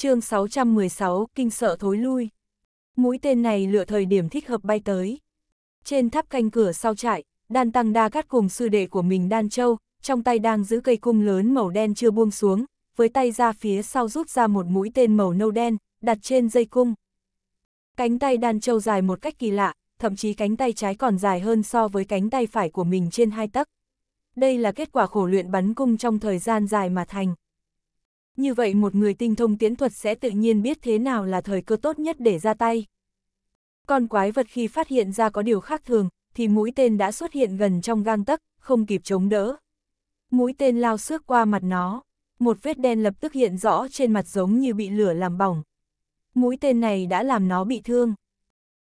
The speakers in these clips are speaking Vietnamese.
chương 616, kinh sợ thối lui. Mũi tên này lựa thời điểm thích hợp bay tới. Trên tháp canh cửa sau trại, đan tăng đa cắt cùng sư đệ của mình đan châu, trong tay đang giữ cây cung lớn màu đen chưa buông xuống, với tay ra phía sau rút ra một mũi tên màu nâu đen, đặt trên dây cung. Cánh tay đan châu dài một cách kỳ lạ, thậm chí cánh tay trái còn dài hơn so với cánh tay phải của mình trên hai tấc. Đây là kết quả khổ luyện bắn cung trong thời gian dài mà thành như vậy một người tinh thông tiến thuật sẽ tự nhiên biết thế nào là thời cơ tốt nhất để ra tay. Con quái vật khi phát hiện ra có điều khác thường, thì mũi tên đã xuất hiện gần trong gang tấc, không kịp chống đỡ. Mũi tên lao xước qua mặt nó, một vết đen lập tức hiện rõ trên mặt giống như bị lửa làm bỏng. Mũi tên này đã làm nó bị thương.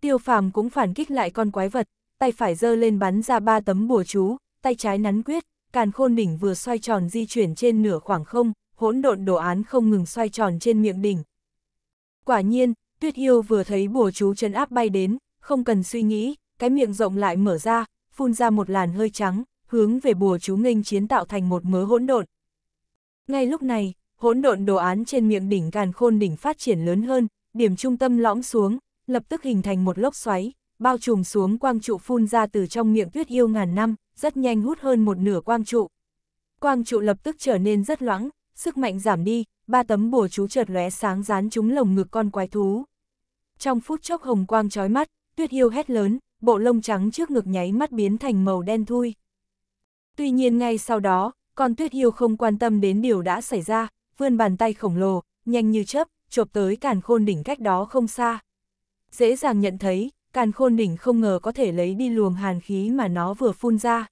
Tiêu phàm cũng phản kích lại con quái vật, tay phải giơ lên bắn ra ba tấm bùa chú, tay trái nắn quyết, càn khôn đỉnh vừa xoay tròn di chuyển trên nửa khoảng không, hỗn độn đồ án không ngừng xoay tròn trên miệng đỉnh. Quả nhiên, Tuyết Yêu vừa thấy bùa chú chân áp bay đến, không cần suy nghĩ, cái miệng rộng lại mở ra, phun ra một làn hơi trắng, hướng về bùa chú nghênh chiến tạo thành một mớ hỗn độn. Ngay lúc này, hỗn độn đồ án trên miệng đỉnh càn khôn đỉnh phát triển lớn hơn, điểm trung tâm lõm xuống, lập tức hình thành một lốc xoáy, bao trùm xuống quang trụ phun ra từ trong miệng Tuyết Yêu ngàn năm, rất nhanh hút hơn một nửa quang trụ. Quang trụ lập tức trở nên rất loãng, sức mạnh giảm đi, ba tấm bùa chú chợt lóe sáng dán trúng lồng ngực con quái thú. Trong phút chốc hồng quang chói mắt, Tuyết Hiêu hét lớn, bộ lông trắng trước ngực nháy mắt biến thành màu đen thui. Tuy nhiên ngay sau đó, con Tuyết Hiêu không quan tâm đến điều đã xảy ra, vươn bàn tay khổng lồ, nhanh như chớp, chộp tới càn khôn đỉnh cách đó không xa. Dễ dàng nhận thấy, càn khôn đỉnh không ngờ có thể lấy đi luồng hàn khí mà nó vừa phun ra.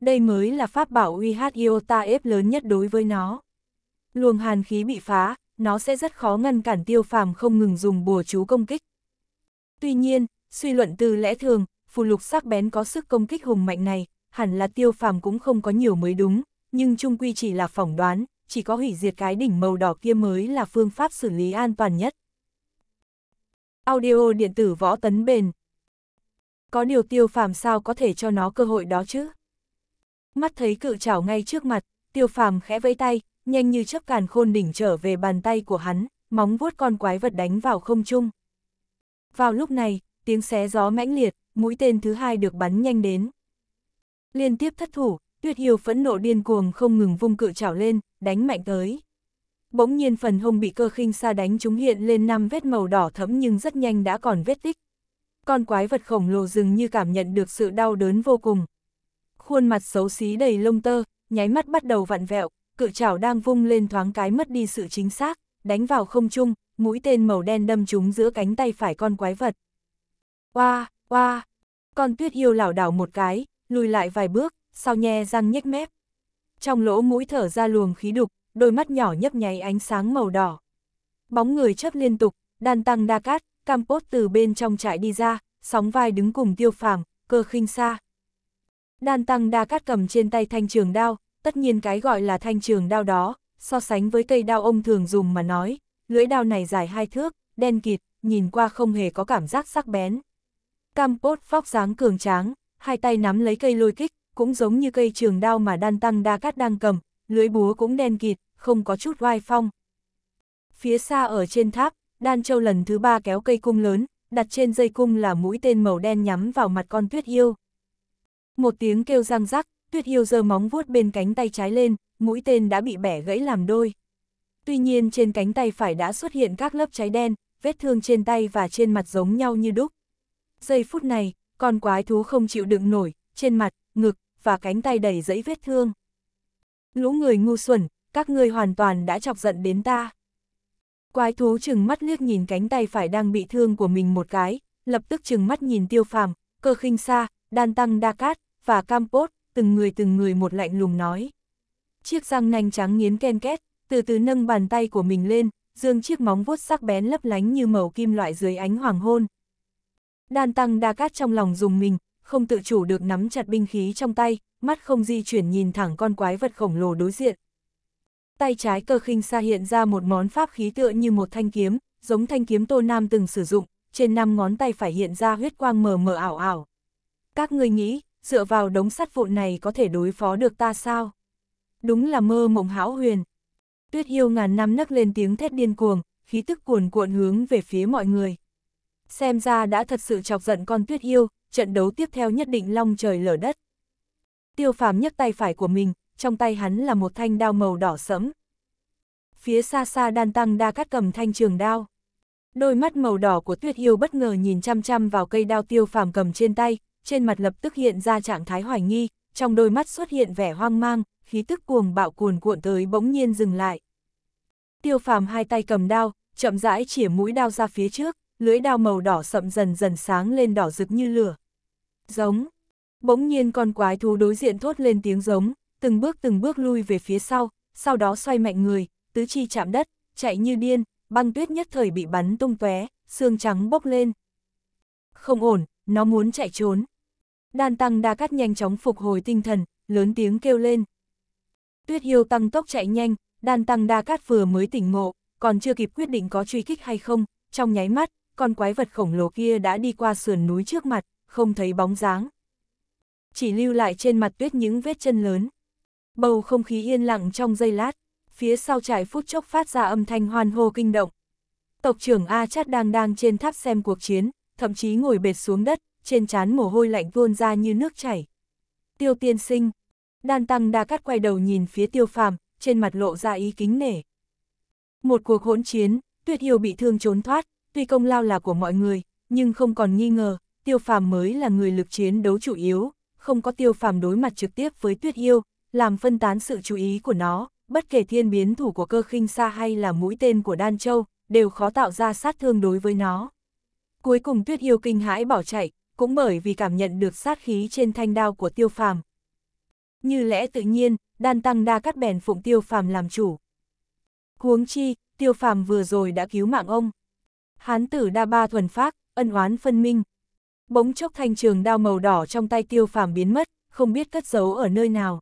Đây mới là pháp bảo uy hát Iota ép lớn nhất đối với nó luồng hàn khí bị phá, nó sẽ rất khó ngăn cản tiêu phàm không ngừng dùng bùa chú công kích. Tuy nhiên, suy luận từ lẽ thường, phù lục sắc bén có sức công kích hùng mạnh này, hẳn là tiêu phàm cũng không có nhiều mới đúng, nhưng trung quy chỉ là phỏng đoán, chỉ có hủy diệt cái đỉnh màu đỏ kia mới là phương pháp xử lý an toàn nhất. Audio điện tử võ tấn bền Có điều tiêu phàm sao có thể cho nó cơ hội đó chứ? Mắt thấy cự trảo ngay trước mặt, tiêu phàm khẽ vẫy tay, nhanh như chấp càn khôn đỉnh trở về bàn tay của hắn, móng vuốt con quái vật đánh vào không trung. Vào lúc này, tiếng xé gió mãnh liệt, mũi tên thứ hai được bắn nhanh đến. Liên tiếp thất thủ, tuyệt Hiêu phẫn nộ điên cuồng không ngừng vung cự chảo lên, đánh mạnh tới. Bỗng nhiên phần hông bị cơ khinh xa đánh chúng hiện lên năm vết màu đỏ thẫm nhưng rất nhanh đã còn vết tích. Con quái vật khổng lồ dường như cảm nhận được sự đau đớn vô cùng. Khuôn mặt xấu xí đầy lông tơ, nháy mắt bắt đầu vặn vẹo, cự trảo đang vung lên thoáng cái mất đi sự chính xác, đánh vào không trung, mũi tên màu đen đâm trúng giữa cánh tay phải con quái vật. Oa, oa, con tuyết yêu lảo đảo một cái, lùi lại vài bước, sau nhe răng nhếch mép. Trong lỗ mũi thở ra luồng khí đục, đôi mắt nhỏ nhấp nháy ánh sáng màu đỏ. Bóng người chấp liên tục, đan tăng đa cát, campos từ bên trong trại đi ra, sóng vai đứng cùng tiêu phàm, cơ khinh xa. Đan tăng đa cát cầm trên tay thanh trường đao, Tất nhiên cái gọi là thanh trường đao đó, so sánh với cây đao ông thường dùng mà nói, lưỡi đao này dài hai thước, đen kịt, nhìn qua không hề có cảm giác sắc bén. Campos phóc dáng cường tráng, hai tay nắm lấy cây lôi kích, cũng giống như cây trường đao mà đan tăng đa cát đang cầm, lưới búa cũng đen kịt, không có chút oai phong. Phía xa ở trên tháp, đan châu lần thứ ba kéo cây cung lớn, đặt trên dây cung là mũi tên màu đen nhắm vào mặt con tuyết yêu. Một tiếng kêu răng rắc, Tuyết yêu giơ móng vuốt bên cánh tay trái lên, mũi tên đã bị bẻ gãy làm đôi. Tuy nhiên trên cánh tay phải đã xuất hiện các lớp cháy đen, vết thương trên tay và trên mặt giống nhau như đúc. Giây phút này, con quái thú không chịu đựng nổi, trên mặt, ngực và cánh tay đầy dẫy vết thương. Lũ người ngu xuẩn, các ngươi hoàn toàn đã chọc giận đến ta. Quái thú chừng mắt liếc nhìn cánh tay phải đang bị thương của mình một cái, lập tức chừng mắt nhìn tiêu phàm, cơ khinh sa, đan tăng đa cát và campot, từng người từng người một lạnh lùng nói. Chiếc răng nanh trắng nghiến ken két, từ từ nâng bàn tay của mình lên, dương chiếc móng vuốt sắc bén lấp lánh như màu kim loại dưới ánh hoàng hôn. Đan tăng đa cát trong lòng dùng mình, không tự chủ được nắm chặt binh khí trong tay, mắt không di chuyển nhìn thẳng con quái vật khổng lồ đối diện. Tay trái cơ khinh xa hiện ra một món pháp khí tựa như một thanh kiếm, giống thanh kiếm Tô Nam từng sử dụng, trên năm ngón tay phải hiện ra huyết quang mờ mờ ảo ảo. Các ngươi nghĩ, dựa vào đống sắt vụn này có thể đối phó được ta sao? Đúng là mơ mộng hão huyền. Tuyết yêu ngàn năm nấc lên tiếng thét điên cuồng, khí tức cuồn cuộn hướng về phía mọi người. Xem ra đã thật sự chọc giận con tuyết yêu, trận đấu tiếp theo nhất định long trời lở đất. Tiêu phàm nhấc tay phải của mình, trong tay hắn là một thanh đao màu đỏ sẫm. Phía xa xa đan tăng đa cắt cầm thanh trường đao. Đôi mắt màu đỏ của tuyết yêu bất ngờ nhìn chăm chăm vào cây đao tiêu phàm cầm trên tay, trên mặt lập tức hiện ra trạng thái hoài nghi, trong đôi mắt xuất hiện vẻ hoang mang, khí tức cuồng bạo cuồn cuộn tới bỗng nhiên dừng lại. Tiêu phàm hai tay cầm đao, chậm rãi chỉa mũi đao ra phía trước, lưỡi đao màu đỏ sậm dần dần sáng lên đỏ rực như lửa. Giống. Bỗng nhiên con quái thú đối diện thốt lên tiếng giống, từng bước từng bước lui về phía sau, sau đó xoay mạnh người, tứ chi chạm đất, chạy như điên, băng tuyết nhất thời bị bắn tung tóe, xương trắng bốc lên. Không ổn, nó muốn chạy trốn. Đan tăng đa cắt nhanh chóng phục hồi tinh thần, lớn tiếng kêu lên. Tuyết Hiêu tăng tốc chạy nhanh, đan tăng đa cát vừa mới tỉnh ngộ, còn chưa kịp quyết định có truy kích hay không, trong nháy mắt, con quái vật khổng lồ kia đã đi qua sườn núi trước mặt, không thấy bóng dáng. Chỉ lưu lại trên mặt tuyết những vết chân lớn. Bầu không khí yên lặng trong giây lát, phía sau trại phút chốc phát ra âm thanh hoan hô kinh động. Tộc trưởng A Chát đang đang trên tháp xem cuộc chiến, thậm chí ngồi bệt xuống đất, trên trán mồ hôi lạnh tuôn ra như nước chảy. Tiêu tiên sinh, đan tăng đa cắt quay đầu nhìn phía tiêu phàm, trên mặt lộ ra ý kính nể. Một cuộc hỗn chiến, tuyệt hiểu bị thương trốn thoát, tuy công lao là của mọi người, nhưng không còn nghi ngờ, tiêu phàm mới là người lực chiến đấu chủ yếu, không có tiêu phàm đối mặt trực tiếp với tuyết yêu, làm phân tán sự chú ý của nó, bất kể thiên biến thủ của cơ khinh xa hay là mũi tên của đan châu, đều khó tạo ra sát thương đối với nó. Cuối cùng tuyết yêu kinh hãi bỏ chạy, cũng bởi vì cảm nhận được sát khí trên thanh đao của tiêu phàm. Như lẽ tự nhiên, đan tăng đa cắt bèn phụng tiêu phàm làm chủ. Huống chi, tiêu phàm vừa rồi đã cứu mạng ông. Hán tử đa ba thuần phát ân oán phân minh. Bỗng chốc thanh trường đao màu đỏ trong tay tiêu phàm biến mất, không biết cất giấu ở nơi nào.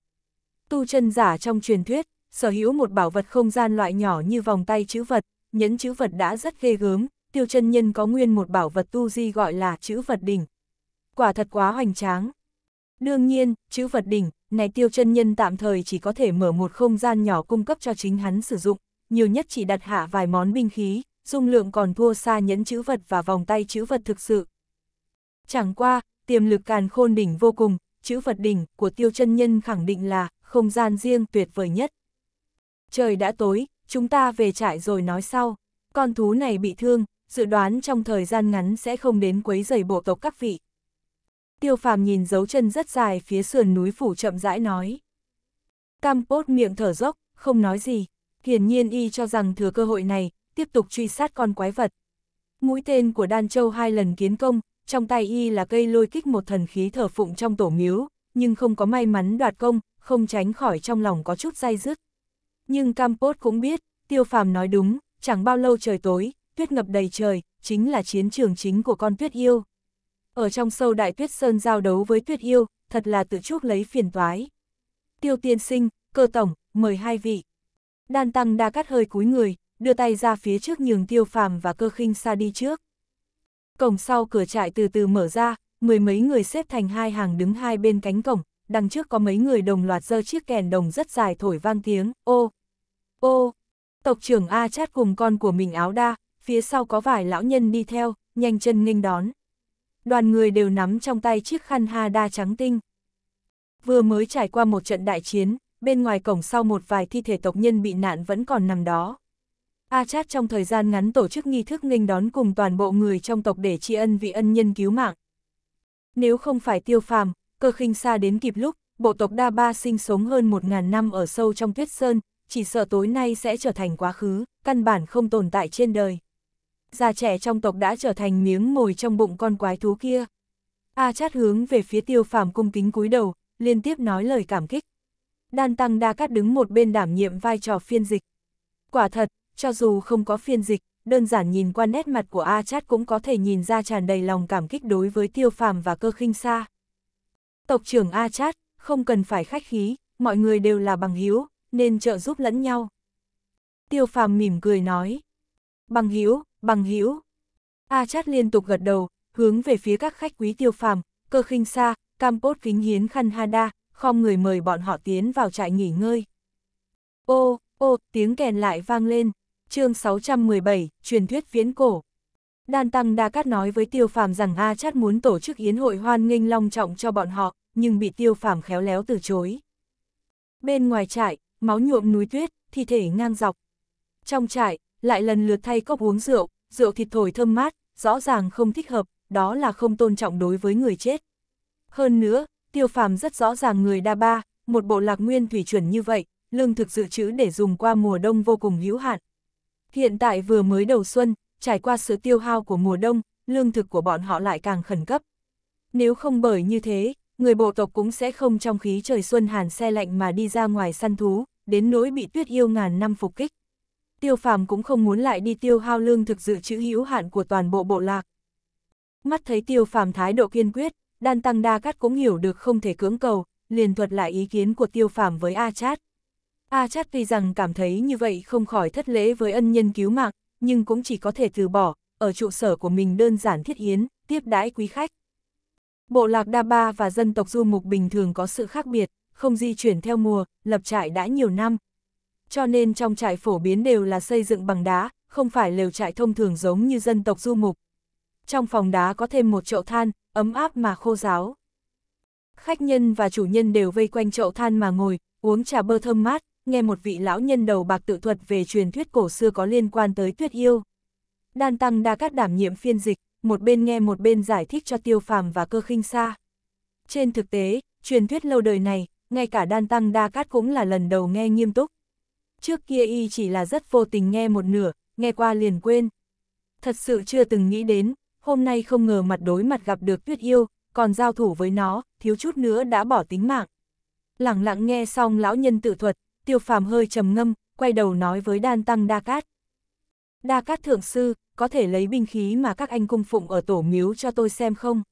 Tu chân giả trong truyền thuyết, sở hữu một bảo vật không gian loại nhỏ như vòng tay chữ vật, nhẫn chữ vật đã rất ghê gớm, tiêu chân nhân có nguyên một bảo vật tu di gọi là chữ vật đỉnh, quả thật quá hoành tráng. Đương nhiên, chữ vật đỉnh, này tiêu chân nhân tạm thời chỉ có thể mở một không gian nhỏ cung cấp cho chính hắn sử dụng, nhiều nhất chỉ đặt hạ vài món binh khí, dung lượng còn thua xa nhẫn chữ vật và vòng tay chữ vật thực sự. Chẳng qua, tiềm lực càn khôn đỉnh vô cùng, chữ vật đỉnh của tiêu chân nhân khẳng định là không gian riêng tuyệt vời nhất. Trời đã tối, chúng ta về trại rồi nói sau. Con thú này bị thương, dự đoán trong thời gian ngắn sẽ không đến quấy rầy bộ tộc các vị. Tiêu phàm nhìn dấu chân rất dài phía sườn núi phủ chậm rãi nói. Cam Campos miệng thở dốc, không nói gì. Hiển nhiên y cho rằng thừa cơ hội này, tiếp tục truy sát con quái vật. Mũi tên của Đan Châu hai lần kiến công, trong tay y là cây lôi kích một thần khí thở phụng trong tổ miếu, nhưng không có may mắn đoạt công, không tránh khỏi trong lòng có chút dai dứt. Nhưng Campos cũng biết, tiêu phàm nói đúng, chẳng bao lâu trời tối, tuyết ngập đầy trời, chính là chiến trường chính của con tuyết yêu. Ở trong sâu đại tuyết sơn giao đấu với tuyết yêu, thật là tự chuốc lấy phiền toái. Tiêu tiên sinh, cơ tổng, mời hai vị. Đan tăng đa cắt hơi cúi người, đưa tay ra phía trước nhường tiêu phàm và cơ khinh xa đi trước. Cổng sau cửa trại từ từ mở ra, mười mấy người xếp thành hai hàng đứng hai bên cánh cổng, đằng trước có mấy người đồng loạt giơ chiếc kèn đồng rất dài thổi vang tiếng, ô, ô, tộc trưởng A chát cùng con của mình áo đa, phía sau có vài lão nhân đi theo, nhanh chân nghênh đón đoàn người đều nắm trong tay chiếc khăn ha đa trắng tinh. Vừa mới trải qua một trận đại chiến, bên ngoài cổng sau một vài thi thể tộc nhân bị nạn vẫn còn nằm đó. A Chát trong thời gian ngắn tổ chức nghi thức nghênh đón cùng toàn bộ người trong tộc để tri ân vị ân nhân cứu mạng. Nếu không phải tiêu phàm, cơ khinh xa đến kịp lúc, bộ tộc Đa Ba sinh sống hơn 1.000 năm ở sâu trong tuyết sơn, chỉ sợ tối nay sẽ trở thành quá khứ, căn bản không tồn tại trên đời già trẻ trong tộc đã trở thành miếng mồi trong bụng con quái thú kia. A chát hướng về phía tiêu phàm cung kính cúi đầu, liên tiếp nói lời cảm kích. Đan Tăng Đa Cát đứng một bên đảm nhiệm vai trò phiên dịch. Quả thật, cho dù không có phiên dịch, đơn giản nhìn qua nét mặt của A Chát cũng có thể nhìn ra tràn đầy lòng cảm kích đối với tiêu phàm và cơ khinh xa. Tộc trưởng A Chát, không cần phải khách khí, mọi người đều là bằng hiếu, nên trợ giúp lẫn nhau. Tiêu phàm mỉm cười nói. Bằng hữu bằng hữu A chát liên tục gật đầu, hướng về phía các khách quý tiêu phàm, cơ khinh xa, campot kính hiến khăn hada, khom người mời bọn họ tiến vào trại nghỉ ngơi. Ô, ô, tiếng kèn lại vang lên, chương 617, truyền thuyết viễn cổ. Đan Tăng Đa Cát nói với Tiêu Phàm rằng A Chát muốn tổ chức yến hội hoan nghênh long trọng cho bọn họ, nhưng bị Tiêu Phàm khéo léo từ chối. Bên ngoài trại, máu nhuộm núi tuyết, thi thể ngang dọc. Trong trại, lại lần lượt thay cốc uống rượu, rượu thịt thổi thơm mát, rõ ràng không thích hợp, đó là không tôn trọng đối với người chết. Hơn nữa, tiêu phàm rất rõ ràng người đa ba, một bộ lạc nguyên thủy chuẩn như vậy, lương thực dự trữ để dùng qua mùa đông vô cùng hữu hạn. Hiện tại vừa mới đầu xuân, trải qua sự tiêu hao của mùa đông, lương thực của bọn họ lại càng khẩn cấp. Nếu không bởi như thế, người bộ tộc cũng sẽ không trong khí trời xuân hàn xe lạnh mà đi ra ngoài săn thú, đến nỗi bị tuyết yêu ngàn năm phục kích tiêu phàm cũng không muốn lại đi tiêu hao lương thực dự trữ hữu hạn của toàn bộ bộ lạc. Mắt thấy tiêu phàm thái độ kiên quyết, đan tăng đa cắt cũng hiểu được không thể cưỡng cầu, liền thuật lại ý kiến của tiêu phàm với A Chát. A Chát tuy rằng cảm thấy như vậy không khỏi thất lễ với ân nhân cứu mạng, nhưng cũng chỉ có thể từ bỏ, ở trụ sở của mình đơn giản thiết hiến, tiếp đãi quý khách. Bộ lạc Đa Ba và dân tộc du mục bình thường có sự khác biệt, không di chuyển theo mùa, lập trại đã nhiều năm, cho nên trong trại phổ biến đều là xây dựng bằng đá, không phải lều trại thông thường giống như dân tộc du mục. Trong phòng đá có thêm một chậu than, ấm áp mà khô ráo. Khách nhân và chủ nhân đều vây quanh chậu than mà ngồi, uống trà bơ thơm mát, nghe một vị lão nhân đầu bạc tự thuật về truyền thuyết cổ xưa có liên quan tới tuyết yêu. Đan Tăng Đa Cát đảm nhiệm phiên dịch, một bên nghe một bên giải thích cho tiêu phàm và cơ khinh sa. Trên thực tế, truyền thuyết lâu đời này, ngay cả Đan Tăng Đa Cát cũng là lần đầu nghe nghiêm túc. Trước kia y chỉ là rất vô tình nghe một nửa, nghe qua liền quên. Thật sự chưa từng nghĩ đến, hôm nay không ngờ mặt đối mặt gặp được tuyết yêu, còn giao thủ với nó, thiếu chút nữa đã bỏ tính mạng. Lặng lặng nghe xong lão nhân tự thuật, tiêu phàm hơi trầm ngâm, quay đầu nói với đan tăng Đa Cát. Đa Cát thượng sư, có thể lấy binh khí mà các anh cung phụng ở tổ miếu cho tôi xem không?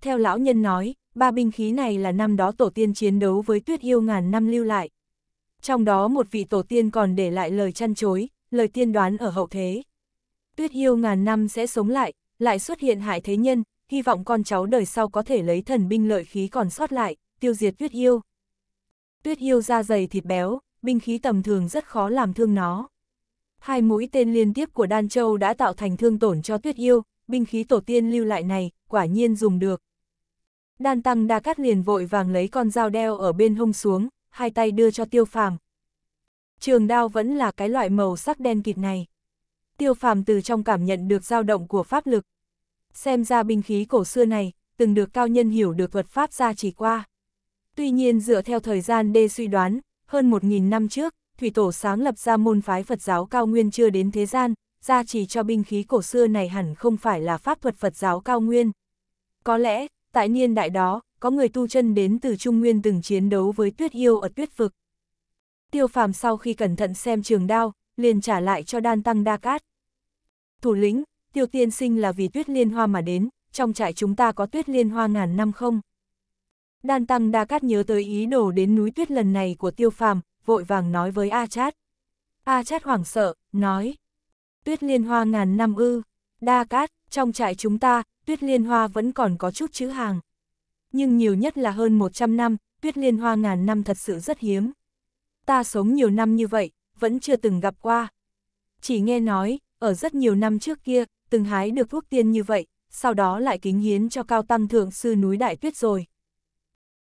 Theo lão nhân nói, ba binh khí này là năm đó tổ tiên chiến đấu với tuyết yêu ngàn năm lưu lại, trong đó một vị tổ tiên còn để lại lời chăn chối, lời tiên đoán ở hậu thế. Tuyết yêu ngàn năm sẽ sống lại, lại xuất hiện hại thế nhân, hy vọng con cháu đời sau có thể lấy thần binh lợi khí còn sót lại, tiêu diệt tuyết yêu. Tuyết yêu da dày thịt béo, binh khí tầm thường rất khó làm thương nó. Hai mũi tên liên tiếp của Đan Châu đã tạo thành thương tổn cho tuyết yêu, binh khí tổ tiên lưu lại này, quả nhiên dùng được. Đan Tăng Đa Cát liền vội vàng lấy con dao đeo ở bên hông xuống, hai tay đưa cho tiêu phàm. Trường đao vẫn là cái loại màu sắc đen kịt này. Tiêu phàm từ trong cảm nhận được dao động của pháp lực. Xem ra binh khí cổ xưa này, từng được cao nhân hiểu được luật pháp ra chỉ qua. Tuy nhiên dựa theo thời gian đê suy đoán, hơn 1.000 năm trước, Thủy Tổ sáng lập ra môn phái Phật giáo cao nguyên chưa đến thế gian, gia trì cho binh khí cổ xưa này hẳn không phải là pháp thuật Phật giáo cao nguyên. Có lẽ, tại niên đại đó, có người tu chân đến từ Trung Nguyên từng chiến đấu với tuyết yêu ở tuyết vực. Tiêu phàm sau khi cẩn thận xem trường đao, liền trả lại cho đan tăng đa cát. Thủ lĩnh, tiêu tiên sinh là vì tuyết liên hoa mà đến, trong trại chúng ta có tuyết liên hoa ngàn năm không? Đan tăng đa cát nhớ tới ý đồ đến núi tuyết lần này của tiêu phàm, vội vàng nói với A Chát. A Chát hoảng sợ, nói. Tuyết liên hoa ngàn năm ư, đa cát, trong trại chúng ta, tuyết liên hoa vẫn còn có chút chữ hàng nhưng nhiều nhất là hơn 100 năm, tuyết liên hoa ngàn năm thật sự rất hiếm. Ta sống nhiều năm như vậy, vẫn chưa từng gặp qua. Chỉ nghe nói, ở rất nhiều năm trước kia, từng hái được thuốc tiên như vậy, sau đó lại kính hiến cho cao tăng thượng sư núi đại tuyết rồi.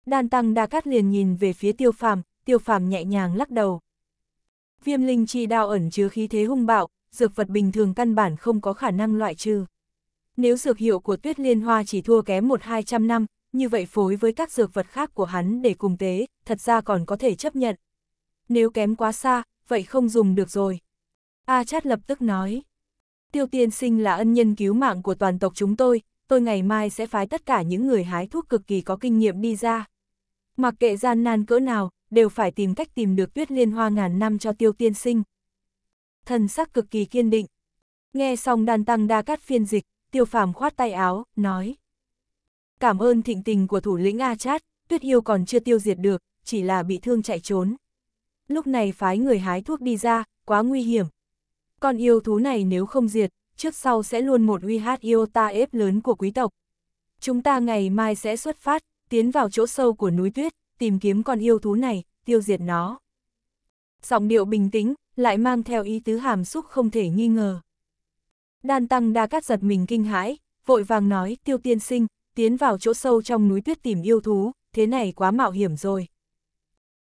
Đan tăng đa cát liền nhìn về phía tiêu phàm, tiêu phàm nhẹ nhàng lắc đầu. Viêm linh chi đao ẩn chứa khí thế hung bạo, dược vật bình thường căn bản không có khả năng loại trừ. Nếu dược hiệu của tuyết liên hoa chỉ thua kém một hai trăm năm, như vậy phối với các dược vật khác của hắn để cùng tế, thật ra còn có thể chấp nhận. Nếu kém quá xa, vậy không dùng được rồi. A chát lập tức nói. Tiêu tiên sinh là ân nhân cứu mạng của toàn tộc chúng tôi, tôi ngày mai sẽ phái tất cả những người hái thuốc cực kỳ có kinh nghiệm đi ra. Mặc kệ gian nan cỡ nào, đều phải tìm cách tìm được tuyết liên hoa ngàn năm cho tiêu tiên sinh. Thần sắc cực kỳ kiên định. Nghe xong đàn tăng đa cát phiên dịch, tiêu phàm khoát tay áo, nói. Cảm ơn thịnh tình của thủ lĩnh A Chát, Tuyết yêu còn chưa tiêu diệt được, chỉ là bị thương chạy trốn. Lúc này phái người hái thuốc đi ra, quá nguy hiểm. Con yêu thú này nếu không diệt, trước sau sẽ luôn một uy hát yêu ta ép lớn của quý tộc. Chúng ta ngày mai sẽ xuất phát, tiến vào chỗ sâu của núi tuyết, tìm kiếm con yêu thú này, tiêu diệt nó. Giọng điệu bình tĩnh, lại mang theo ý tứ hàm xúc không thể nghi ngờ. Đan tăng đa cát giật mình kinh hãi, vội vàng nói tiêu tiên sinh, tiến vào chỗ sâu trong núi tuyết tìm yêu thú, thế này quá mạo hiểm rồi.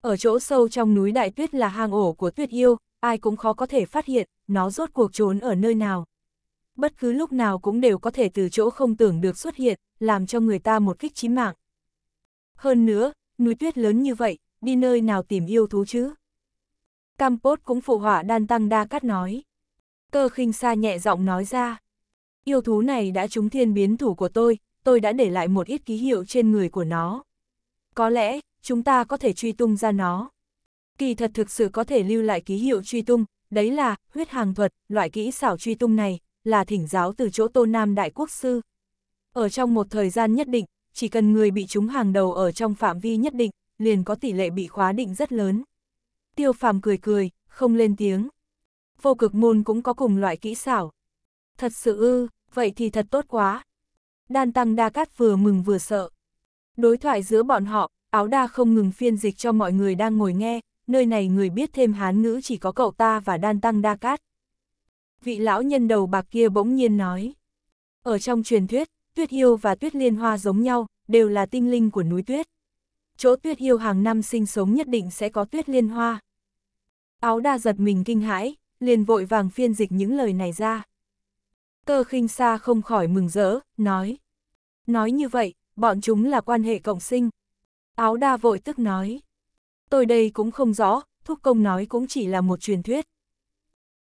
Ở chỗ sâu trong núi đại tuyết là hang ổ của tuyết yêu, ai cũng khó có thể phát hiện, nó rốt cuộc trốn ở nơi nào. Bất cứ lúc nào cũng đều có thể từ chỗ không tưởng được xuất hiện, làm cho người ta một kích chí mạng. Hơn nữa, núi tuyết lớn như vậy, đi nơi nào tìm yêu thú chứ? Campos cũng phụ họa đan tăng đa cắt nói. Cơ khinh xa nhẹ giọng nói ra. Yêu thú này đã trúng thiên biến thủ của tôi, tôi đã để lại một ít ký hiệu trên người của nó. Có lẽ, chúng ta có thể truy tung ra nó. Kỳ thật thực sự có thể lưu lại ký hiệu truy tung, đấy là, huyết hàng thuật, loại kỹ xảo truy tung này, là thỉnh giáo từ chỗ Tô Nam Đại Quốc Sư. Ở trong một thời gian nhất định, chỉ cần người bị trúng hàng đầu ở trong phạm vi nhất định, liền có tỷ lệ bị khóa định rất lớn. Tiêu phàm cười cười, không lên tiếng. Vô cực môn cũng có cùng loại kỹ xảo. Thật sự ư, vậy thì thật tốt quá, đan tăng đa cát vừa mừng vừa sợ. Đối thoại giữa bọn họ, áo đa không ngừng phiên dịch cho mọi người đang ngồi nghe, nơi này người biết thêm hán ngữ chỉ có cậu ta và đan tăng đa cát. Vị lão nhân đầu bạc kia bỗng nhiên nói. Ở trong truyền thuyết, tuyết yêu và tuyết liên hoa giống nhau, đều là tinh linh của núi tuyết. Chỗ tuyết yêu hàng năm sinh sống nhất định sẽ có tuyết liên hoa. Áo đa giật mình kinh hãi, liền vội vàng phiên dịch những lời này ra. Cơ khinh xa không khỏi mừng rỡ, nói. Nói như vậy, bọn chúng là quan hệ cộng sinh. Áo đa vội tức nói. Tôi đây cũng không rõ, thúc công nói cũng chỉ là một truyền thuyết.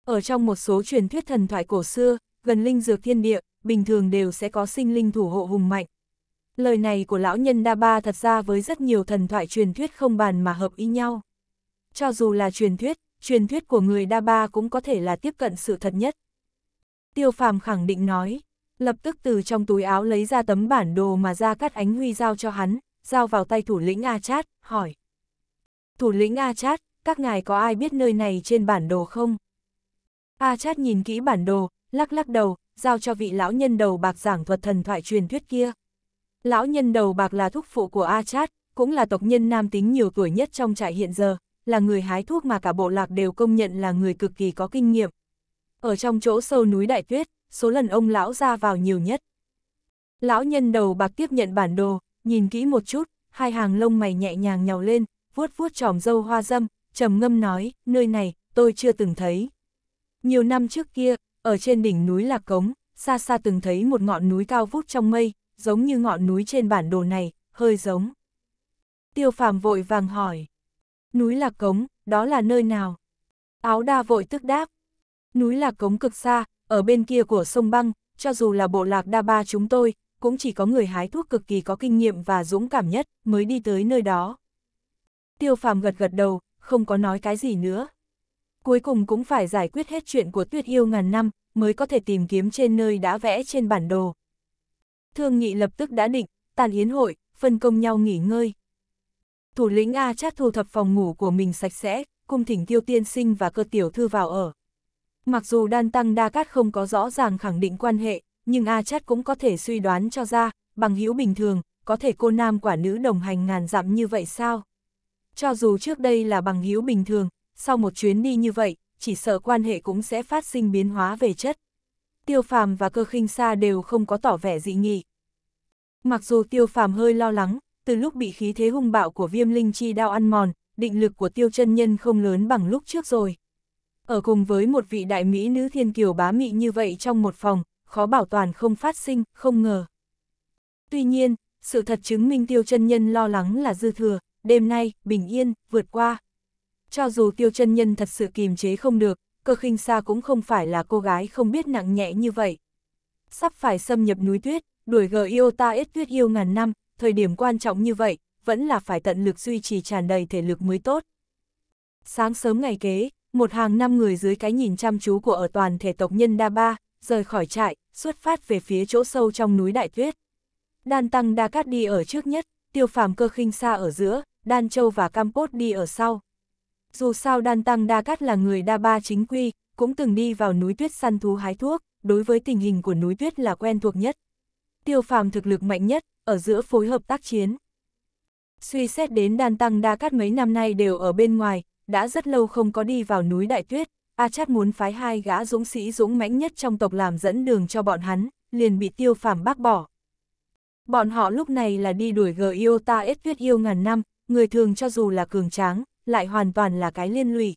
Ở trong một số truyền thuyết thần thoại cổ xưa, gần linh dược thiên địa, bình thường đều sẽ có sinh linh thủ hộ hùng mạnh. Lời này của lão nhân Đa Ba thật ra với rất nhiều thần thoại truyền thuyết không bàn mà hợp ý nhau. Cho dù là truyền thuyết, truyền thuyết của người Đa Ba cũng có thể là tiếp cận sự thật nhất. Tiêu Phàm khẳng định nói, lập tức từ trong túi áo lấy ra tấm bản đồ mà ra cắt ánh huy giao cho hắn, giao vào tay thủ lĩnh A Chát, hỏi. Thủ lĩnh A Chát, các ngài có ai biết nơi này trên bản đồ không? A Chát nhìn kỹ bản đồ, lắc lắc đầu, giao cho vị lão nhân đầu bạc giảng thuật thần thoại truyền thuyết kia. Lão nhân đầu bạc là thúc phụ của A Chát, cũng là tộc nhân nam tính nhiều tuổi nhất trong trại hiện giờ, là người hái thuốc mà cả bộ lạc đều công nhận là người cực kỳ có kinh nghiệm, ở trong chỗ sâu núi đại tuyết, số lần ông lão ra vào nhiều nhất. Lão nhân đầu bạc tiếp nhận bản đồ, nhìn kỹ một chút, hai hàng lông mày nhẹ nhàng nhào lên, vuốt vuốt tròm dâu hoa dâm, trầm ngâm nói, nơi này, tôi chưa từng thấy. Nhiều năm trước kia, ở trên đỉnh núi Lạc Cống, xa xa từng thấy một ngọn núi cao vút trong mây, giống như ngọn núi trên bản đồ này, hơi giống. Tiêu phàm vội vàng hỏi, núi Lạc Cống, đó là nơi nào? Áo đa vội tức đáp, núi lạc cống cực xa, ở bên kia của sông băng, cho dù là bộ lạc đa ba chúng tôi, cũng chỉ có người hái thuốc cực kỳ có kinh nghiệm và dũng cảm nhất mới đi tới nơi đó. Tiêu phàm gật gật đầu, không có nói cái gì nữa. Cuối cùng cũng phải giải quyết hết chuyện của tuyết yêu ngàn năm, mới có thể tìm kiếm trên nơi đã vẽ trên bản đồ. Thương nghị lập tức đã định, tàn yến hội, phân công nhau nghỉ ngơi. Thủ lĩnh A chát thu thập phòng ngủ của mình sạch sẽ, cung thỉnh tiêu tiên sinh và cơ tiểu thư vào ở. Mặc dù Đan Tăng Đa Cát không có rõ ràng khẳng định quan hệ, nhưng A Chát cũng có thể suy đoán cho ra, bằng hữu bình thường, có thể cô nam quả nữ đồng hành ngàn dặm như vậy sao? Cho dù trước đây là bằng hữu bình thường, sau một chuyến đi như vậy, chỉ sợ quan hệ cũng sẽ phát sinh biến hóa về chất. Tiêu Phàm và Cơ Khinh Sa đều không có tỏ vẻ dị nghị. Mặc dù Tiêu Phàm hơi lo lắng, từ lúc bị khí thế hung bạo của Viêm Linh Chi đao ăn mòn, định lực của Tiêu Chân Nhân không lớn bằng lúc trước rồi ở cùng với một vị đại mỹ nữ thiên kiều bá mị như vậy trong một phòng, khó bảo toàn không phát sinh, không ngờ. Tuy nhiên, sự thật chứng minh tiêu chân nhân lo lắng là dư thừa, đêm nay, bình yên, vượt qua. Cho dù tiêu chân nhân thật sự kìm chế không được, cơ khinh xa cũng không phải là cô gái không biết nặng nhẹ như vậy. Sắp phải xâm nhập núi tuyết, đuổi gờ yêu ta ít tuyết yêu ngàn năm, thời điểm quan trọng như vậy, vẫn là phải tận lực duy trì tràn đầy thể lực mới tốt. Sáng sớm ngày kế, một hàng năm người dưới cái nhìn chăm chú của ở toàn thể tộc nhân Đa Ba, rời khỏi trại, xuất phát về phía chỗ sâu trong núi Đại Tuyết. Đan Tăng Đa Cát đi ở trước nhất, tiêu phàm cơ khinh xa ở giữa, Đan Châu và cam cốt đi ở sau. Dù sao Đan Tăng Đa Cát là người Đa Ba chính quy, cũng từng đi vào núi tuyết săn thú hái thuốc, đối với tình hình của núi tuyết là quen thuộc nhất. Tiêu phàm thực lực mạnh nhất, ở giữa phối hợp tác chiến. Suy xét đến đan tăng đa cát mấy năm nay đều ở bên ngoài, đã rất lâu không có đi vào núi Đại Tuyết, A Chát muốn phái hai gã dũng sĩ dũng mãnh nhất trong tộc làm dẫn đường cho bọn hắn, liền bị tiêu phàm bác bỏ. Bọn họ lúc này là đi đuổi gờ yêu ta ết viết yêu ngàn năm, người thường cho dù là cường tráng, lại hoàn toàn là cái liên lụy.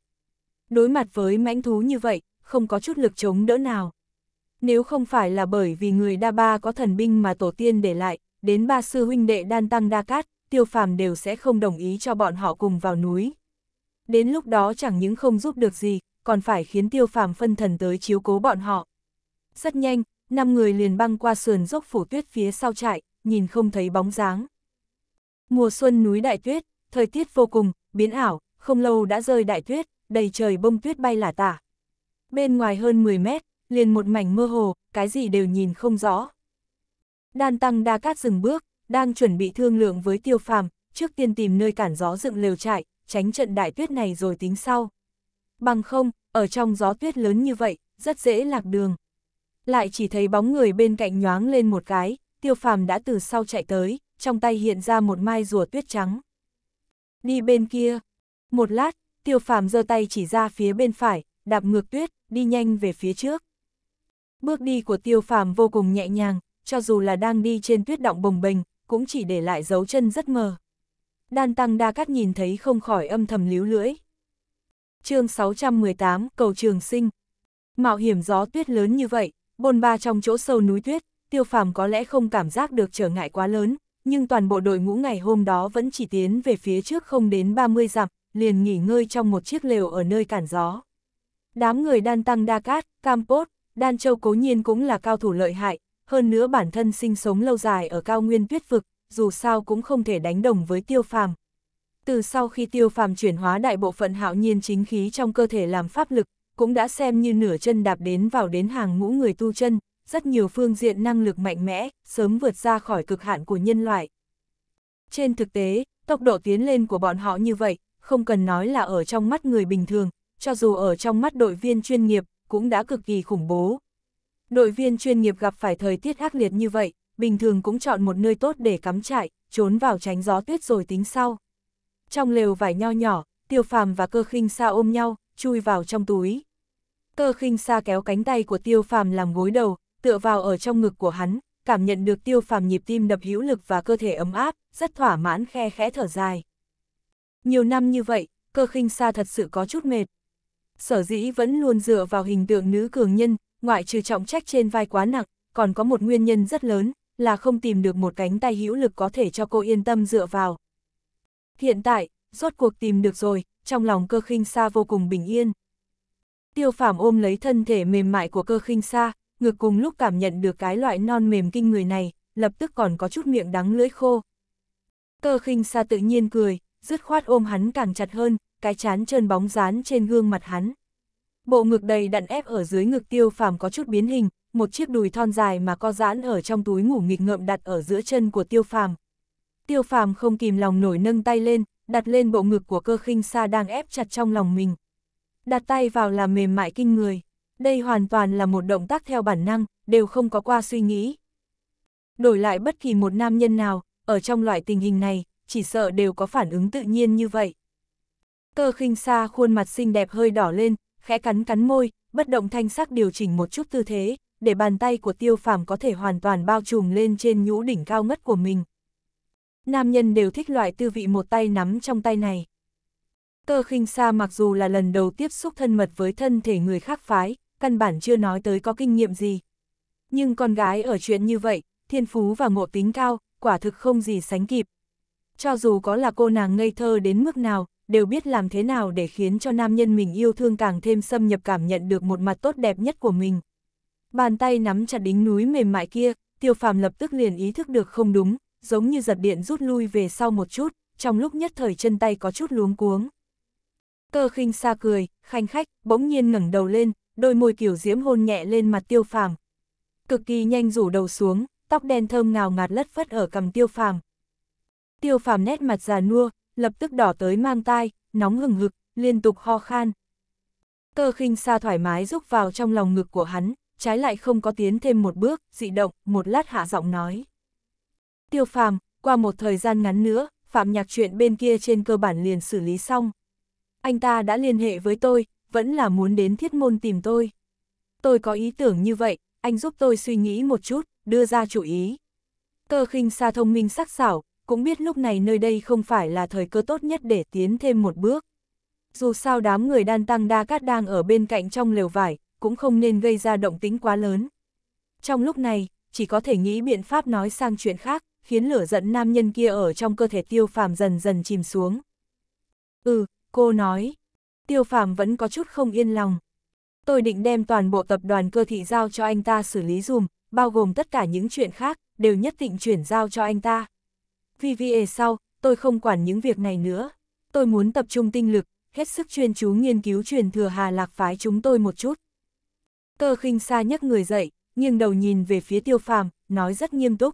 Đối mặt với mãnh thú như vậy, không có chút lực chống đỡ nào. Nếu không phải là bởi vì người Đa Ba có thần binh mà tổ tiên để lại, đến ba sư huynh đệ đan tăng đa cát, tiêu phàm đều sẽ không đồng ý cho bọn họ cùng vào núi đến lúc đó chẳng những không giúp được gì, còn phải khiến tiêu phàm phân thần tới chiếu cố bọn họ. Rất nhanh, năm người liền băng qua sườn dốc phủ tuyết phía sau trại, nhìn không thấy bóng dáng. Mùa xuân núi đại tuyết, thời tiết vô cùng, biến ảo, không lâu đã rơi đại tuyết, đầy trời bông tuyết bay lả tả. Bên ngoài hơn 10 mét, liền một mảnh mơ hồ, cái gì đều nhìn không rõ. Đan tăng đa cát dừng bước, đang chuẩn bị thương lượng với tiêu phàm, trước tiên tìm nơi cản gió dựng lều trại, tránh trận đại tuyết này rồi tính sau. Bằng không, ở trong gió tuyết lớn như vậy, rất dễ lạc đường. Lại chỉ thấy bóng người bên cạnh nhoáng lên một cái, tiêu phàm đã từ sau chạy tới, trong tay hiện ra một mai rùa tuyết trắng. Đi bên kia. Một lát, tiêu phàm giơ tay chỉ ra phía bên phải, đạp ngược tuyết, đi nhanh về phía trước. Bước đi của tiêu phàm vô cùng nhẹ nhàng, cho dù là đang đi trên tuyết động bồng bềnh, cũng chỉ để lại dấu chân rất mờ đan tăng đa cát nhìn thấy không khỏi âm thầm líu lưỡi. chương 618, cầu trường sinh. Mạo hiểm gió tuyết lớn như vậy, bồn ba trong chỗ sâu núi tuyết, tiêu phàm có lẽ không cảm giác được trở ngại quá lớn, nhưng toàn bộ đội ngũ ngày hôm đó vẫn chỉ tiến về phía trước không đến 30 dặm, liền nghỉ ngơi trong một chiếc lều ở nơi cản gió. Đám người đan tăng đa cát, campot, đan châu cố nhiên cũng là cao thủ lợi hại, hơn nữa bản thân sinh sống lâu dài ở cao nguyên tuyết vực, dù sao cũng không thể đánh đồng với tiêu phàm. Từ sau khi tiêu phàm chuyển hóa đại bộ phận hạo nhiên chính khí trong cơ thể làm pháp lực, cũng đã xem như nửa chân đạp đến vào đến hàng ngũ người tu chân, rất nhiều phương diện năng lực mạnh mẽ, sớm vượt ra khỏi cực hạn của nhân loại. Trên thực tế, tốc độ tiến lên của bọn họ như vậy, không cần nói là ở trong mắt người bình thường, cho dù ở trong mắt đội viên chuyên nghiệp, cũng đã cực kỳ khủng bố. Đội viên chuyên nghiệp gặp phải thời tiết ác liệt như vậy, bình thường cũng chọn một nơi tốt để cắm trại, trốn vào tránh gió tuyết rồi tính sau. Trong lều vải nho nhỏ, tiêu phàm và cơ khinh sa ôm nhau, chui vào trong túi. Cơ khinh sa kéo cánh tay của tiêu phàm làm gối đầu, tựa vào ở trong ngực của hắn, cảm nhận được tiêu phàm nhịp tim đập hữu lực và cơ thể ấm áp, rất thỏa mãn khe khẽ thở dài. Nhiều năm như vậy, cơ khinh sa thật sự có chút mệt. Sở dĩ vẫn luôn dựa vào hình tượng nữ cường nhân, ngoại trừ trọng trách trên vai quá nặng, còn có một nguyên nhân rất lớn, là không tìm được một cánh tay hữu lực có thể cho cô yên tâm dựa vào. Hiện tại, rốt cuộc tìm được rồi, trong lòng cơ khinh xa vô cùng bình yên. Tiêu phàm ôm lấy thân thể mềm mại của cơ khinh xa, ngược cùng lúc cảm nhận được cái loại non mềm kinh người này, lập tức còn có chút miệng đắng lưỡi khô. Cơ khinh xa tự nhiên cười, dứt khoát ôm hắn càng chặt hơn, cái chán trơn bóng dán trên gương mặt hắn. Bộ ngực đầy đặn ép ở dưới ngực tiêu phàm có chút biến hình, một chiếc đùi thon dài mà co giãn ở trong túi ngủ nghịch ngợm đặt ở giữa chân của tiêu phàm. Tiêu phàm không kìm lòng nổi nâng tay lên, đặt lên bộ ngực của cơ khinh xa đang ép chặt trong lòng mình. Đặt tay vào là mềm mại kinh người. Đây hoàn toàn là một động tác theo bản năng, đều không có qua suy nghĩ. Đổi lại bất kỳ một nam nhân nào, ở trong loại tình hình này, chỉ sợ đều có phản ứng tự nhiên như vậy. Cơ khinh xa khuôn mặt xinh đẹp hơi đỏ lên, khẽ cắn cắn môi, bất động thanh sắc điều chỉnh một chút tư thế để bàn tay của tiêu phàm có thể hoàn toàn bao trùm lên trên nhũ đỉnh cao ngất của mình. Nam nhân đều thích loại tư vị một tay nắm trong tay này. Cơ khinh xa mặc dù là lần đầu tiếp xúc thân mật với thân thể người khác phái, căn bản chưa nói tới có kinh nghiệm gì. Nhưng con gái ở chuyện như vậy, thiên phú và ngộ tính cao, quả thực không gì sánh kịp. Cho dù có là cô nàng ngây thơ đến mức nào, đều biết làm thế nào để khiến cho nam nhân mình yêu thương càng thêm xâm nhập cảm nhận được một mặt tốt đẹp nhất của mình. Bàn tay nắm chặt đính núi mềm mại kia, tiêu phàm lập tức liền ý thức được không đúng, giống như giật điện rút lui về sau một chút, trong lúc nhất thời chân tay có chút luống cuống. Cơ khinh xa cười, khanh khách, bỗng nhiên ngẩng đầu lên, đôi môi kiểu diễm hôn nhẹ lên mặt tiêu phàm. Cực kỳ nhanh rủ đầu xuống, tóc đen thơm ngào ngạt lất phất ở cầm tiêu phàm. Tiêu phàm nét mặt già nua, lập tức đỏ tới mang tai, nóng hừng hực, liên tục ho khan. Cơ khinh xa thoải mái rúc vào trong lòng ngực của hắn, trái lại không có tiến thêm một bước, dị động, một lát hạ giọng nói. Tiêu phàm, qua một thời gian ngắn nữa, phạm nhạc chuyện bên kia trên cơ bản liền xử lý xong. Anh ta đã liên hệ với tôi, vẫn là muốn đến thiết môn tìm tôi. Tôi có ý tưởng như vậy, anh giúp tôi suy nghĩ một chút, đưa ra chủ ý. Cơ khinh xa thông minh sắc sảo, cũng biết lúc này nơi đây không phải là thời cơ tốt nhất để tiến thêm một bước. Dù sao đám người đan tăng đa cát đang ở bên cạnh trong lều vải, cũng không nên gây ra động tính quá lớn. Trong lúc này, chỉ có thể nghĩ biện pháp nói sang chuyện khác, khiến lửa giận nam nhân kia ở trong cơ thể tiêu phàm dần dần chìm xuống. Ừ, cô nói. Tiêu phàm vẫn có chút không yên lòng. Tôi định đem toàn bộ tập đoàn cơ thị giao cho anh ta xử lý dùm, bao gồm tất cả những chuyện khác, đều nhất định chuyển giao cho anh ta. Vì vì sau, tôi không quản những việc này nữa. Tôi muốn tập trung tinh lực, hết sức chuyên chú nghiên cứu truyền thừa Hà Lạc Phái chúng tôi một chút, Cơ khinh xa nhấc người dậy, nghiêng đầu nhìn về phía tiêu phàm, nói rất nghiêm túc.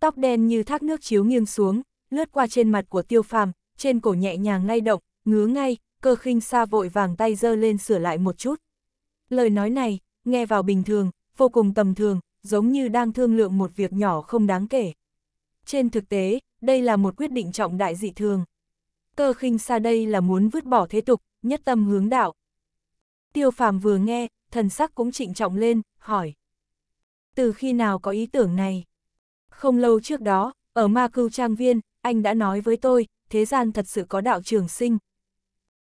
Tóc đen như thác nước chiếu nghiêng xuống, lướt qua trên mặt của tiêu phàm, trên cổ nhẹ nhàng lay động, ngứa ngay, cơ khinh xa vội vàng tay giơ lên sửa lại một chút. Lời nói này, nghe vào bình thường, vô cùng tầm thường, giống như đang thương lượng một việc nhỏ không đáng kể. Trên thực tế, đây là một quyết định trọng đại dị thường. Cơ khinh xa đây là muốn vứt bỏ thế tục, nhất tâm hướng đạo. Tiêu phàm vừa nghe, thần sắc cũng trịnh trọng lên, hỏi. Từ khi nào có ý tưởng này? Không lâu trước đó, ở ma cưu trang viên, anh đã nói với tôi, thế gian thật sự có đạo trường sinh.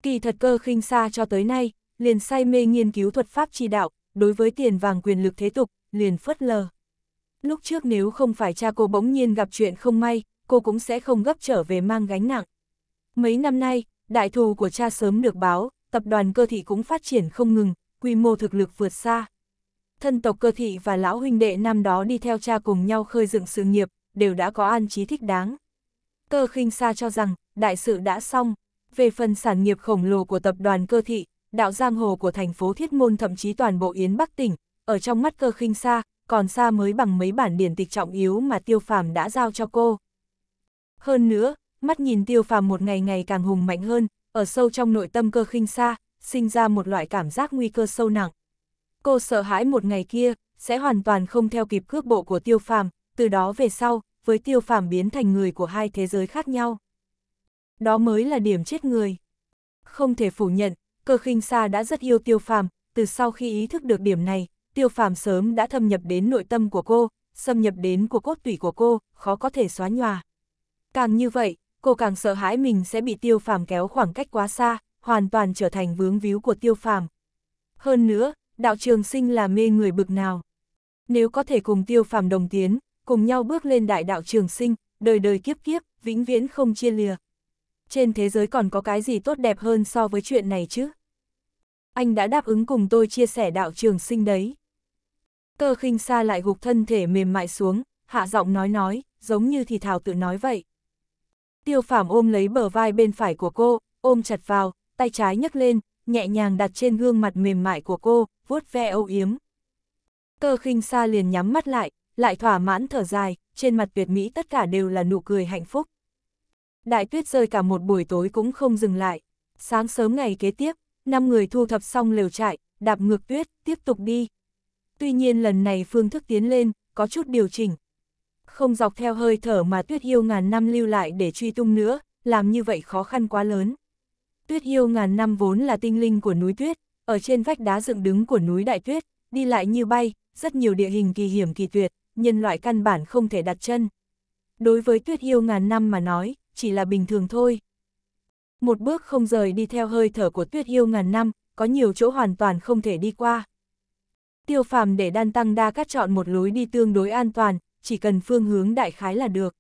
Kỳ thật cơ khinh xa cho tới nay, liền say mê nghiên cứu thuật pháp chi đạo, đối với tiền vàng quyền lực thế tục, liền phất lờ. Lúc trước nếu không phải cha cô bỗng nhiên gặp chuyện không may, cô cũng sẽ không gấp trở về mang gánh nặng. Mấy năm nay, đại thù của cha sớm được báo, tập đoàn cơ thị cũng phát triển không ngừng, quy mô thực lực vượt xa. Thân tộc cơ thị và lão huynh đệ năm đó đi theo cha cùng nhau khơi dựng sự nghiệp, đều đã có an trí thích đáng. Cơ khinh xa cho rằng, đại sự đã xong, về phần sản nghiệp khổng lồ của tập đoàn cơ thị, đạo giang hồ của thành phố Thiết Môn thậm chí toàn bộ Yến Bắc tỉnh, ở trong mắt cơ khinh xa, còn xa mới bằng mấy bản điển tịch trọng yếu mà tiêu phàm đã giao cho cô. Hơn nữa, mắt nhìn tiêu phàm một ngày ngày càng hùng mạnh hơn, ở sâu trong nội tâm cơ khinh xa, sinh ra một loại cảm giác nguy cơ sâu nặng. Cô sợ hãi một ngày kia, sẽ hoàn toàn không theo kịp cước bộ của tiêu phàm, từ đó về sau, với tiêu phàm biến thành người của hai thế giới khác nhau. Đó mới là điểm chết người. Không thể phủ nhận, cơ khinh xa đã rất yêu tiêu phàm, từ sau khi ý thức được điểm này, tiêu phàm sớm đã thâm nhập đến nội tâm của cô, xâm nhập đến của cốt tủy của cô, khó có thể xóa nhòa. Càng như vậy, cô càng sợ hãi mình sẽ bị tiêu phàm kéo khoảng cách quá xa, hoàn toàn trở thành vướng víu của tiêu phàm. Hơn nữa, đạo trường sinh là mê người bực nào. Nếu có thể cùng tiêu phàm đồng tiến, cùng nhau bước lên đại đạo trường sinh, đời đời kiếp kiếp, vĩnh viễn không chia lìa. Trên thế giới còn có cái gì tốt đẹp hơn so với chuyện này chứ? Anh đã đáp ứng cùng tôi chia sẻ đạo trường sinh đấy. Cơ khinh xa lại gục thân thể mềm mại xuống, hạ giọng nói nói, giống như thì thảo tự nói vậy. Tiêu phàm ôm lấy bờ vai bên phải của cô, ôm chặt vào, tay trái nhấc lên, nhẹ nhàng đặt trên gương mặt mềm mại của cô, vuốt ve âu yếm. Cơ khinh xa liền nhắm mắt lại, lại thỏa mãn thở dài, trên mặt tuyệt mỹ tất cả đều là nụ cười hạnh phúc. Đại tuyết rơi cả một buổi tối cũng không dừng lại. Sáng sớm ngày kế tiếp, năm người thu thập xong lều trại, đạp ngược tuyết, tiếp tục đi. Tuy nhiên lần này phương thức tiến lên, có chút điều chỉnh. Không dọc theo hơi thở mà tuyết yêu ngàn năm lưu lại để truy tung nữa, làm như vậy khó khăn quá lớn. Tuyết yêu ngàn năm vốn là tinh linh của núi tuyết, ở trên vách đá dựng đứng của núi Đại Tuyết, đi lại như bay, rất nhiều địa hình kỳ hiểm kỳ tuyệt, nhân loại căn bản không thể đặt chân. Đối với Tuyết yêu ngàn năm mà nói, chỉ là bình thường thôi. Một bước không rời đi theo hơi thở của Tuyết yêu ngàn năm, có nhiều chỗ hoàn toàn không thể đi qua. Tiêu phàm để đan tăng đa cắt chọn một lối đi tương đối an toàn, chỉ cần phương hướng đại khái là được.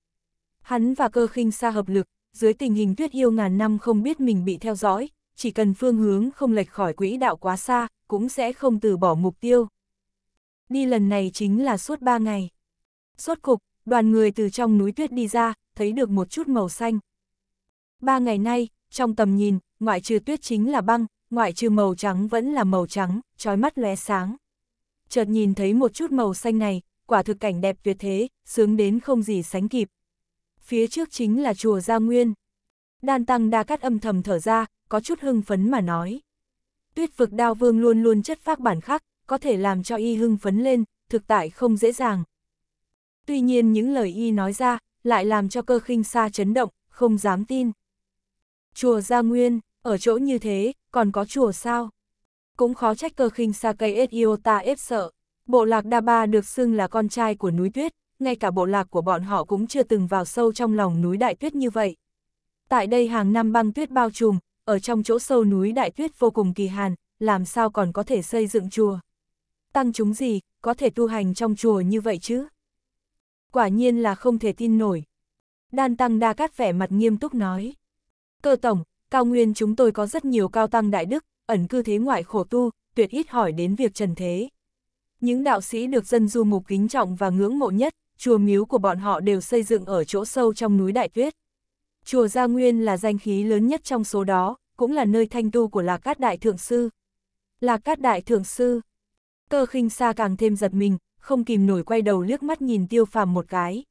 Hắn và cơ khinh xa hợp lực, dưới tình hình tuyết yêu ngàn năm không biết mình bị theo dõi, chỉ cần phương hướng không lệch khỏi quỹ đạo quá xa, cũng sẽ không từ bỏ mục tiêu. Đi lần này chính là suốt ba ngày. Suốt cục, đoàn người từ trong núi tuyết đi ra, thấy được một chút màu xanh. Ba ngày nay, trong tầm nhìn, ngoại trừ tuyết chính là băng, ngoại trừ màu trắng vẫn là màu trắng, trói mắt lóe sáng. Chợt nhìn thấy một chút màu xanh này, quả thực cảnh đẹp tuyệt thế, sướng đến không gì sánh kịp, phía trước chính là chùa Gia Nguyên. Đan Tăng Đa Cát âm thầm thở ra, có chút hưng phấn mà nói. Tuyết vực đao vương luôn luôn chất phác bản khắc, có thể làm cho y hưng phấn lên, thực tại không dễ dàng. Tuy nhiên những lời y nói ra, lại làm cho cơ khinh xa chấn động, không dám tin. Chùa Gia Nguyên, ở chỗ như thế, còn có chùa sao? Cũng khó trách cơ khinh xa cây Esiota ép sợ. Bộ lạc Đa Ba được xưng là con trai của núi tuyết, ngay cả bộ lạc của bọn họ cũng chưa từng vào sâu trong lòng núi đại tuyết như vậy. Tại đây hàng năm băng tuyết bao trùm, ở trong chỗ sâu núi đại tuyết vô cùng kỳ hàn, làm sao còn có thể xây dựng chùa. Tăng chúng gì, có thể tu hành trong chùa như vậy chứ? Quả nhiên là không thể tin nổi. Đan Tăng Đa Cát vẻ mặt nghiêm túc nói. Cơ Tổng, Cao Nguyên chúng tôi có rất nhiều cao tăng đại đức, ẩn cư thế ngoại khổ tu, tuyệt ít hỏi đến việc trần thế. Những đạo sĩ được dân du mục kính trọng và ngưỡng mộ nhất, chùa miếu của bọn họ đều xây dựng ở chỗ sâu trong núi Đại Tuyết. Chùa Gia Nguyên là danh khí lớn nhất trong số đó, cũng là nơi thanh tu của Lạc Cát Đại Thượng Sư. Lạc Cát Đại Thượng Sư, cơ khinh xa càng thêm giật mình, không kìm nổi quay đầu liếc mắt nhìn tiêu phàm một cái.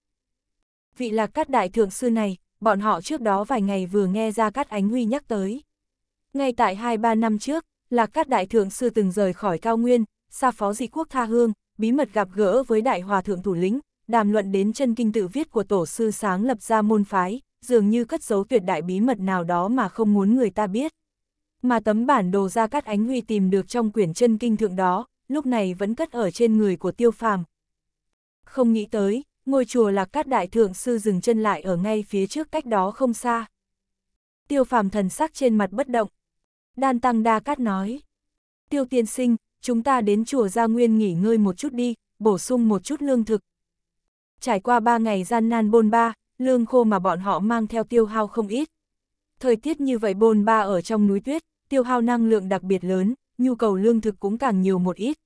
Vị Lạc Cát Đại Thượng Sư này, bọn họ trước đó vài ngày vừa nghe ra Cát Ánh Huy nhắc tới. Ngay tại 2-3 năm trước, Lạc Cát Đại Thượng Sư từng rời khỏi Cao Nguyên, xa phó di quốc tha hương, bí mật gặp gỡ với Đại Hòa Thượng Thủ Lĩnh, đàm luận đến chân kinh tự viết của tổ sư sáng lập ra môn phái, dường như cất giấu tuyệt đại bí mật nào đó mà không muốn người ta biết. Mà tấm bản đồ ra cắt ánh huy tìm được trong quyển chân kinh thượng đó, lúc này vẫn cất ở trên người của tiêu phàm. Không nghĩ tới, ngôi chùa là cát đại thượng sư dừng chân lại ở ngay phía trước cách đó không xa. Tiêu phàm thần sắc trên mặt bất động. Đan tăng đa cát nói. Tiêu tiên sinh, chúng ta đến chùa gia nguyên nghỉ ngơi một chút đi, bổ sung một chút lương thực, Trải qua 3 ngày gian nan bôn ba, lương khô mà bọn họ mang theo tiêu hao không ít. Thời tiết như vậy bôn ba ở trong núi tuyết, tiêu hao năng lượng đặc biệt lớn, nhu cầu lương thực cũng càng nhiều một ít.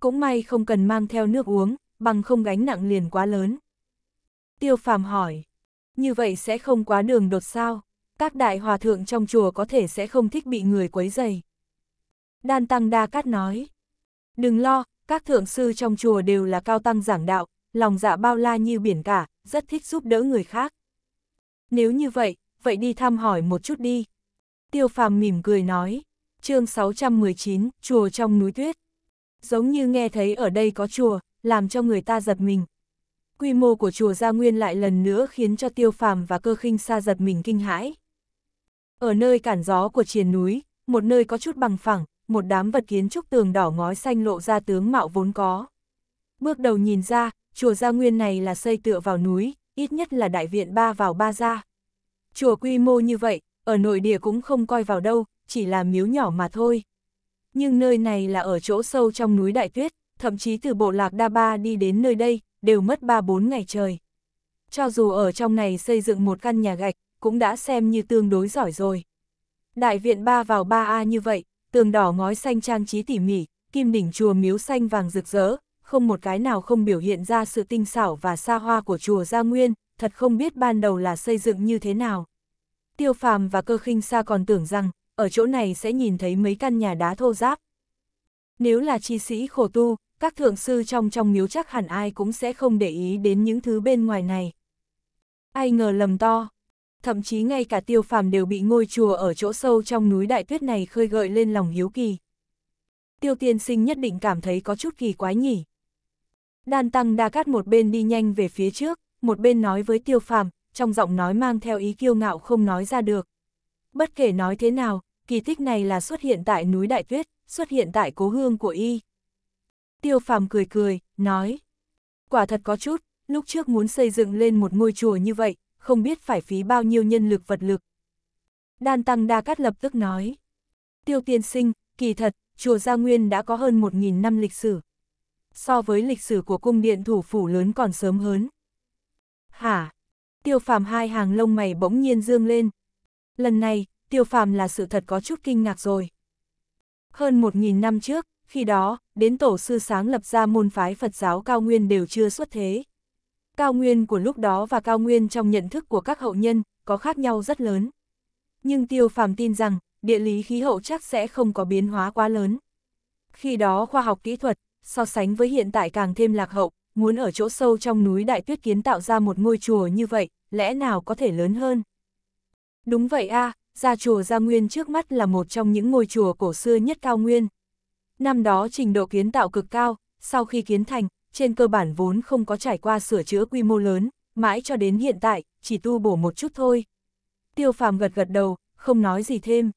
Cũng may không cần mang theo nước uống, bằng không gánh nặng liền quá lớn. Tiêu phàm hỏi, như vậy sẽ không quá đường đột sao? Các đại hòa thượng trong chùa có thể sẽ không thích bị người quấy dày. Đan Tăng Đa Cát nói, đừng lo, các thượng sư trong chùa đều là cao tăng giảng đạo, lòng dạ bao la như biển cả, rất thích giúp đỡ người khác. Nếu như vậy, vậy đi thăm hỏi một chút đi. Tiêu phàm mỉm cười nói, chương 619, chùa trong núi tuyết. Giống như nghe thấy ở đây có chùa, làm cho người ta giật mình. Quy mô của chùa Gia Nguyên lại lần nữa khiến cho tiêu phàm và cơ khinh xa giật mình kinh hãi. Ở nơi cản gió của triền núi, một nơi có chút bằng phẳng, một đám vật kiến trúc tường đỏ ngói xanh lộ ra tướng mạo vốn có. Bước đầu nhìn ra, chùa Gia Nguyên này là xây tựa vào núi, ít nhất là đại viện ba vào ba gia. Chùa quy mô như vậy, ở nội địa cũng không coi vào đâu, chỉ là miếu nhỏ mà thôi. Nhưng nơi này là ở chỗ sâu trong núi Đại Tuyết, thậm chí từ bộ lạc Đa Ba đi đến nơi đây, đều mất ba bốn ngày trời. Cho dù ở trong này xây dựng một căn nhà gạch, cũng đã xem như tương đối giỏi rồi. Đại viện ba vào ba a như vậy, tường đỏ ngói xanh trang trí tỉ mỉ, kim đỉnh chùa miếu xanh vàng rực rỡ, không một cái nào không biểu hiện ra sự tinh xảo và xa hoa của chùa Gia Nguyên, thật không biết ban đầu là xây dựng như thế nào. Tiêu phàm và cơ khinh xa còn tưởng rằng, ở chỗ này sẽ nhìn thấy mấy căn nhà đá thô giáp. Nếu là chi sĩ khổ tu, các thượng sư trong trong miếu chắc hẳn ai cũng sẽ không để ý đến những thứ bên ngoài này. Ai ngờ lầm to, thậm chí ngay cả tiêu phàm đều bị ngôi chùa ở chỗ sâu trong núi đại tuyết này khơi gợi lên lòng hiếu kỳ. Tiêu tiên sinh nhất định cảm thấy có chút kỳ quái nhỉ. Đan Tăng Đa Cát một bên đi nhanh về phía trước, một bên nói với Tiêu Phàm, trong giọng nói mang theo ý kiêu ngạo không nói ra được. Bất kể nói thế nào, kỳ tích này là xuất hiện tại núi Đại Tuyết, xuất hiện tại cố hương của y. Tiêu Phàm cười cười, nói, quả thật có chút, lúc trước muốn xây dựng lên một ngôi chùa như vậy, không biết phải phí bao nhiêu nhân lực vật lực. Đan Tăng Đa Cát lập tức nói, Tiêu Tiên Sinh, kỳ thật, chùa Gia Nguyên đã có hơn 1.000 năm lịch sử so với lịch sử của cung điện thủ phủ lớn còn sớm hơn. Hả? Tiêu phàm hai hàng lông mày bỗng nhiên dương lên. Lần này, tiêu phàm là sự thật có chút kinh ngạc rồi. Hơn một nghìn năm trước, khi đó, đến tổ sư sáng lập ra môn phái Phật giáo Cao Nguyên đều chưa xuất thế. Cao Nguyên của lúc đó và Cao Nguyên trong nhận thức của các hậu nhân có khác nhau rất lớn. Nhưng tiêu phàm tin rằng, địa lý khí hậu chắc sẽ không có biến hóa quá lớn. Khi đó khoa học kỹ thuật, so sánh với hiện tại càng thêm lạc hậu, muốn ở chỗ sâu trong núi đại tuyết kiến tạo ra một ngôi chùa như vậy, lẽ nào có thể lớn hơn? Đúng vậy a, à, gia chùa Gia Nguyên trước mắt là một trong những ngôi chùa cổ xưa nhất cao nguyên. Năm đó trình độ kiến tạo cực cao, sau khi kiến thành, trên cơ bản vốn không có trải qua sửa chữa quy mô lớn, mãi cho đến hiện tại, chỉ tu bổ một chút thôi. Tiêu phàm gật gật đầu, không nói gì thêm.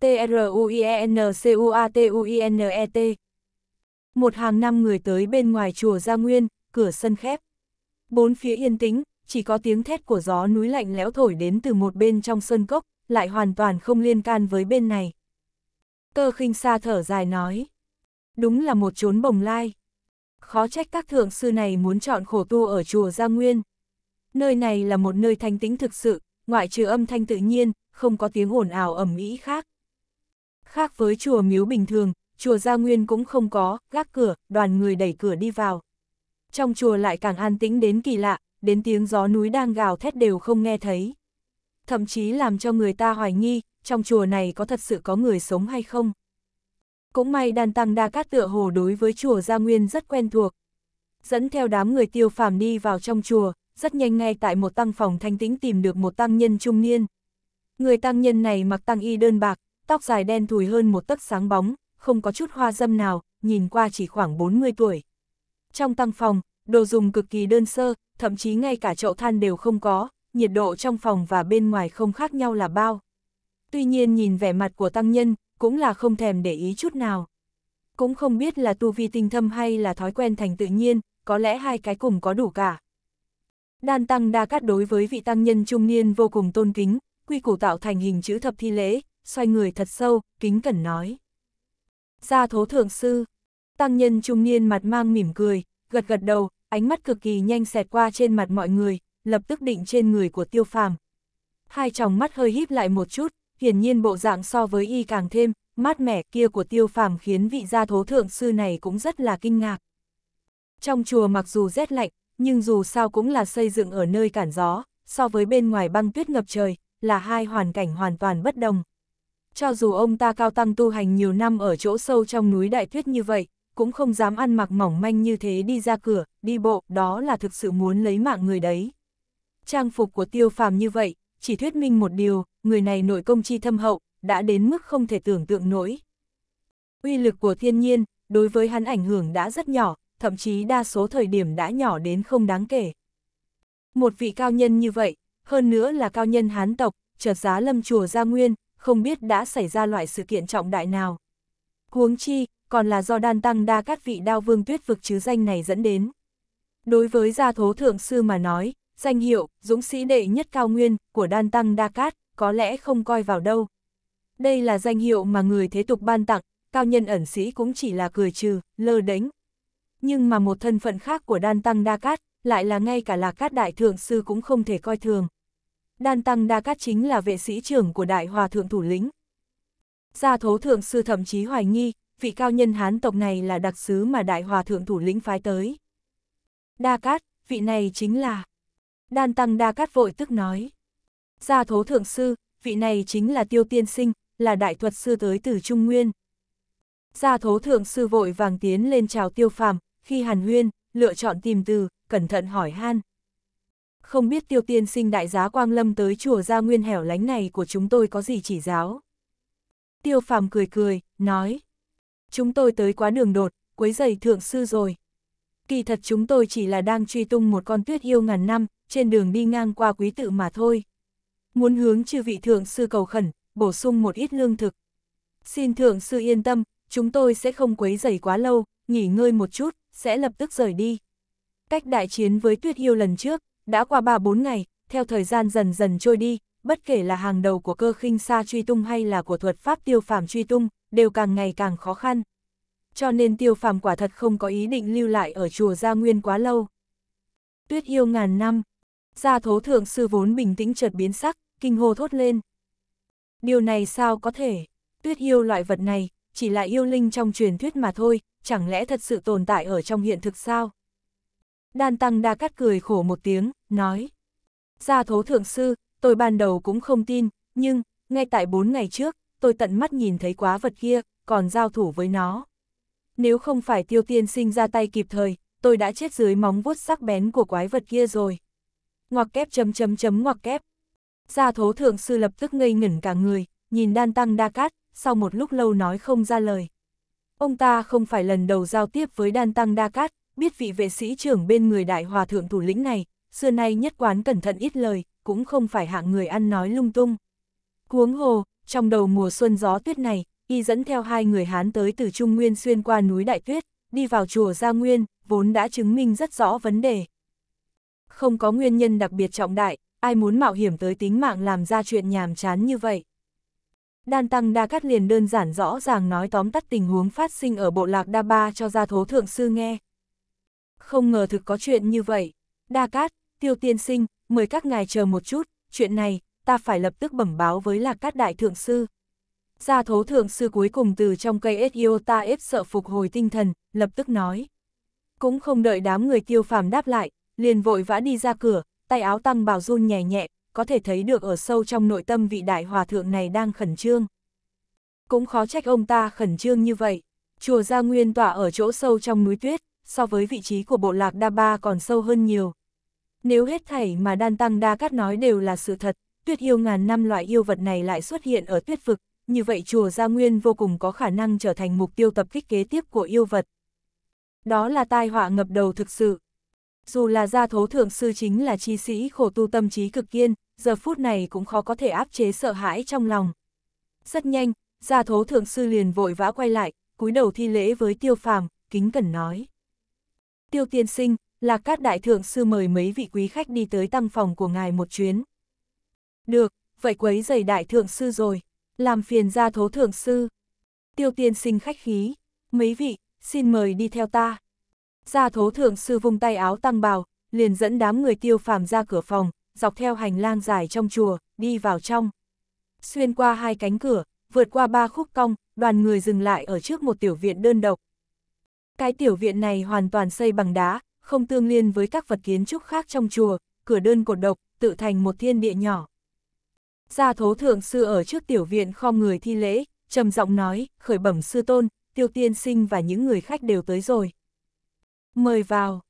T-R-U-I-E-N-C-U-A-T-U-I-N-E-T một hàng năm người tới bên ngoài chùa Gia Nguyên, cửa sân khép. Bốn phía yên tĩnh, chỉ có tiếng thét của gió núi lạnh lẽo thổi đến từ một bên trong sân cốc, lại hoàn toàn không liên can với bên này. Cơ khinh xa thở dài nói. Đúng là một chốn bồng lai. Khó trách các thượng sư này muốn chọn khổ tu ở chùa Gia Nguyên. Nơi này là một nơi thanh tĩnh thực sự, ngoại trừ âm thanh tự nhiên, không có tiếng ồn ào ầm ĩ khác. Khác với chùa miếu bình thường, chùa Gia Nguyên cũng không có, gác cửa, đoàn người đẩy cửa đi vào. Trong chùa lại càng an tĩnh đến kỳ lạ, đến tiếng gió núi đang gào thét đều không nghe thấy. Thậm chí làm cho người ta hoài nghi, trong chùa này có thật sự có người sống hay không. Cũng may đàn tăng đa cát tựa hồ đối với chùa Gia Nguyên rất quen thuộc. Dẫn theo đám người tiêu phàm đi vào trong chùa, rất nhanh ngay tại một tăng phòng thanh tĩnh tìm được một tăng nhân trung niên. Người tăng nhân này mặc tăng y đơn bạc, tóc dài đen thùi hơn một tấc sáng bóng, không có chút hoa dâm nào, nhìn qua chỉ khoảng 40 tuổi. Trong tăng phòng, đồ dùng cực kỳ đơn sơ, thậm chí ngay cả chậu than đều không có, nhiệt độ trong phòng và bên ngoài không khác nhau là bao. Tuy nhiên nhìn vẻ mặt của tăng nhân, cũng là không thèm để ý chút nào. Cũng không biết là tu vi tinh thâm hay là thói quen thành tự nhiên, có lẽ hai cái cùng có đủ cả. Đan tăng đa cát đối với vị tăng nhân trung niên vô cùng tôn kính, quy củ tạo thành hình chữ thập thi lễ, xoay người thật sâu, kính cẩn nói. Gia thố thượng sư. Tăng nhân trung niên mặt mang mỉm cười, gật gật đầu, ánh mắt cực kỳ nhanh xẹt qua trên mặt mọi người, lập tức định trên người của tiêu phàm. Hai tròng mắt hơi híp lại một chút, hiển nhiên bộ dạng so với y càng thêm, mát mẻ kia của tiêu phàm khiến vị gia thố thượng sư này cũng rất là kinh ngạc. Trong chùa mặc dù rét lạnh, nhưng dù sao cũng là xây dựng ở nơi cản gió, so với bên ngoài băng tuyết ngập trời, là hai hoàn cảnh hoàn toàn bất đồng cho dù ông ta cao tăng tu hành nhiều năm ở chỗ sâu trong núi đại tuyết như vậy, cũng không dám ăn mặc mỏng manh như thế đi ra cửa, đi bộ, đó là thực sự muốn lấy mạng người đấy. Trang phục của tiêu phàm như vậy, chỉ thuyết minh một điều, người này nội công chi thâm hậu, đã đến mức không thể tưởng tượng nổi. Uy lực của thiên nhiên, đối với hắn ảnh hưởng đã rất nhỏ, thậm chí đa số thời điểm đã nhỏ đến không đáng kể. Một vị cao nhân như vậy, hơn nữa là cao nhân hán tộc, chợt giá lâm chùa gia nguyên, không biết đã xảy ra loại sự kiện trọng đại nào. Huống chi, còn là do đan tăng đa các vị đao vương tuyết vực chứ danh này dẫn đến. Đối với gia thố thượng sư mà nói, danh hiệu, dũng sĩ đệ nhất cao nguyên, của đan tăng đa cát, có lẽ không coi vào đâu. Đây là danh hiệu mà người thế tục ban tặng, cao nhân ẩn sĩ cũng chỉ là cười trừ, lơ đánh. Nhưng mà một thân phận khác của đan tăng đa cát, lại là ngay cả là cát đại thượng sư cũng không thể coi thường. Đan Tăng Đa Cát chính là vệ sĩ trưởng của Đại Hòa Thượng Thủ Lĩnh. Gia Thố Thượng Sư thậm chí hoài nghi, vị cao nhân Hán tộc này là đặc sứ mà Đại Hòa Thượng Thủ Lĩnh phái tới. Đa Cát, vị này chính là... Đan Tăng Đa Cát vội tức nói. Gia Thố Thượng Sư, vị này chính là Tiêu Tiên Sinh, là Đại Thuật Sư tới từ Trung Nguyên. Gia Thố Thượng Sư vội vàng tiến lên chào Tiêu Phàm khi Hàn Huyên, lựa chọn tìm từ, cẩn thận hỏi han không biết tiêu tiên sinh đại giá quang lâm tới chùa gia nguyên hẻo lánh này của chúng tôi có gì chỉ giáo. Tiêu phàm cười cười, nói. Chúng tôi tới quá đường đột, quấy giày thượng sư rồi. Kỳ thật chúng tôi chỉ là đang truy tung một con tuyết yêu ngàn năm, trên đường đi ngang qua quý tự mà thôi. Muốn hướng chư vị thượng sư cầu khẩn, bổ sung một ít lương thực. Xin thượng sư yên tâm, chúng tôi sẽ không quấy giày quá lâu, nghỉ ngơi một chút, sẽ lập tức rời đi. Cách đại chiến với tuyết yêu lần trước, đã qua 3-4 ngày, theo thời gian dần dần trôi đi, bất kể là hàng đầu của cơ khinh xa truy tung hay là của thuật pháp tiêu phàm truy tung, đều càng ngày càng khó khăn. Cho nên tiêu phàm quả thật không có ý định lưu lại ở chùa Gia Nguyên quá lâu. Tuyết yêu ngàn năm, gia thố thượng sư vốn bình tĩnh chợt biến sắc, kinh hô thốt lên. Điều này sao có thể, tuyết yêu loại vật này, chỉ là yêu linh trong truyền thuyết mà thôi, chẳng lẽ thật sự tồn tại ở trong hiện thực sao? Đan Tăng Đa Cát cười khổ một tiếng, nói. Gia thố thượng sư, tôi ban đầu cũng không tin, nhưng, ngay tại bốn ngày trước, tôi tận mắt nhìn thấy quá vật kia, còn giao thủ với nó. Nếu không phải tiêu tiên sinh ra tay kịp thời, tôi đã chết dưới móng vuốt sắc bén của quái vật kia rồi. Ngoặc kép chấm chấm chấm ngoặc kép. Gia thố thượng sư lập tức ngây ngẩn cả người, nhìn đan tăng đa cát, sau một lúc lâu nói không ra lời. Ông ta không phải lần đầu giao tiếp với đan tăng đa cát, biết vị vệ sĩ trưởng bên người đại hòa thượng thủ lĩnh này, xưa nay nhất quán cẩn thận ít lời, cũng không phải hạng người ăn nói lung tung. Cuống hồ, trong đầu mùa xuân gió tuyết này, y dẫn theo hai người Hán tới từ Trung Nguyên xuyên qua núi Đại Tuyết, đi vào chùa Gia Nguyên, vốn đã chứng minh rất rõ vấn đề. Không có nguyên nhân đặc biệt trọng đại, ai muốn mạo hiểm tới tính mạng làm ra chuyện nhàm chán như vậy. Đan Tăng Đa Cát liền đơn giản rõ ràng nói tóm tắt tình huống phát sinh ở bộ lạc Đa Ba cho gia thố thượng sư nghe. Không ngờ thực có chuyện như vậy. Đa Cát, Tiêu Tiên Sinh, mời các ngài chờ một chút, chuyện này, ta phải lập tức bẩm báo với Lạc Cát Đại Thượng Sư. Gia thố thượng sư cuối cùng từ trong cây ta ép sợ phục hồi tinh thần, lập tức nói. Cũng không đợi đám người tiêu phàm đáp lại, liền vội vã đi ra cửa, tay áo tăng bào run nhẹ nhẹ, có thể thấy được ở sâu trong nội tâm vị đại hòa thượng này đang khẩn trương. Cũng khó trách ông ta khẩn trương như vậy, chùa Gia Nguyên tỏa ở chỗ sâu trong núi tuyết, so với vị trí của bộ lạc Đa Ba còn sâu hơn nhiều. Nếu hết thảy mà Đan Tăng Đa Cát nói đều là sự thật, tuyết yêu ngàn năm loại yêu vật này lại xuất hiện ở tuyết vực, như vậy chùa Gia Nguyên vô cùng có khả năng trở thành mục tiêu tập kích kế tiếp của yêu vật. Đó là tai họa ngập đầu thực sự. Dù là gia thố thượng sư chính là chi sĩ khổ tu tâm trí cực kiên, giờ phút này cũng khó có thể áp chế sợ hãi trong lòng. Rất nhanh, gia thố thượng sư liền vội vã quay lại, cúi đầu thi lễ với tiêu phàm, kính cẩn nói tiêu tiên sinh, là các đại thượng sư mời mấy vị quý khách đi tới tăng phòng của ngài một chuyến. Được, vậy quấy giày đại thượng sư rồi, làm phiền gia thố thượng sư. Tiêu tiên sinh khách khí, mấy vị, xin mời đi theo ta. Gia thố thượng sư vung tay áo tăng bào, liền dẫn đám người tiêu phàm ra cửa phòng, dọc theo hành lang dài trong chùa, đi vào trong. Xuyên qua hai cánh cửa, vượt qua ba khúc cong, đoàn người dừng lại ở trước một tiểu viện đơn độc, cái tiểu viện này hoàn toàn xây bằng đá, không tương liên với các vật kiến trúc khác trong chùa, cửa đơn cột độc, tự thành một thiên địa nhỏ. Gia thố thượng sư ở trước tiểu viện kho người thi lễ, trầm giọng nói, khởi bẩm sư tôn, tiêu tiên sinh và những người khách đều tới rồi. Mời vào.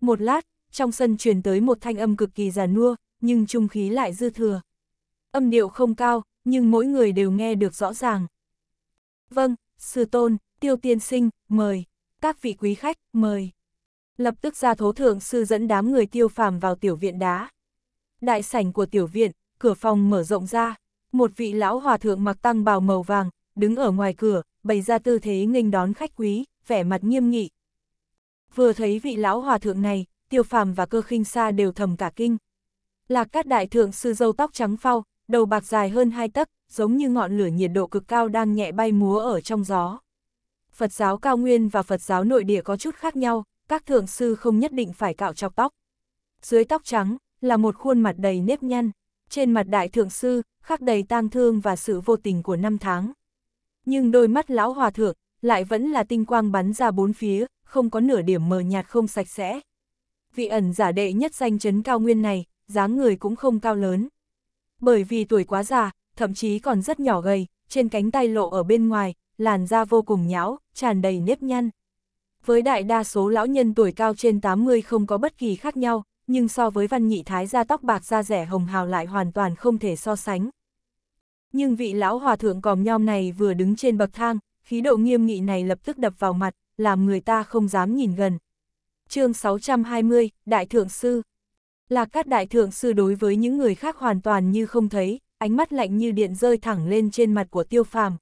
Một lát, trong sân truyền tới một thanh âm cực kỳ già nua, nhưng trung khí lại dư thừa. Âm điệu không cao, nhưng mỗi người đều nghe được rõ ràng. Vâng, sư tôn, tiêu tiên sinh, mời các vị quý khách, mời. Lập tức ra thố thượng sư dẫn đám người tiêu phàm vào tiểu viện đá. Đại sảnh của tiểu viện, cửa phòng mở rộng ra, một vị lão hòa thượng mặc tăng bào màu vàng, đứng ở ngoài cửa, bày ra tư thế nghênh đón khách quý, vẻ mặt nghiêm nghị. Vừa thấy vị lão hòa thượng này, tiêu phàm và cơ khinh sa đều thầm cả kinh. Lạc các đại thượng sư dâu tóc trắng phau, đầu bạc dài hơn hai tấc, giống như ngọn lửa nhiệt độ cực cao đang nhẹ bay múa ở trong gió. Phật giáo cao nguyên và Phật giáo nội địa có chút khác nhau, các thượng sư không nhất định phải cạo chọc tóc. Dưới tóc trắng là một khuôn mặt đầy nếp nhăn, trên mặt đại thượng sư khắc đầy tang thương và sự vô tình của năm tháng. Nhưng đôi mắt lão hòa thượng lại vẫn là tinh quang bắn ra bốn phía, không có nửa điểm mờ nhạt không sạch sẽ. Vị ẩn giả đệ nhất danh chấn cao nguyên này, dáng người cũng không cao lớn. Bởi vì tuổi quá già, thậm chí còn rất nhỏ gầy, trên cánh tay lộ ở bên ngoài, làn da vô cùng nhão, tràn đầy nếp nhăn. Với đại đa số lão nhân tuổi cao trên 80 không có bất kỳ khác nhau, nhưng so với văn nhị thái da tóc bạc da rẻ hồng hào lại hoàn toàn không thể so sánh. Nhưng vị lão hòa thượng còm nhom này vừa đứng trên bậc thang, khí độ nghiêm nghị này lập tức đập vào mặt, làm người ta không dám nhìn gần. chương 620, Đại Thượng Sư Là các Đại Thượng Sư đối với những người khác hoàn toàn như không thấy, ánh mắt lạnh như điện rơi thẳng lên trên mặt của tiêu phàm,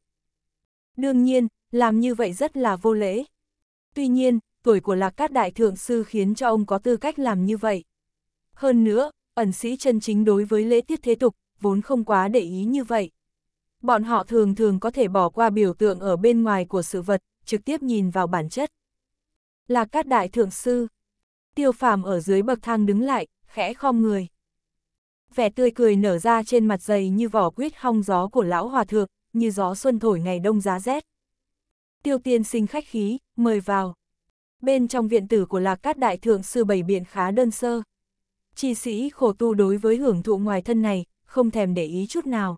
Đương nhiên, làm như vậy rất là vô lễ. Tuy nhiên, tuổi của Lạc Cát Đại Thượng Sư khiến cho ông có tư cách làm như vậy. Hơn nữa, ẩn sĩ chân chính đối với lễ tiết thế tục, vốn không quá để ý như vậy. Bọn họ thường thường có thể bỏ qua biểu tượng ở bên ngoài của sự vật, trực tiếp nhìn vào bản chất. Lạc Cát Đại Thượng Sư Tiêu phàm ở dưới bậc thang đứng lại, khẽ khom người. Vẻ tươi cười nở ra trên mặt dày như vỏ quýt hong gió của lão hòa thượng, như gió xuân thổi ngày đông giá rét. Tiêu tiên sinh khách khí, mời vào. Bên trong viện tử của Lạc Cát Đại Thượng Sư bảy biện khá đơn sơ. Chi sĩ khổ tu đối với hưởng thụ ngoài thân này, không thèm để ý chút nào.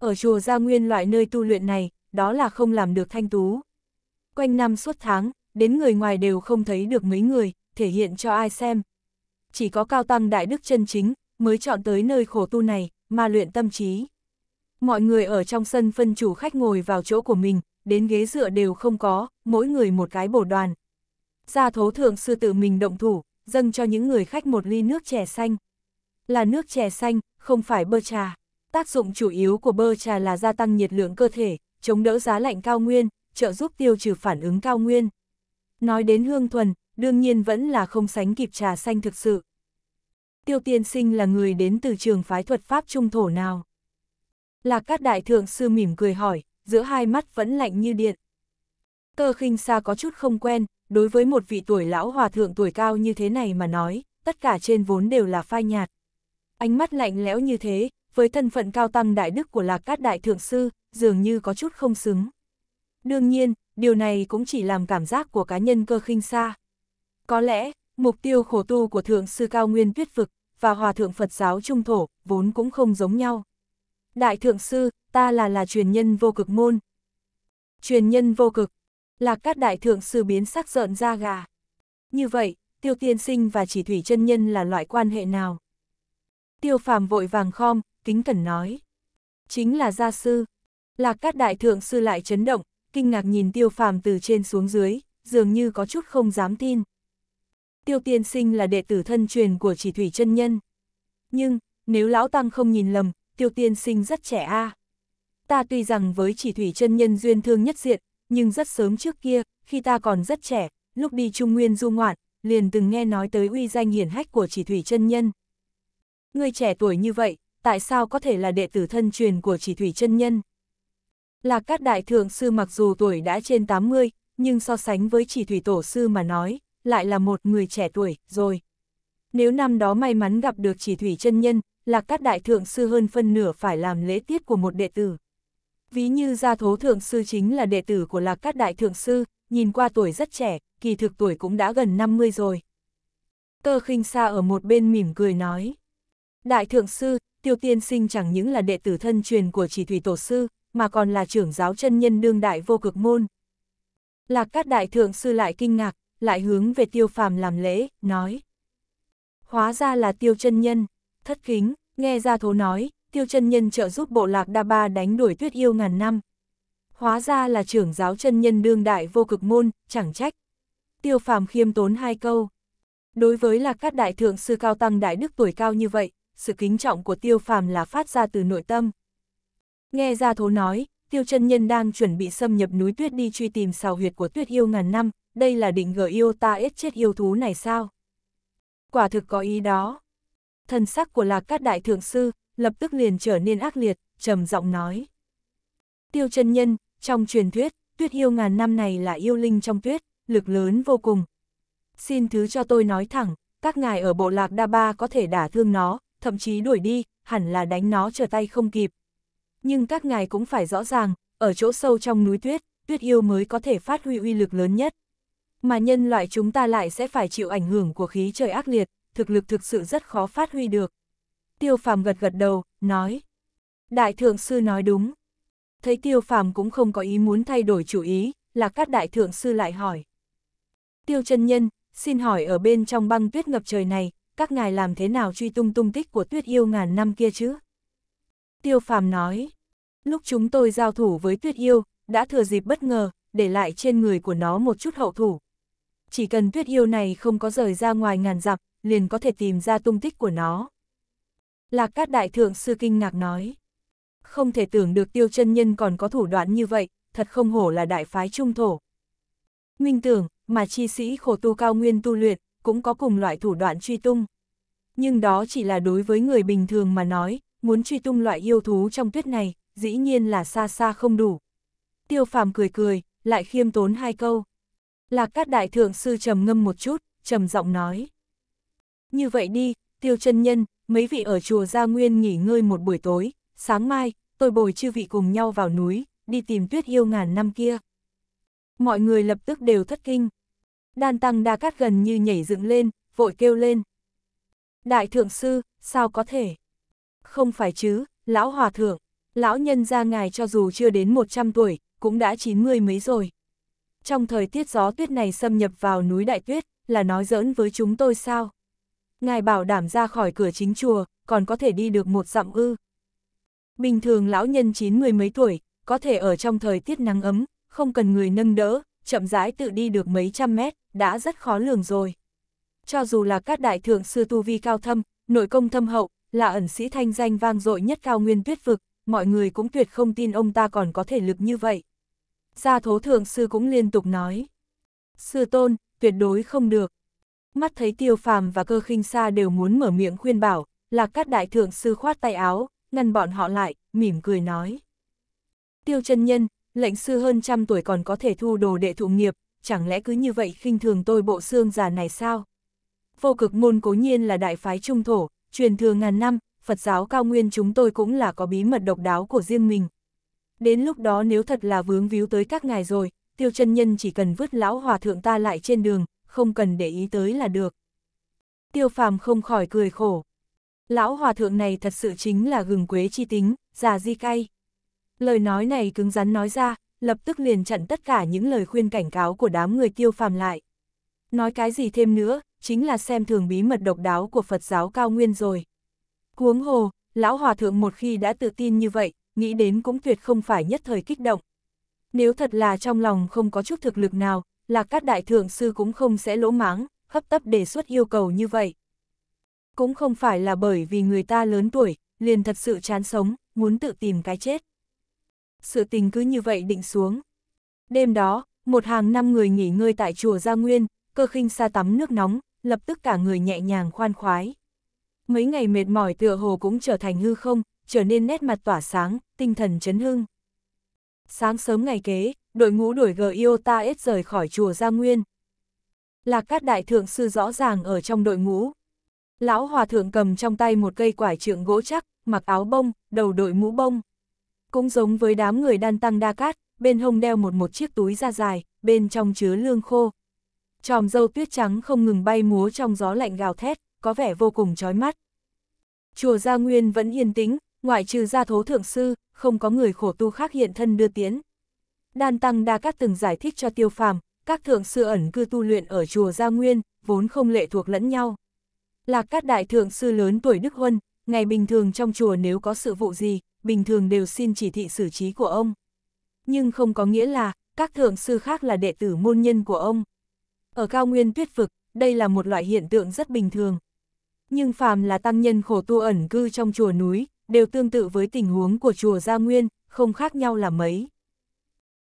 Ở chùa Gia Nguyên loại nơi tu luyện này, đó là không làm được thanh tú. Quanh năm suốt tháng, đến người ngoài đều không thấy được mấy người, thể hiện cho ai xem. Chỉ có cao tăng đại đức chân chính, mới chọn tới nơi khổ tu này, mà luyện tâm trí. Mọi người ở trong sân phân chủ khách ngồi vào chỗ của mình, đến ghế dựa đều không có, mỗi người một cái bổ đoàn. Gia thố thượng sư tự mình động thủ, dâng cho những người khách một ly nước chè xanh. Là nước chè xanh, không phải bơ trà. Tác dụng chủ yếu của bơ trà là gia tăng nhiệt lượng cơ thể, chống đỡ giá lạnh cao nguyên, trợ giúp tiêu trừ phản ứng cao nguyên. Nói đến hương thuần, đương nhiên vẫn là không sánh kịp trà xanh thực sự. Tiêu tiên sinh là người đến từ trường phái thuật Pháp Trung Thổ nào? Lạc các đại thượng sư mỉm cười hỏi, giữa hai mắt vẫn lạnh như điện. Cơ khinh xa có chút không quen, đối với một vị tuổi lão hòa thượng tuổi cao như thế này mà nói, tất cả trên vốn đều là phai nhạt. Ánh mắt lạnh lẽo như thế, với thân phận cao tăng đại đức của lạc cát đại thượng sư, dường như có chút không xứng. Đương nhiên, điều này cũng chỉ làm cảm giác của cá nhân cơ khinh xa. Có lẽ, mục tiêu khổ tu của thượng sư cao nguyên tuyết vực và hòa thượng Phật giáo trung thổ vốn cũng không giống nhau. Đại thượng sư, ta là là truyền nhân vô cực môn. Truyền nhân vô cực, là các đại thượng sư biến sắc rợn ra gà. Như vậy, tiêu tiên sinh và chỉ thủy chân nhân là loại quan hệ nào? Tiêu phàm vội vàng khom, kính cẩn nói. Chính là gia sư. Là các đại thượng sư lại chấn động, kinh ngạc nhìn tiêu phàm từ trên xuống dưới, dường như có chút không dám tin. Tiêu tiên sinh là đệ tử thân truyền của chỉ thủy chân nhân. Nhưng, nếu lão tăng không nhìn lầm, tiêu tiên sinh rất trẻ a. À. Ta tuy rằng với chỉ thủy chân nhân duyên thương nhất diện, nhưng rất sớm trước kia, khi ta còn rất trẻ, lúc đi Trung Nguyên du ngoạn, liền từng nghe nói tới uy danh hiển hách của chỉ thủy chân nhân. Người trẻ tuổi như vậy, tại sao có thể là đệ tử thân truyền của chỉ thủy chân nhân? Là các đại thượng sư mặc dù tuổi đã trên 80, nhưng so sánh với chỉ thủy tổ sư mà nói, lại là một người trẻ tuổi, rồi. Nếu năm đó may mắn gặp được chỉ thủy chân nhân, Lạc Cát Đại Thượng Sư hơn phân nửa phải làm lễ tiết của một đệ tử. Ví như Gia Thố Thượng Sư chính là đệ tử của Lạc Cát Đại Thượng Sư, nhìn qua tuổi rất trẻ, kỳ thực tuổi cũng đã gần 50 rồi. Cơ khinh xa ở một bên mỉm cười nói. Đại Thượng Sư, Tiêu Tiên Sinh chẳng những là đệ tử thân truyền của chỉ thủy tổ sư, mà còn là trưởng giáo chân nhân đương đại vô cực môn. Lạc Cát Đại Thượng Sư lại kinh ngạc, lại hướng về Tiêu Phàm làm lễ, nói. Hóa ra là Tiêu chân nhân thất kính, nghe ra thố nói, tiêu chân nhân trợ giúp bộ lạc Đa Ba đánh đuổi tuyết yêu ngàn năm. Hóa ra là trưởng giáo chân nhân đương đại vô cực môn, chẳng trách. Tiêu phàm khiêm tốn hai câu. Đối với lạc các đại thượng sư cao tăng đại đức tuổi cao như vậy, sự kính trọng của tiêu phàm là phát ra từ nội tâm. Nghe ra thố nói, tiêu chân nhân đang chuẩn bị xâm nhập núi tuyết đi truy tìm sào huyệt của tuyết yêu ngàn năm, đây là định gỡ yêu ta ết chết yêu thú này sao? Quả thực có ý đó thân sắc của lạc cát đại thượng sư, lập tức liền trở nên ác liệt, trầm giọng nói. Tiêu chân nhân, trong truyền thuyết, tuyết yêu ngàn năm này là yêu linh trong tuyết, lực lớn vô cùng. Xin thứ cho tôi nói thẳng, các ngài ở bộ lạc Đa Ba có thể đả thương nó, thậm chí đuổi đi, hẳn là đánh nó trở tay không kịp. Nhưng các ngài cũng phải rõ ràng, ở chỗ sâu trong núi tuyết, tuyết yêu mới có thể phát huy uy lực lớn nhất. Mà nhân loại chúng ta lại sẽ phải chịu ảnh hưởng của khí trời ác liệt, thực lực thực sự rất khó phát huy được. Tiêu phàm gật gật đầu, nói. Đại thượng sư nói đúng. Thấy tiêu phàm cũng không có ý muốn thay đổi chủ ý, là các đại thượng sư lại hỏi. Tiêu chân nhân, xin hỏi ở bên trong băng tuyết ngập trời này, các ngài làm thế nào truy tung tung tích của tuyết yêu ngàn năm kia chứ? Tiêu phàm nói, lúc chúng tôi giao thủ với tuyết yêu, đã thừa dịp bất ngờ, để lại trên người của nó một chút hậu thủ. Chỉ cần tuyết yêu này không có rời ra ngoài ngàn dặm, liền có thể tìm ra tung tích của nó. Lạc Cát Đại Thượng Sư kinh ngạc nói. Không thể tưởng được tiêu chân nhân còn có thủ đoạn như vậy, thật không hổ là đại phái trung thổ. Minh tưởng, mà chi sĩ khổ tu cao nguyên tu luyện, cũng có cùng loại thủ đoạn truy tung. Nhưng đó chỉ là đối với người bình thường mà nói, muốn truy tung loại yêu thú trong tuyết này, dĩ nhiên là xa xa không đủ. Tiêu phàm cười cười, lại khiêm tốn hai câu. Lạc Cát Đại Thượng Sư trầm ngâm một chút, trầm giọng nói. Như vậy đi, tiêu chân nhân, mấy vị ở chùa Gia Nguyên nghỉ ngơi một buổi tối, sáng mai, tôi bồi chư vị cùng nhau vào núi, đi tìm tuyết yêu ngàn năm kia. Mọi người lập tức đều thất kinh. Đan tăng đa cát gần như nhảy dựng lên, vội kêu lên. Đại thượng sư, sao có thể? Không phải chứ, lão hòa thượng, lão nhân ra ngài cho dù chưa đến 100 tuổi, cũng đã 90 mấy rồi. Trong thời tiết gió tuyết này xâm nhập vào núi đại tuyết, là nói giỡn với chúng tôi sao? ngài bảo đảm ra khỏi cửa chính chùa, còn có thể đi được một dặm ư. Bình thường lão nhân chín mười mấy tuổi, có thể ở trong thời tiết nắng ấm, không cần người nâng đỡ, chậm rãi tự đi được mấy trăm mét, đã rất khó lường rồi. Cho dù là các đại thượng sư tu vi cao thâm, nội công thâm hậu, là ẩn sĩ thanh danh vang dội nhất cao nguyên tuyết vực, mọi người cũng tuyệt không tin ông ta còn có thể lực như vậy. Gia thố thượng sư cũng liên tục nói. Sư tôn, tuyệt đối không được mắt thấy tiêu phàm và cơ khinh xa đều muốn mở miệng khuyên bảo, lạc các đại thượng sư khoát tay áo, ngăn bọn họ lại, mỉm cười nói. Tiêu chân nhân, lệnh sư hơn trăm tuổi còn có thể thu đồ đệ thụ nghiệp, chẳng lẽ cứ như vậy khinh thường tôi bộ xương già này sao? Vô cực môn cố nhiên là đại phái trung thổ, truyền thừa ngàn năm, Phật giáo cao nguyên chúng tôi cũng là có bí mật độc đáo của riêng mình. Đến lúc đó nếu thật là vướng víu tới các ngài rồi, tiêu chân nhân chỉ cần vứt lão hòa thượng ta lại trên đường, không cần để ý tới là được. Tiêu phàm không khỏi cười khổ. Lão hòa thượng này thật sự chính là gừng quế chi tính, già di cay. Lời nói này cứng rắn nói ra, lập tức liền chặn tất cả những lời khuyên cảnh cáo của đám người tiêu phàm lại. Nói cái gì thêm nữa, chính là xem thường bí mật độc đáo của Phật giáo cao nguyên rồi. Cuống hồ, lão hòa thượng một khi đã tự tin như vậy, nghĩ đến cũng tuyệt không phải nhất thời kích động. Nếu thật là trong lòng không có chút thực lực nào, là các đại thượng sư cũng không sẽ lỗ máng, hấp tấp đề xuất yêu cầu như vậy. Cũng không phải là bởi vì người ta lớn tuổi, liền thật sự chán sống, muốn tự tìm cái chết. Sự tình cứ như vậy định xuống. Đêm đó, một hàng năm người nghỉ ngơi tại chùa Gia Nguyên, cơ khinh xa tắm nước nóng, lập tức cả người nhẹ nhàng khoan khoái. Mấy ngày mệt mỏi tựa hồ cũng trở thành hư không, trở nên nét mặt tỏa sáng, tinh thần chấn hưng. Sáng sớm ngày kế, đội ngũ đuổi Giota S rời khỏi chùa Gia Nguyên. Lạc các đại thượng sư rõ ràng ở trong đội ngũ. Lão hòa thượng cầm trong tay một cây quải trượng gỗ chắc, mặc áo bông, đầu đội mũ bông. Cũng giống với đám người đan tăng đa cát, bên hông đeo một một chiếc túi da dài, bên trong chứa lương khô. Tròm dâu tuyết trắng không ngừng bay múa trong gió lạnh gào thét, có vẻ vô cùng chói mắt. Chùa Gia Nguyên vẫn yên tĩnh, ngoại trừ gia thố thượng sư, không có người khổ tu khác hiện thân đưa tiến. Đan Tăng Đa Cát từng giải thích cho Tiêu Phàm, các thượng sư ẩn cư tu luyện ở chùa Gia Nguyên, vốn không lệ thuộc lẫn nhau. Lạc các đại thượng sư lớn tuổi Đức Huân, ngày bình thường trong chùa nếu có sự vụ gì, bình thường đều xin chỉ thị xử trí của ông. Nhưng không có nghĩa là, các thượng sư khác là đệ tử môn nhân của ông. Ở cao nguyên tuyết vực, đây là một loại hiện tượng rất bình thường. Nhưng phàm là tăng nhân khổ tu ẩn cư trong chùa núi, đều tương tự với tình huống của chùa Gia Nguyên, không khác nhau là mấy.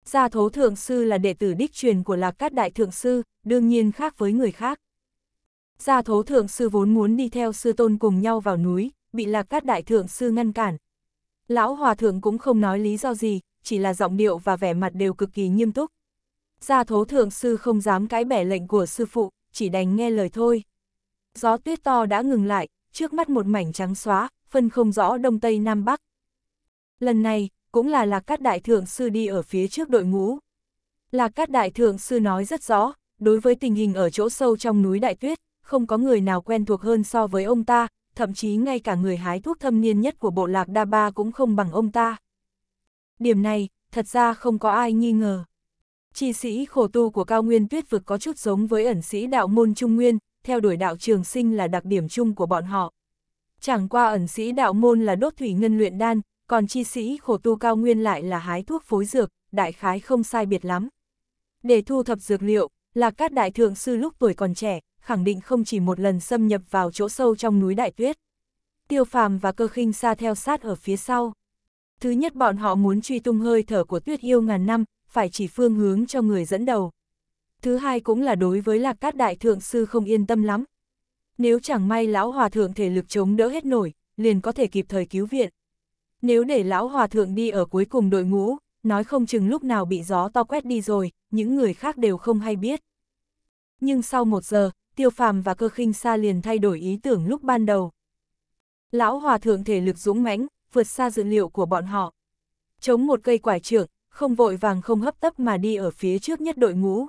Gia thố thượng sư là đệ tử đích truyền của lạc cát đại thượng sư, đương nhiên khác với người khác. Gia thố thượng sư vốn muốn đi theo sư tôn cùng nhau vào núi, bị lạc cát đại thượng sư ngăn cản. Lão hòa thượng cũng không nói lý do gì, chỉ là giọng điệu và vẻ mặt đều cực kỳ nghiêm túc. Gia thố thượng sư không dám cãi bẻ lệnh của sư phụ, chỉ đành nghe lời thôi. Gió tuyết to đã ngừng lại, trước mắt một mảnh trắng xóa, phân không rõ đông tây nam bắc. Lần này, cũng là Lạc Cát Đại Thượng Sư đi ở phía trước đội ngũ. Lạc Cát Đại Thượng Sư nói rất rõ, đối với tình hình ở chỗ sâu trong núi Đại Tuyết, không có người nào quen thuộc hơn so với ông ta, thậm chí ngay cả người hái thuốc thâm niên nhất của bộ lạc Đa Ba cũng không bằng ông ta. Điểm này, thật ra không có ai nghi ngờ. Chi sĩ khổ tu của cao nguyên tuyết vực có chút giống với ẩn sĩ đạo môn trung nguyên, theo đuổi đạo trường sinh là đặc điểm chung của bọn họ. Chẳng qua ẩn sĩ đạo môn là đốt thủy ngân luyện đan, còn chi sĩ khổ tu cao nguyên lại là hái thuốc phối dược, đại khái không sai biệt lắm. Để thu thập dược liệu, là các đại thượng sư lúc tuổi còn trẻ, khẳng định không chỉ một lần xâm nhập vào chỗ sâu trong núi đại tuyết. Tiêu phàm và cơ khinh xa theo sát ở phía sau. Thứ nhất bọn họ muốn truy tung hơi thở của tuyết yêu ngàn năm, phải chỉ phương hướng cho người dẫn đầu. Thứ hai cũng là đối với lạc cát đại thượng sư không yên tâm lắm. Nếu chẳng may lão hòa thượng thể lực chống đỡ hết nổi, liền có thể kịp thời cứu viện. Nếu để lão hòa thượng đi ở cuối cùng đội ngũ, nói không chừng lúc nào bị gió to quét đi rồi, những người khác đều không hay biết. Nhưng sau một giờ, tiêu phàm và cơ khinh xa liền thay đổi ý tưởng lúc ban đầu. Lão hòa thượng thể lực dũng mãnh, vượt xa dự liệu của bọn họ. Chống một cây quải trưởng, không vội vàng không hấp tấp mà đi ở phía trước nhất đội ngũ.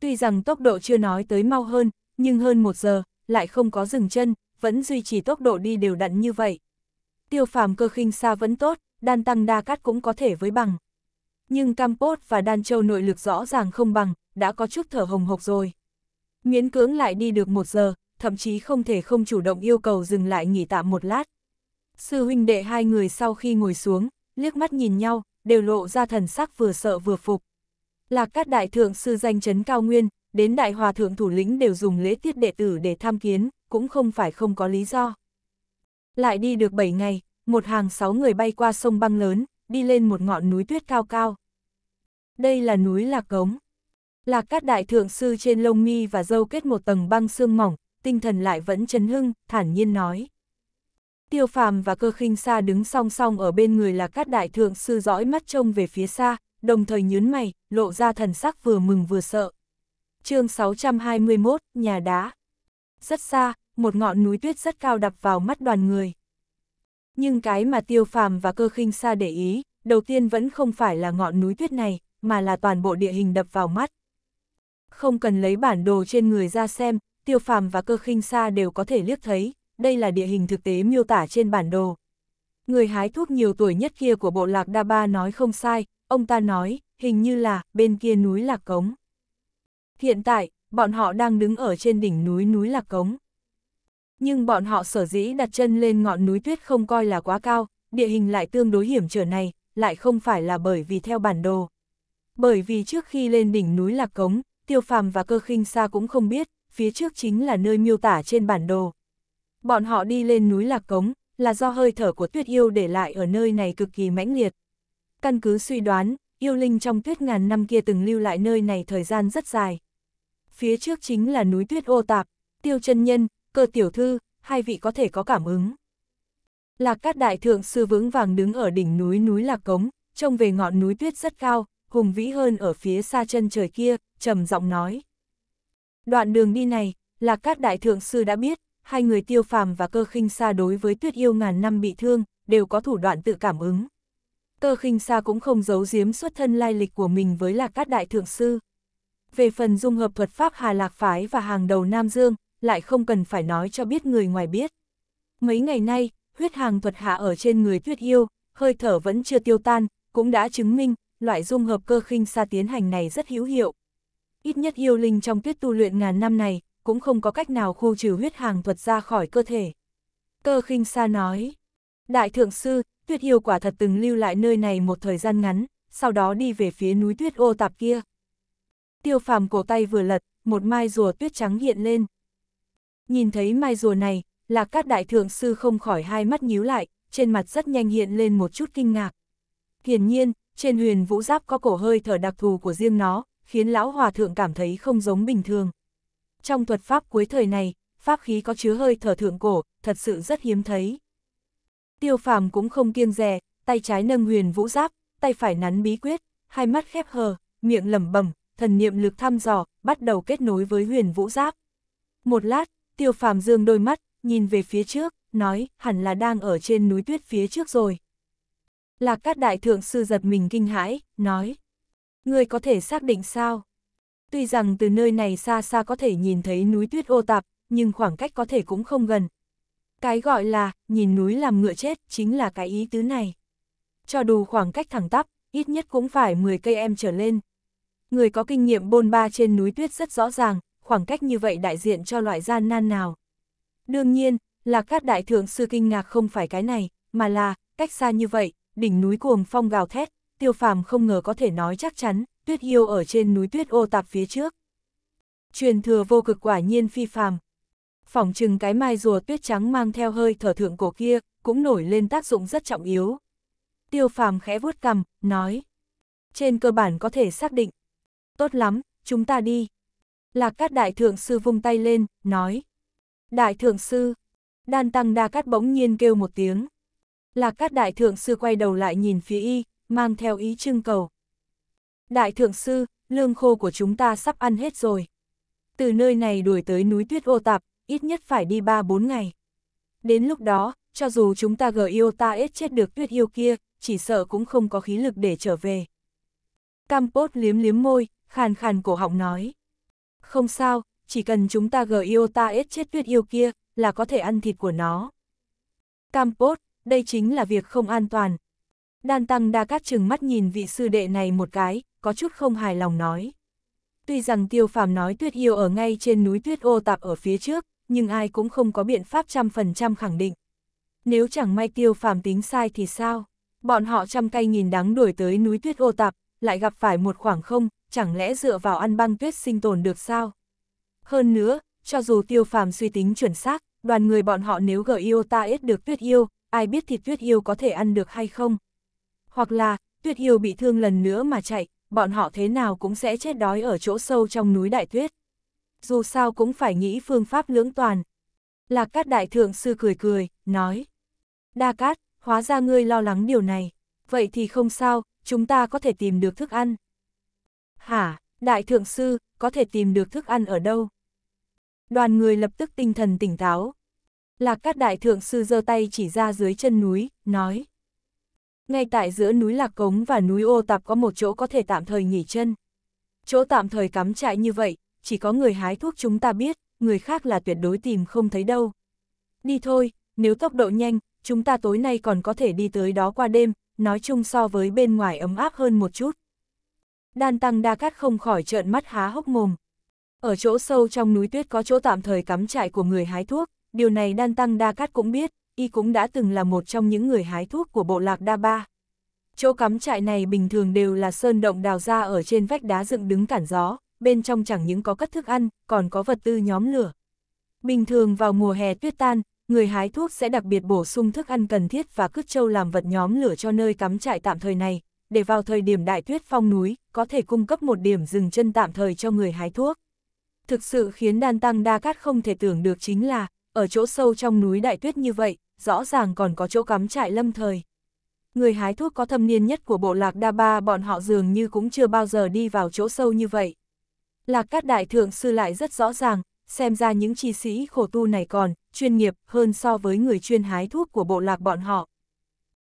Tuy rằng tốc độ chưa nói tới mau hơn, nhưng hơn một giờ, lại không có dừng chân, vẫn duy trì tốc độ đi đều đặn như vậy tiêu phàm cơ khinh xa vẫn tốt, đan tăng đa cát cũng có thể với bằng. Nhưng Cam Campos và đan châu nội lực rõ ràng không bằng, đã có chút thở hồng hộc rồi. Nguyễn cưỡng lại đi được một giờ, thậm chí không thể không chủ động yêu cầu dừng lại nghỉ tạm một lát. Sư huynh đệ hai người sau khi ngồi xuống, liếc mắt nhìn nhau, đều lộ ra thần sắc vừa sợ vừa phục. Là các đại thượng sư danh chấn cao nguyên, đến đại hòa thượng thủ lĩnh đều dùng lễ tiết đệ tử để tham kiến, cũng không phải không có lý do. Lại đi được 7 ngày, một hàng 6 người bay qua sông băng lớn, đi lên một ngọn núi tuyết cao cao. Đây là núi Lạc Cống. Lạc cát đại thượng sư trên lông mi và dâu kết một tầng băng xương mỏng, tinh thần lại vẫn chấn hưng, thản nhiên nói. Tiêu phàm và cơ khinh xa đứng song song ở bên người lạc cát đại thượng sư dõi mắt trông về phía xa, đồng thời nhướn mày, lộ ra thần sắc vừa mừng vừa sợ. chương 621, nhà đá. Rất xa, một ngọn núi tuyết rất cao đập vào mắt đoàn người. Nhưng cái mà tiêu phàm và cơ khinh xa để ý, đầu tiên vẫn không phải là ngọn núi tuyết này, mà là toàn bộ địa hình đập vào mắt. Không cần lấy bản đồ trên người ra xem, tiêu phàm và cơ khinh xa đều có thể liếc thấy, đây là địa hình thực tế miêu tả trên bản đồ. Người hái thuốc nhiều tuổi nhất kia của bộ lạc Đa Ba nói không sai, ông ta nói, hình như là, bên kia núi Lạc Cống. Hiện tại, bọn họ đang đứng ở trên đỉnh núi núi Lạc Cống nhưng bọn họ sở dĩ đặt chân lên ngọn núi tuyết không coi là quá cao, địa hình lại tương đối hiểm trở này, lại không phải là bởi vì theo bản đồ. Bởi vì trước khi lên đỉnh núi Lạc Cống, Tiêu Phàm và Cơ Khinh Sa cũng không biết, phía trước chính là nơi miêu tả trên bản đồ. Bọn họ đi lên núi Lạc Cống, là do hơi thở của tuyết yêu để lại ở nơi này cực kỳ mãnh liệt. Căn cứ suy đoán, yêu linh trong tuyết ngàn năm kia từng lưu lại nơi này thời gian rất dài. Phía trước chính là núi tuyết ô tạp, tiêu chân nhân, cơ tiểu thư, hai vị có thể có cảm ứng. Lạc Cát Đại Thượng Sư vững vàng đứng ở đỉnh núi núi Lạc Cống, trông về ngọn núi tuyết rất cao, hùng vĩ hơn ở phía xa chân trời kia, trầm giọng nói. Đoạn đường đi này, Lạc Cát Đại Thượng Sư đã biết, hai người tiêu phàm và cơ khinh xa đối với tuyết yêu ngàn năm bị thương, đều có thủ đoạn tự cảm ứng. Cơ khinh xa cũng không giấu giếm xuất thân lai lịch của mình với Lạc Cát Đại Thượng Sư. Về phần dung hợp thuật pháp Hà Lạc Phái và hàng đầu Nam Dương, lại không cần phải nói cho biết người ngoài biết. Mấy ngày nay, huyết hàng thuật hạ ở trên người tuyết yêu, hơi thở vẫn chưa tiêu tan, cũng đã chứng minh, loại dung hợp cơ khinh xa tiến hành này rất hữu hiệu. Ít nhất yêu linh trong tuyết tu luyện ngàn năm này, cũng không có cách nào khu trừ huyết hàng thuật ra khỏi cơ thể. Cơ khinh xa nói, Đại Thượng Sư, tuyết yêu quả thật từng lưu lại nơi này một thời gian ngắn, sau đó đi về phía núi tuyết ô tạp kia. Tiêu phàm cổ tay vừa lật, một mai rùa tuyết trắng hiện lên. Nhìn thấy mai rùa này, là các đại thượng sư không khỏi hai mắt nhíu lại, trên mặt rất nhanh hiện lên một chút kinh ngạc. Hiển nhiên, trên huyền vũ giáp có cổ hơi thở đặc thù của riêng nó, khiến lão hòa thượng cảm thấy không giống bình thường. Trong thuật pháp cuối thời này, pháp khí có chứa hơi thở thượng cổ, thật sự rất hiếm thấy. Tiêu phàm cũng không kiêng dè, tay trái nâng huyền vũ giáp, tay phải nắn bí quyết, hai mắt khép hờ, miệng lẩm bẩm, thần niệm lực thăm dò, bắt đầu kết nối với huyền vũ giáp. Một lát, Tiêu phàm dương đôi mắt, nhìn về phía trước, nói, hẳn là đang ở trên núi tuyết phía trước rồi. Lạc các đại thượng sư giật mình kinh hãi, nói, ngươi có thể xác định sao? Tuy rằng từ nơi này xa xa có thể nhìn thấy núi tuyết ô tạp, nhưng khoảng cách có thể cũng không gần. Cái gọi là, nhìn núi làm ngựa chết, chính là cái ý tứ này. Cho đủ khoảng cách thẳng tắp, ít nhất cũng phải 10 cây em trở lên. Người có kinh nghiệm bôn ba trên núi tuyết rất rõ ràng, khoảng cách như vậy đại diện cho loại gian nan nào. Đương nhiên, là các đại thượng sư kinh ngạc không phải cái này, mà là, cách xa như vậy, đỉnh núi cuồng phong gào thét, tiêu phàm không ngờ có thể nói chắc chắn, tuyết yêu ở trên núi tuyết ô tạp phía trước. Truyền thừa vô cực quả nhiên phi phàm. Phỏng chừng cái mai rùa tuyết trắng mang theo hơi thở thượng cổ kia, cũng nổi lên tác dụng rất trọng yếu. Tiêu phàm khẽ vuốt cằm, nói. Trên cơ bản có thể xác định. Tốt lắm, chúng ta đi. Lạc Cát Đại Thượng Sư vung tay lên, nói. Đại Thượng Sư, đan tăng đa cát bỗng nhiên kêu một tiếng. Lạc Cát Đại Thượng Sư quay đầu lại nhìn phía y, mang theo ý trưng cầu. Đại Thượng Sư, lương khô của chúng ta sắp ăn hết rồi. Từ nơi này đuổi tới núi tuyết ô tạp, ít nhất phải đi 3-4 ngày. Đến lúc đó, cho dù chúng ta gờ yêu ta ết chết được tuyết yêu kia, chỉ sợ cũng không có khí lực để trở về. Campos liếm liếm môi, khàn khàn cổ họng nói. Không sao, chỉ cần chúng ta gờ yêu ta ết chết tuyết yêu kia, là có thể ăn thịt của nó. Campos, đây chính là việc không an toàn. Đan Tăng Đa Cát chừng mắt nhìn vị sư đệ này một cái, có chút không hài lòng nói. Tuy rằng tiêu phàm nói tuyết yêu ở ngay trên núi tuyết ô tạp ở phía trước, nhưng ai cũng không có biện pháp trăm phần trăm khẳng định. Nếu chẳng may tiêu phàm tính sai thì sao? Bọn họ trăm cây nhìn đắng đuổi tới núi tuyết ô tạp, lại gặp phải một khoảng không, chẳng lẽ dựa vào ăn băng tuyết sinh tồn được sao? Hơn nữa, cho dù tiêu phàm suy tính chuẩn xác, đoàn người bọn họ nếu gợi yêu ta ít được tuyết yêu, ai biết thịt tuyết yêu có thể ăn được hay không? Hoặc là, tuyết yêu bị thương lần nữa mà chạy, bọn họ thế nào cũng sẽ chết đói ở chỗ sâu trong núi đại tuyết. Dù sao cũng phải nghĩ phương pháp lưỡng toàn. Lạc Cát Đại Thượng Sư cười cười, nói. Đa Cát, hóa ra ngươi lo lắng điều này. Vậy thì không sao, chúng ta có thể tìm được thức ăn. Hả, đại thượng sư, có thể tìm được thức ăn ở đâu? Đoàn người lập tức tinh thần tỉnh táo. Lạc các đại thượng sư giơ tay chỉ ra dưới chân núi, nói. Ngay tại giữa núi Lạc Cống và núi Ô Tạp có một chỗ có thể tạm thời nghỉ chân. Chỗ tạm thời cắm trại như vậy, chỉ có người hái thuốc chúng ta biết, người khác là tuyệt đối tìm không thấy đâu. Đi thôi, nếu tốc độ nhanh, chúng ta tối nay còn có thể đi tới đó qua đêm, nói chung so với bên ngoài ấm áp hơn một chút. Đan Tăng Đa Cát không khỏi trợn mắt há hốc mồm. Ở chỗ sâu trong núi tuyết có chỗ tạm thời cắm trại của người hái thuốc, điều này Đan Tăng Đa Cát cũng biết, y cũng đã từng là một trong những người hái thuốc của bộ lạc Đa Ba. Chỗ cắm trại này bình thường đều là sơn động đào ra ở trên vách đá dựng đứng cản gió, bên trong chẳng những có các thức ăn, còn có vật tư nhóm lửa. Bình thường vào mùa hè tuyết tan, người hái thuốc sẽ đặc biệt bổ sung thức ăn cần thiết và cứt trâu làm vật nhóm lửa cho nơi cắm trại tạm thời này, để vào thời điểm đại tuyết phong núi, có thể cung cấp một điểm dừng chân tạm thời cho người hái thuốc. Thực sự khiến đan tăng đa cát không thể tưởng được chính là, ở chỗ sâu trong núi đại tuyết như vậy, rõ ràng còn có chỗ cắm trại lâm thời. Người hái thuốc có thâm niên nhất của bộ lạc Đa Ba bọn họ dường như cũng chưa bao giờ đi vào chỗ sâu như vậy. Lạc cát đại thượng sư lại rất rõ ràng, xem ra những chi sĩ khổ tu này còn, chuyên nghiệp hơn so với người chuyên hái thuốc của bộ lạc bọn họ.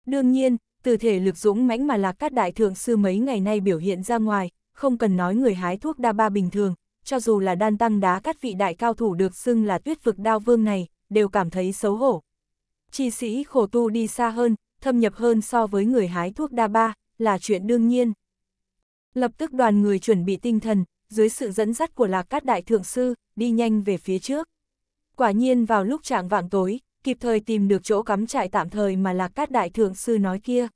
Đương nhiên, từ thể lực dũng mãnh mà lạc cát đại thượng sư mấy ngày nay biểu hiện ra ngoài, không cần nói người hái thuốc đa ba bình thường, cho dù là đan tăng đá các vị đại cao thủ được xưng là tuyết vực đao vương này, đều cảm thấy xấu hổ. Chi sĩ khổ tu đi xa hơn, thâm nhập hơn so với người hái thuốc đa ba, là chuyện đương nhiên. Lập tức đoàn người chuẩn bị tinh thần, dưới sự dẫn dắt của lạc cát đại thượng sư, đi nhanh về phía trước. Quả nhiên vào lúc trạng vạng tối, kịp thời tìm được chỗ cắm trại tạm thời mà Lạc Cát Đại Thượng Sư nói kia.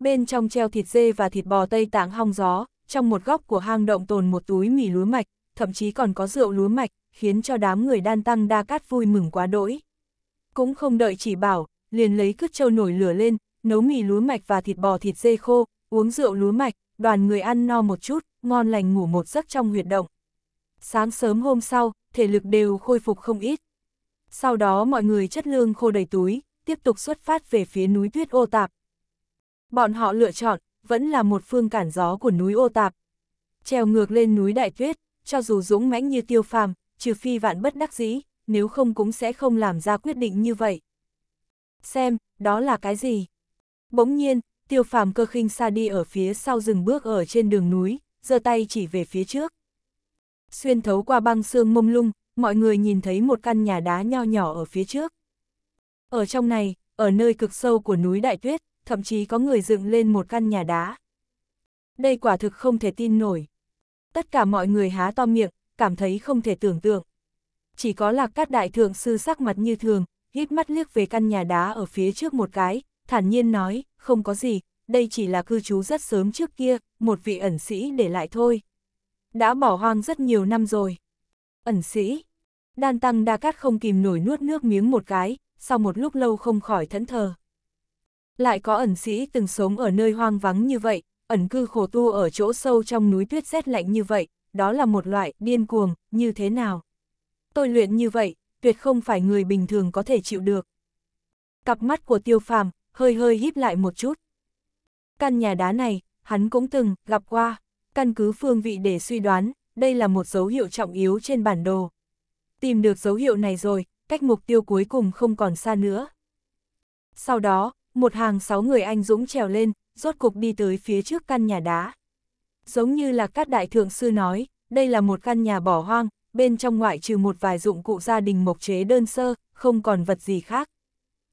Bên trong treo thịt dê và thịt bò Tây Tạng hong gió, trong một góc của hang động tồn một túi mì lúa mạch, thậm chí còn có rượu lúa mạch, khiến cho đám người đan tăng đa cát vui mừng quá đỗi. Cũng không đợi chỉ bảo, liền lấy cứt trâu nổi lửa lên, nấu mì lúa mạch và thịt bò thịt dê khô, uống rượu lúa mạch, đoàn người ăn no một chút, ngon lành ngủ một giấc trong huyệt động. Sáng sớm hôm sau, thể lực đều khôi phục không ít. Sau đó mọi người chất lương khô đầy túi, tiếp tục xuất phát về phía núi tuyết ô tạp. Bọn họ lựa chọn, vẫn là một phương cản gió của núi ô tạp. treo ngược lên núi đại tuyết, cho dù dũng mãnh như tiêu phàm, trừ phi vạn bất đắc dĩ, nếu không cũng sẽ không làm ra quyết định như vậy. Xem, đó là cái gì? Bỗng nhiên, tiêu phàm cơ khinh xa đi ở phía sau rừng bước ở trên đường núi, giơ tay chỉ về phía trước. Xuyên thấu qua băng xương mông lung, mọi người nhìn thấy một căn nhà đá nho nhỏ ở phía trước. Ở trong này, ở nơi cực sâu của núi Đại Tuyết, thậm chí có người dựng lên một căn nhà đá. Đây quả thực không thể tin nổi. Tất cả mọi người há to miệng, cảm thấy không thể tưởng tượng. Chỉ có lạc các đại thượng sư sắc mặt như thường, hít mắt liếc về căn nhà đá ở phía trước một cái, thản nhiên nói, không có gì, đây chỉ là cư trú rất sớm trước kia, một vị ẩn sĩ để lại thôi. Đã bỏ hoang rất nhiều năm rồi. Ẩn sĩ, Đan Tăng Đa Cát không kìm nổi nuốt nước miếng một cái, sau một lúc lâu không khỏi thẫn thờ. Lại có ẩn sĩ từng sống ở nơi hoang vắng như vậy, ẩn cư khổ tu ở chỗ sâu trong núi tuyết rét lạnh như vậy, đó là một loại điên cuồng, như thế nào? Tôi luyện như vậy, tuyệt không phải người bình thường có thể chịu được. Cặp mắt của tiêu phàm, hơi hơi híp lại một chút. Căn nhà đá này, hắn cũng từng gặp qua, căn cứ phương vị để suy đoán, đây là một dấu hiệu trọng yếu trên bản đồ, Tìm được dấu hiệu này rồi, cách mục tiêu cuối cùng không còn xa nữa. Sau đó, một hàng sáu người anh dũng trèo lên, rốt cục đi tới phía trước căn nhà đá. Giống như là các đại thượng sư nói, đây là một căn nhà bỏ hoang, bên trong ngoại trừ một vài dụng cụ gia đình mộc chế đơn sơ, không còn vật gì khác.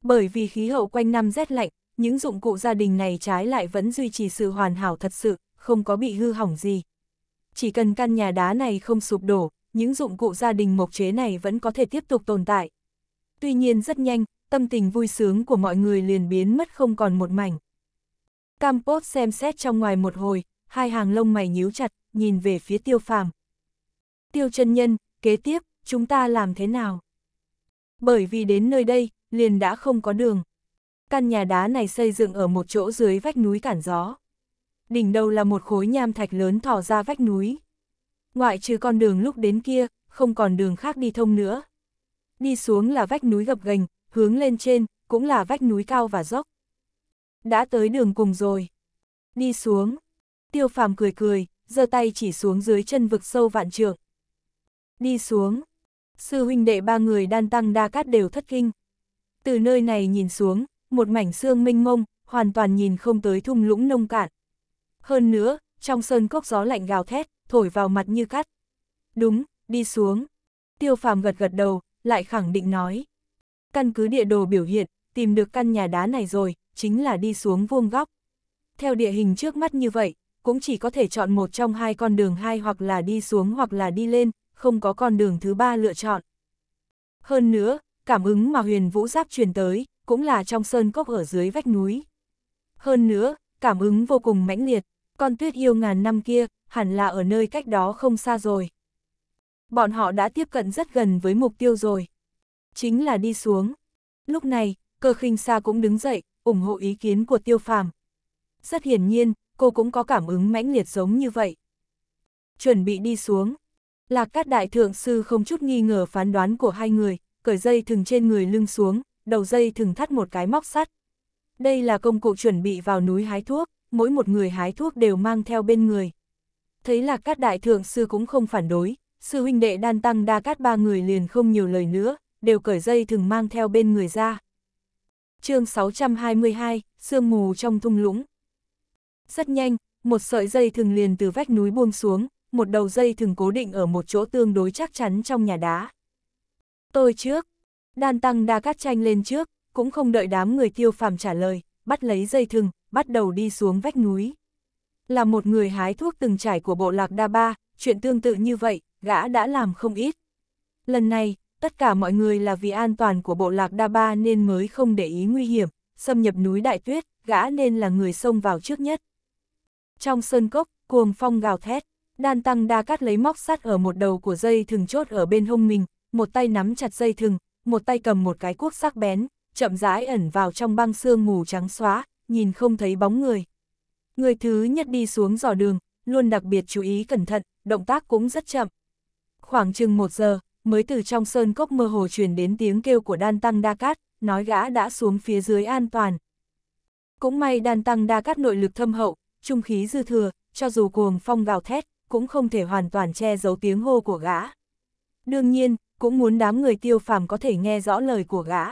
Bởi vì khí hậu quanh năm rét lạnh, những dụng cụ gia đình này trái lại vẫn duy trì sự hoàn hảo thật sự, không có bị hư hỏng gì. Chỉ cần căn nhà đá này không sụp đổ, những dụng cụ gia đình mộc chế này vẫn có thể tiếp tục tồn tại. Tuy nhiên rất nhanh, tâm tình vui sướng của mọi người liền biến mất không còn một mảnh. Campos xem xét trong ngoài một hồi, hai hàng lông mày nhíu chặt, nhìn về phía tiêu phàm. Tiêu chân nhân, kế tiếp, chúng ta làm thế nào? Bởi vì đến nơi đây, liền đã không có đường. Căn nhà đá này xây dựng ở một chỗ dưới vách núi cản gió. Đỉnh đầu là một khối nham thạch lớn thỏ ra vách núi, ngoại trừ con đường lúc đến kia, không còn đường khác đi thông nữa. Đi xuống là vách núi gập ghềnh, hướng lên trên, cũng là vách núi cao và dốc. Đã tới đường cùng rồi. Đi xuống. Tiêu phàm cười cười, giơ tay chỉ xuống dưới chân vực sâu vạn trượng. Đi xuống. Sư huynh đệ ba người đan tăng đa cát đều thất kinh. Từ nơi này nhìn xuống, một mảnh xương mênh mông, hoàn toàn nhìn không tới thung lũng nông cạn. Hơn nữa, trong sơn cốc gió lạnh gào thét, thổi vào mặt như cắt. Đúng, đi xuống. Tiêu phàm gật gật đầu, lại khẳng định nói. Căn cứ địa đồ biểu hiện, tìm được căn nhà đá này rồi, chính là đi xuống vuông góc. Theo địa hình trước mắt như vậy, cũng chỉ có thể chọn một trong hai con đường hai hoặc là đi xuống hoặc là đi lên, không có con đường thứ ba lựa chọn. Hơn nữa, cảm ứng mà huyền vũ giáp truyền tới, cũng là trong sơn cốc ở dưới vách núi. Hơn nữa, cảm ứng vô cùng mãnh liệt, con tuyết yêu ngàn năm kia, hẳn là ở nơi cách đó không xa rồi. Bọn họ đã tiếp cận rất gần với mục tiêu rồi. Chính là đi xuống. Lúc này, cơ khinh xa cũng đứng dậy, ủng hộ ý kiến của tiêu phàm. Rất hiển nhiên, cô cũng có cảm ứng mãnh liệt giống như vậy. Chuẩn bị đi xuống. Lạc các đại thượng sư không chút nghi ngờ phán đoán của hai người, cởi dây thừng trên người lưng xuống, đầu dây thừng thắt một cái móc sắt. Đây là công cụ chuẩn bị vào núi hái thuốc mỗi một người hái thuốc đều mang theo bên người. Thấy là các đại thượng sư cũng không phản đối, sư huynh đệ đan tăng đa cát ba người liền không nhiều lời nữa, đều cởi dây thường mang theo bên người ra. chương 622, sương mù trong thung lũng. Rất nhanh, một sợi dây thường liền từ vách núi buông xuống, một đầu dây thường cố định ở một chỗ tương đối chắc chắn trong nhà đá. Tôi trước, đan tăng đa cát tranh lên trước, cũng không đợi đám người tiêu phàm trả lời, bắt lấy dây thừng, bắt đầu đi xuống vách núi. Là một người hái thuốc từng trải của bộ lạc Đa Ba, chuyện tương tự như vậy, gã đã làm không ít. Lần này, tất cả mọi người là vì an toàn của bộ lạc Đa Ba nên mới không để ý nguy hiểm, xâm nhập núi Đại Tuyết, gã nên là người xông vào trước nhất. Trong sơn cốc, cuồng phong gào thét, đan tăng đa cắt lấy móc sắt ở một đầu của dây thừng chốt ở bên hông mình, một tay nắm chặt dây thừng, một tay cầm một cái cuốc sắc bén, chậm rãi ẩn vào trong băng xương mù trắng xóa, nhìn không thấy bóng người. Người thứ nhất đi xuống dò đường, luôn đặc biệt chú ý cẩn thận, động tác cũng rất chậm. Khoảng chừng một giờ, mới từ trong sơn cốc mơ hồ truyền đến tiếng kêu của đan tăng đa cát, nói gã đã xuống phía dưới an toàn. Cũng may đan tăng đa cát nội lực thâm hậu, trung khí dư thừa, cho dù cuồng phong gào thét, cũng không thể hoàn toàn che giấu tiếng hô của gã. Đương nhiên, cũng muốn đám người tiêu phàm có thể nghe rõ lời của gã.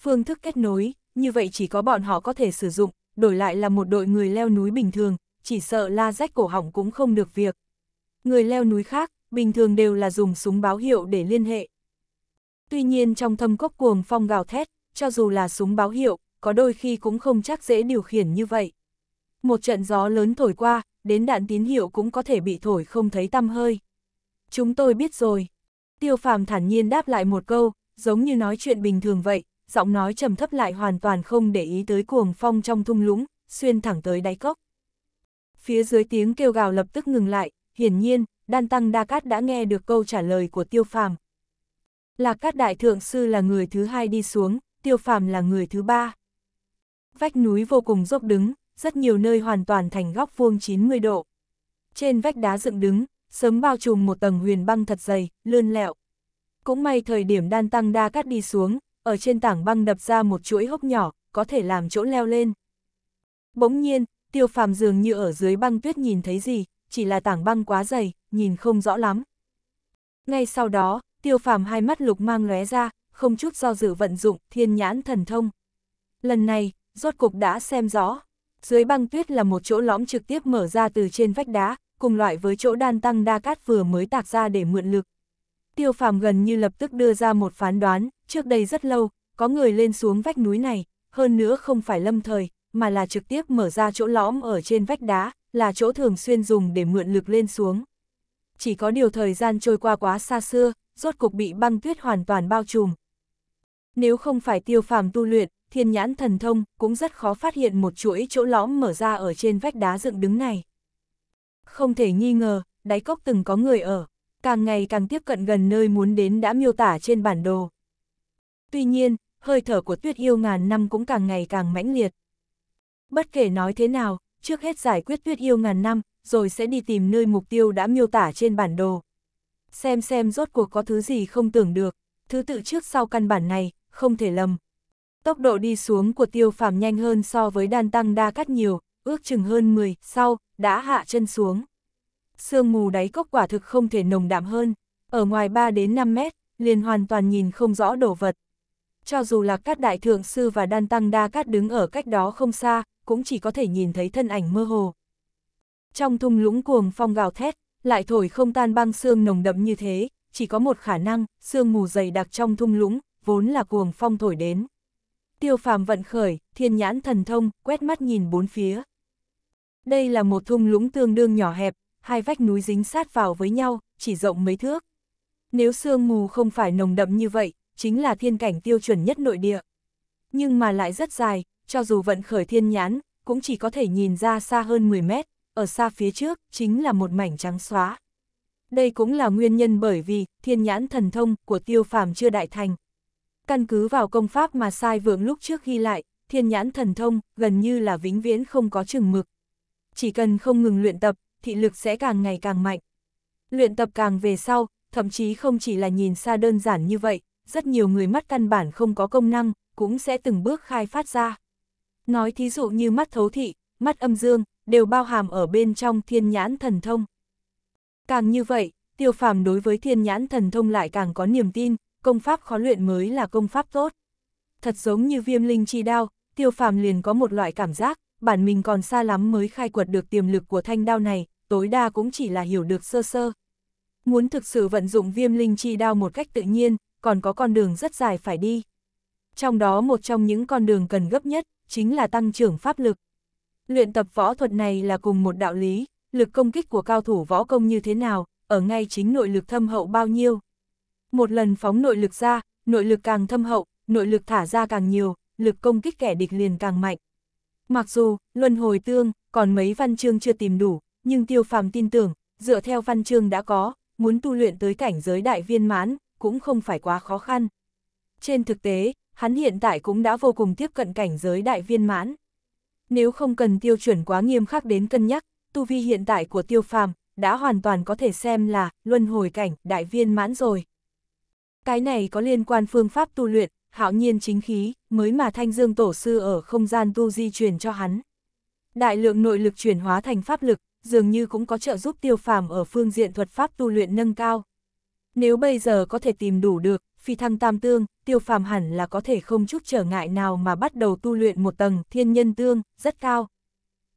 Phương thức kết nối như vậy chỉ có bọn họ có thể sử dụng, đổi lại là một đội người leo núi bình thường, chỉ sợ la rách cổ hỏng cũng không được việc. Người leo núi khác, bình thường đều là dùng súng báo hiệu để liên hệ. Tuy nhiên trong thâm cốc cuồng phong gào thét, cho dù là súng báo hiệu, có đôi khi cũng không chắc dễ điều khiển như vậy. Một trận gió lớn thổi qua, đến đạn tín hiệu cũng có thể bị thổi không thấy tăm hơi. Chúng tôi biết rồi. Tiêu phàm thản nhiên đáp lại một câu, giống như nói chuyện bình thường vậy, giọng nói trầm thấp lại hoàn toàn không để ý tới cuồng phong trong thung lũng, xuyên thẳng tới đáy cốc. Phía dưới tiếng kêu gào lập tức ngừng lại, hiển nhiên, Đan Tăng Đa Cát đã nghe được câu trả lời của Tiêu Phàm. Lạc Cát Đại Thượng Sư là người thứ hai đi xuống, Tiêu Phàm là người thứ ba. Vách núi vô cùng dốc đứng, rất nhiều nơi hoàn toàn thành góc vuông 90 độ. Trên vách đá dựng đứng, sớm bao trùm một tầng huyền băng thật dày, lươn lẹo. Cũng may thời điểm Đan Tăng Đa Cát đi xuống, ở trên tảng băng đập ra một chuỗi hốc nhỏ, có thể làm chỗ leo lên. Bỗng nhiên, tiêu phàm dường như ở dưới băng tuyết nhìn thấy gì, chỉ là tảng băng quá dày, nhìn không rõ lắm. Ngay sau đó, tiêu phàm hai mắt lục mang lóe ra, không chút do dự vận dụng thiên nhãn thần thông. Lần này, rốt cục đã xem rõ. Dưới băng tuyết là một chỗ lõm trực tiếp mở ra từ trên vách đá, cùng loại với chỗ đan tăng đa cát vừa mới tạc ra để mượn lực. Tiêu phàm gần như lập tức đưa ra một phán đoán, trước đây rất lâu, có người lên xuống vách núi này, hơn nữa không phải lâm thời, mà là trực tiếp mở ra chỗ lõm ở trên vách đá, là chỗ thường xuyên dùng để mượn lực lên xuống. Chỉ có điều thời gian trôi qua quá xa xưa, rốt cục bị băng tuyết hoàn toàn bao trùm. Nếu không phải tiêu phàm tu luyện, thiên nhãn thần thông cũng rất khó phát hiện một chuỗi chỗ lõm mở ra ở trên vách đá dựng đứng này. Không thể nghi ngờ, đáy cốc từng có người ở càng ngày càng tiếp cận gần nơi muốn đến đã miêu tả trên bản đồ. Tuy nhiên, hơi thở của tuyết yêu ngàn năm cũng càng ngày càng mãnh liệt. Bất kể nói thế nào, trước hết giải quyết tuyết yêu ngàn năm, rồi sẽ đi tìm nơi mục tiêu đã miêu tả trên bản đồ. Xem xem rốt cuộc có thứ gì không tưởng được, thứ tự trước sau căn bản này, không thể lầm. Tốc độ đi xuống của tiêu phàm nhanh hơn so với đan tăng đa cắt nhiều, ước chừng hơn 10, sau, đã hạ chân xuống sương mù đáy cốc quả thực không thể nồng đạm hơn, ở ngoài 3 đến 5 mét, liền hoàn toàn nhìn không rõ đồ vật. Cho dù là các đại thượng sư và đan tăng đa cát đứng ở cách đó không xa, cũng chỉ có thể nhìn thấy thân ảnh mơ hồ. Trong thung lũng cuồng phong gào thét, lại thổi không tan băng sương nồng đậm như thế, chỉ có một khả năng, sương mù dày đặc trong thung lũng, vốn là cuồng phong thổi đến. Tiêu phàm vận khởi, thiên nhãn thần thông, quét mắt nhìn bốn phía. Đây là một thung lũng tương đương nhỏ hẹp, hai vách núi dính sát vào với nhau, chỉ rộng mấy thước. Nếu sương mù không phải nồng đậm như vậy, chính là thiên cảnh tiêu chuẩn nhất nội địa. Nhưng mà lại rất dài, cho dù vận khởi thiên nhãn, cũng chỉ có thể nhìn ra xa hơn 10 mét, ở xa phía trước chính là một mảnh trắng xóa. Đây cũng là nguyên nhân bởi vì thiên nhãn thần thông của tiêu phàm chưa đại thành. Căn cứ vào công pháp mà sai vượng lúc trước ghi lại, thiên nhãn thần thông gần như là vĩnh viễn không có chừng mực. Chỉ cần không ngừng luyện tập, thị lực sẽ càng ngày càng mạnh. Luyện tập càng về sau, thậm chí không chỉ là nhìn xa đơn giản như vậy, rất nhiều người mắt căn bản không có công năng, cũng sẽ từng bước khai phát ra. Nói thí dụ như mắt thấu thị, mắt âm dương, đều bao hàm ở bên trong thiên nhãn thần thông. Càng như vậy, tiêu phàm đối với thiên nhãn thần thông lại càng có niềm tin, công pháp khó luyện mới là công pháp tốt. Thật giống như viêm linh chi đao, tiêu phàm liền có một loại cảm giác, bản mình còn xa lắm mới khai quật được tiềm lực của thanh đao này, tối đa cũng chỉ là hiểu được sơ sơ. Muốn thực sự vận dụng viêm linh chi đao một cách tự nhiên, còn có con đường rất dài phải đi. Trong đó một trong những con đường cần gấp nhất, chính là tăng trưởng pháp lực. Luyện tập võ thuật này là cùng một đạo lý, lực công kích của cao thủ võ công như thế nào, ở ngay chính nội lực thâm hậu bao nhiêu. Một lần phóng nội lực ra, nội lực càng thâm hậu, nội lực thả ra càng nhiều, lực công kích kẻ địch liền càng mạnh. Mặc dù, luân hồi tương, còn mấy văn chương chưa tìm đủ, nhưng tiêu phàm tin tưởng, dựa theo văn chương đã có, muốn tu luyện tới cảnh giới đại viên mãn, cũng không phải quá khó khăn. Trên thực tế, hắn hiện tại cũng đã vô cùng tiếp cận cảnh giới đại viên mãn. Nếu không cần tiêu chuẩn quá nghiêm khắc đến cân nhắc, tu vi hiện tại của tiêu phàm đã hoàn toàn có thể xem là luân hồi cảnh đại viên mãn rồi. Cái này có liên quan phương pháp tu luyện, hạo nhiên chính khí, mới mà thanh dương tổ sư ở không gian tu di truyền cho hắn. Đại lượng nội lực chuyển hóa thành pháp lực, dường như cũng có trợ giúp tiêu phàm ở phương diện thuật pháp tu luyện nâng cao. Nếu bây giờ có thể tìm đủ được, phi thăng tam tương, tiêu phàm hẳn là có thể không chút trở ngại nào mà bắt đầu tu luyện một tầng thiên nhân tương, rất cao.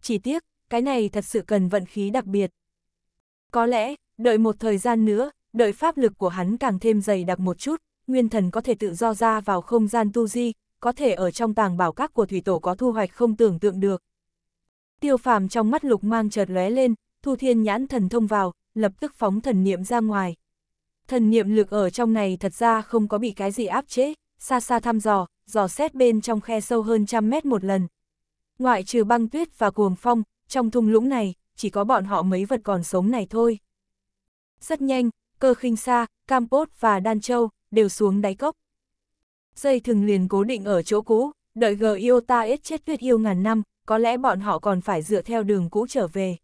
Chỉ tiếc, cái này thật sự cần vận khí đặc biệt. Có lẽ, đợi một thời gian nữa, đợi pháp lực của hắn càng thêm dày đặc một chút, nguyên thần có thể tự do ra vào không gian tu di, có thể ở trong tàng bảo các của thủy tổ có thu hoạch không tưởng tượng được. Tiêu phàm trong mắt lục mang chợt lóe lên, thu thiên nhãn thần thông vào, lập tức phóng thần niệm ra ngoài. Thần niệm lực ở trong này thật ra không có bị cái gì áp chế, xa xa thăm dò, dò xét bên trong khe sâu hơn trăm mét một lần. Ngoại trừ băng tuyết và cuồng phong, trong thung lũng này, chỉ có bọn họ mấy vật còn sống này thôi. Rất nhanh, cơ khinh xa, Campos và Đan Châu, đều xuống đáy cốc. Dây thừng liền cố định ở chỗ cũ, đợi gờ yêu ta ít chết tuyết yêu ngàn năm, có lẽ bọn họ còn phải dựa theo đường cũ trở về.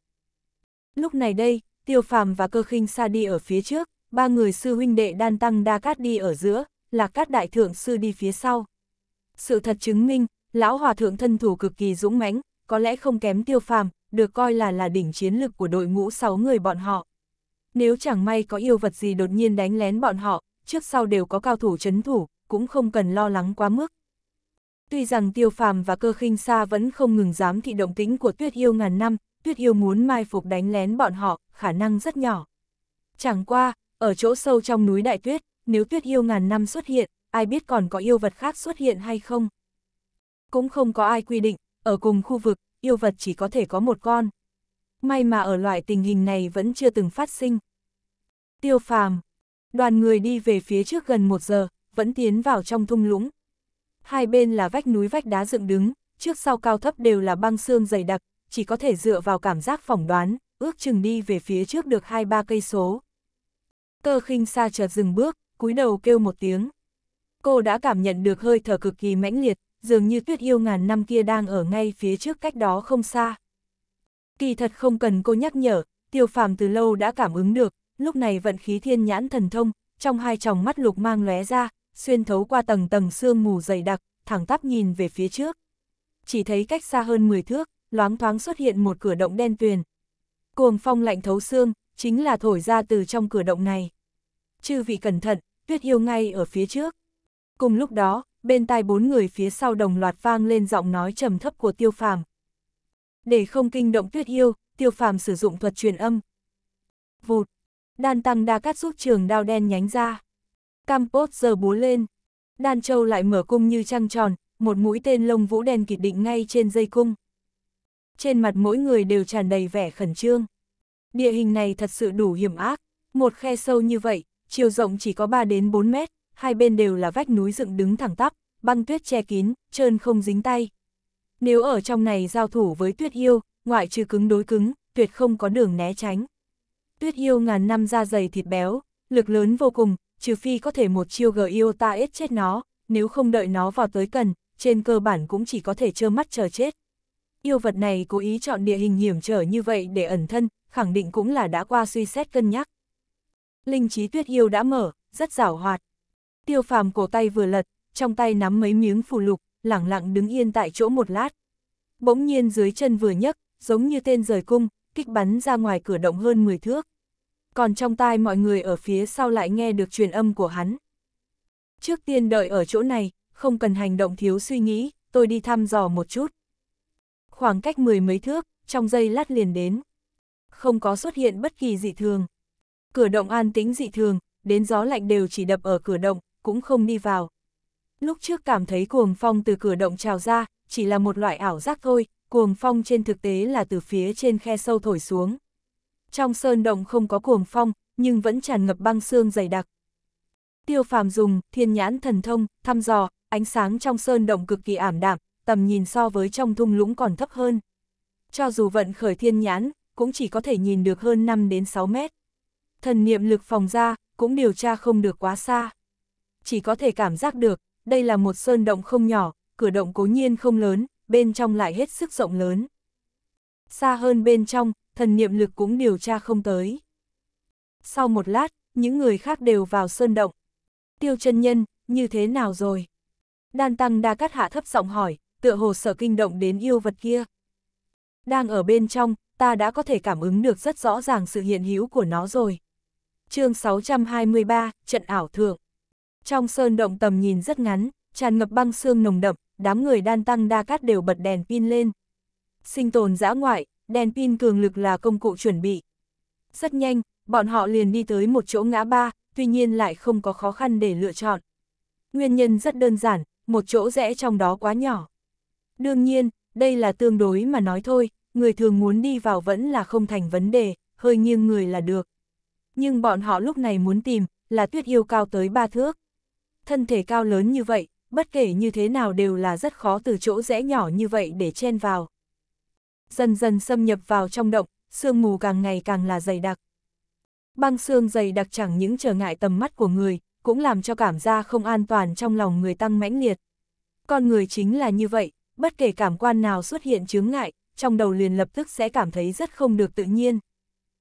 Lúc này đây, tiêu phàm và cơ khinh xa đi ở phía trước, ba người sư huynh đệ đan tăng đa cát đi ở giữa, là các đại thượng sư đi phía sau. Sự thật chứng minh, lão hòa thượng thân thủ cực kỳ dũng mãnh, có lẽ không kém tiêu phàm, được coi là là đỉnh chiến lực của đội ngũ 6 người bọn họ. Nếu chẳng may có yêu vật gì đột nhiên đánh lén bọn họ, trước sau đều có cao thủ chấn thủ, cũng không cần lo lắng quá mức. Tuy rằng tiêu phàm và cơ khinh xa vẫn không ngừng dám thị động tính của tuyết yêu ngàn năm, tuyết yêu muốn mai phục đánh lén bọn họ, khả năng rất nhỏ. Chẳng qua, ở chỗ sâu trong núi đại tuyết, nếu tuyết yêu ngàn năm xuất hiện, ai biết còn có yêu vật khác xuất hiện hay không. Cũng không có ai quy định, ở cùng khu vực, yêu vật chỉ có thể có một con. May mà ở loại tình hình này vẫn chưa từng phát sinh. Tiêu phàm, Đoàn người đi về phía trước gần một giờ, vẫn tiến vào trong thung lũng. Hai bên là vách núi vách đá dựng đứng, trước sau cao thấp đều là băng xương dày đặc, chỉ có thể dựa vào cảm giác phỏng đoán, ước chừng đi về phía trước được hai ba cây số. Cơ khinh xa chợt dừng bước, cúi đầu kêu một tiếng. Cô đã cảm nhận được hơi thở cực kỳ mãnh liệt, dường như tuyết yêu ngàn năm kia đang ở ngay phía trước cách đó không xa. Kỳ thật không cần cô nhắc nhở, tiêu phàm từ lâu đã cảm ứng được, lúc này vận khí thiên nhãn thần thông, trong hai tròng mắt lục mang lóe ra, xuyên thấu qua tầng tầng sương mù dày đặc, thẳng tắp nhìn về phía trước. Chỉ thấy cách xa hơn 10 thước, loáng thoáng xuất hiện một cửa động đen tuyền. Cuồng phong lạnh thấu xương, chính là thổi ra từ trong cửa động này. Chư vị cẩn thận, tuyết yêu ngay ở phía trước. Cùng lúc đó, bên tai bốn người phía sau đồng loạt vang lên giọng nói trầm thấp của tiêu phàm. Để không kinh động tuyết yêu, tiêu phàm sử dụng thuật truyền âm. Vụt, Đan tăng đa cắt rút trường đao đen nhánh ra. Campos giờ búa lên. Đan châu lại mở cung như trăng tròn, một mũi tên lông vũ đen kịt định ngay trên dây cung. Trên mặt mỗi người đều tràn đầy vẻ khẩn trương. Địa hình này thật sự đủ hiểm ác. Một khe sâu như vậy, chiều rộng chỉ có 3 đến 4 mét, hai bên đều là vách núi dựng đứng thẳng tắp, băng tuyết che kín, trơn không dính tay. Nếu ở trong này giao thủ với tuyết yêu, ngoại trừ cứng đối cứng, tuyệt không có đường né tránh tuyết yêu ngàn năm da dày thịt béo, lực lớn vô cùng, trừ phi có thể một chiêu gờ yêu ta ết chết nó, nếu không đợi nó vào tới cần, trên cơ bản cũng chỉ có thể trơ mắt chờ chết. Yêu vật này cố ý chọn địa hình hiểm trở như vậy để ẩn thân, khẳng định cũng là đã qua suy xét cân nhắc. Linh trí tuyết yêu đã mở, rất rảo hoạt. Tiêu phàm cổ tay vừa lật, trong tay nắm mấy miếng phù lục, lẳng lặng đứng yên tại chỗ một lát. Bỗng nhiên dưới chân vừa nhấc, giống như tên rời cung, kích bắn ra ngoài cửa động hơn 10 thước. Còn trong tai mọi người ở phía sau lại nghe được truyền âm của hắn. Trước tiên đợi ở chỗ này, không cần hành động thiếu suy nghĩ, tôi đi thăm dò một chút. Khoảng cách mười mấy thước, trong giây lát liền đến. Không có xuất hiện bất kỳ dị thường. Cửa động an tĩnh dị thường, đến gió lạnh đều chỉ đập ở cửa động, cũng không đi vào. Lúc trước cảm thấy cuồng phong từ cửa động trào ra, chỉ là một loại ảo giác thôi, cuồng phong trên thực tế là từ phía trên khe sâu thổi xuống. Trong sơn động không có cuồng phong, nhưng vẫn tràn ngập băng xương dày đặc. Tiêu phàm dùng, thiên nhãn thần thông, thăm dò, ánh sáng trong sơn động cực kỳ ảm đạm, tầm nhìn so với trong thung lũng còn thấp hơn. Cho dù vận khởi thiên nhãn, cũng chỉ có thể nhìn được hơn 5 đến 6 mét. Thần niệm lực phòng ra, cũng điều tra không được quá xa. Chỉ có thể cảm giác được, đây là một sơn động không nhỏ, cửa động cố nhiên không lớn, bên trong lại hết sức rộng lớn. Xa hơn bên trong, thần niệm lực cũng điều tra không tới. Sau một lát, những người khác đều vào sơn động. Tiêu chân nhân, như thế nào rồi? Đan tăng đa cắt hạ thấp giọng hỏi, tựa hồ sở kinh động đến yêu vật kia. Đang ở bên trong, ta đã có thể cảm ứng được rất rõ ràng sự hiện hữu của nó rồi. chương 623, trận ảo thượng. Trong sơn động tầm nhìn rất ngắn, tràn ngập băng xương nồng đậm, đám người đan tăng đa cát đều bật đèn pin lên. Sinh tồn dã ngoại, đèn pin cường lực là công cụ chuẩn bị. Rất nhanh, bọn họ liền đi tới một chỗ ngã ba, tuy nhiên lại không có khó khăn để lựa chọn. Nguyên nhân rất đơn giản, một chỗ rẽ trong đó quá nhỏ. Đương nhiên, đây là tương đối mà nói thôi, người thường muốn đi vào vẫn là không thành vấn đề, hơi nghiêng người là được. Nhưng bọn họ lúc này muốn tìm, là tuyết yêu cao tới ba thước. Thân thể cao lớn như vậy, bất kể như thế nào đều là rất khó từ chỗ rẽ nhỏ như vậy để chen vào. Dần dần xâm nhập vào trong động, sương mù càng ngày càng là dày đặc. Băng xương dày đặc chẳng những trở ngại tầm mắt của người, cũng làm cho cảm giác không an toàn trong lòng người tăng mãnh liệt. Con người chính là như vậy, bất kể cảm quan nào xuất hiện chướng ngại, trong đầu liền lập tức sẽ cảm thấy rất không được tự nhiên.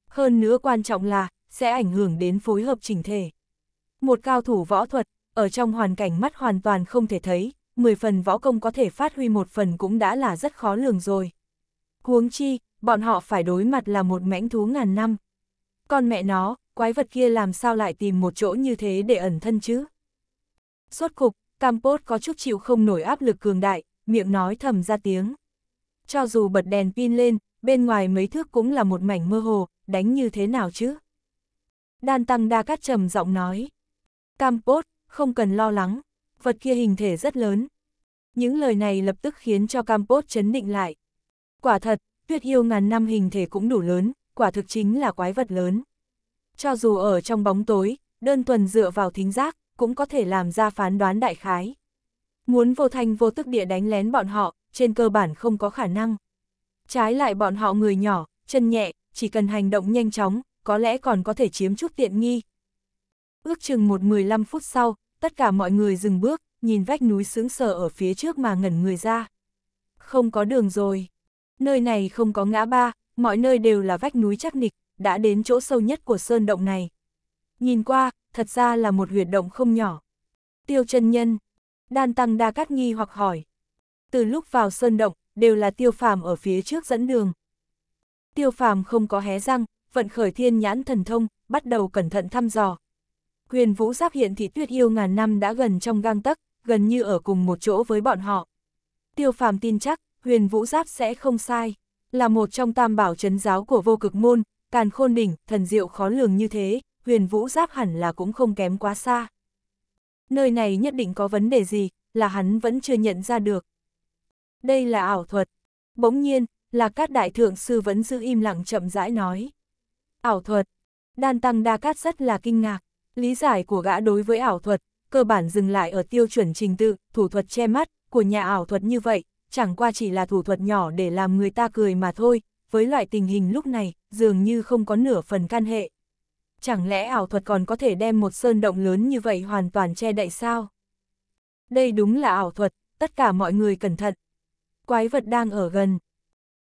Hơn nữa quan trọng là, sẽ ảnh hưởng đến phối hợp chỉnh thể. Một cao thủ võ thuật, ở trong hoàn cảnh mắt hoàn toàn không thể thấy, 10 phần võ công có thể phát huy một phần cũng đã là rất khó lường rồi. Huống chi, bọn họ phải đối mặt là một mãnh thú ngàn năm. Con mẹ nó, quái vật kia làm sao lại tìm một chỗ như thế để ẩn thân chứ? Sốt cục, Campos có chút chịu không nổi áp lực cường đại, miệng nói thầm ra tiếng. Cho dù bật đèn pin lên, bên ngoài mấy thước cũng là một mảnh mơ hồ, đánh như thế nào chứ? Đan Tăng Đa Cát trầm giọng nói. Campos, không cần lo lắng, vật kia hình thể rất lớn. Những lời này lập tức khiến cho Campos chấn định lại. Quả thật, tuyết yêu ngàn năm hình thể cũng đủ lớn, quả thực chính là quái vật lớn. Cho dù ở trong bóng tối, đơn thuần dựa vào thính giác, cũng có thể làm ra phán đoán đại khái. Muốn vô thanh vô tức địa đánh lén bọn họ, trên cơ bản không có khả năng. Trái lại bọn họ người nhỏ, chân nhẹ, chỉ cần hành động nhanh chóng, có lẽ còn có thể chiếm chút tiện nghi, Ước chừng một 15 phút sau, tất cả mọi người dừng bước, nhìn vách núi sướng sờ ở phía trước mà ngẩn người ra. Không có đường rồi. Nơi này không có ngã ba, mọi nơi đều là vách núi chắc nịch, đã đến chỗ sâu nhất của sơn động này. Nhìn qua, thật ra là một huyệt động không nhỏ. Tiêu chân nhân, đan tăng đa cát nghi hoặc hỏi. Từ lúc vào sơn động, đều là tiêu phàm ở phía trước dẫn đường. Tiêu phàm không có hé răng, vận khởi thiên nhãn thần thông, bắt đầu cẩn thận thăm dò, Huyền Vũ Giáp hiện thị tuyết yêu ngàn năm đã gần trong gang tấc, gần như ở cùng một chỗ với bọn họ. Tiêu phàm tin chắc, huyền Vũ Giáp sẽ không sai, là một trong tam bảo chấn giáo của vô cực môn, càn khôn đỉnh, thần diệu khó lường như thế, huyền Vũ Giáp hẳn là cũng không kém quá xa. Nơi này nhất định có vấn đề gì, là hắn vẫn chưa nhận ra được. Đây là ảo thuật. Bỗng nhiên, là các đại thượng sư vẫn giữ im lặng chậm rãi nói. Ảo thuật. Đan tăng đa cát rất là kinh ngạc Lý giải của gã đối với ảo thuật, cơ bản dừng lại ở tiêu chuẩn trình tự, thủ thuật che mắt, của nhà ảo thuật như vậy, chẳng qua chỉ là thủ thuật nhỏ để làm người ta cười mà thôi, với loại tình hình lúc này, dường như không có nửa phần can hệ. Chẳng lẽ ảo thuật còn có thể đem một sơn động lớn như vậy hoàn toàn che đậy sao? Đây đúng là ảo thuật, tất cả mọi người cẩn thận. Quái vật đang ở gần.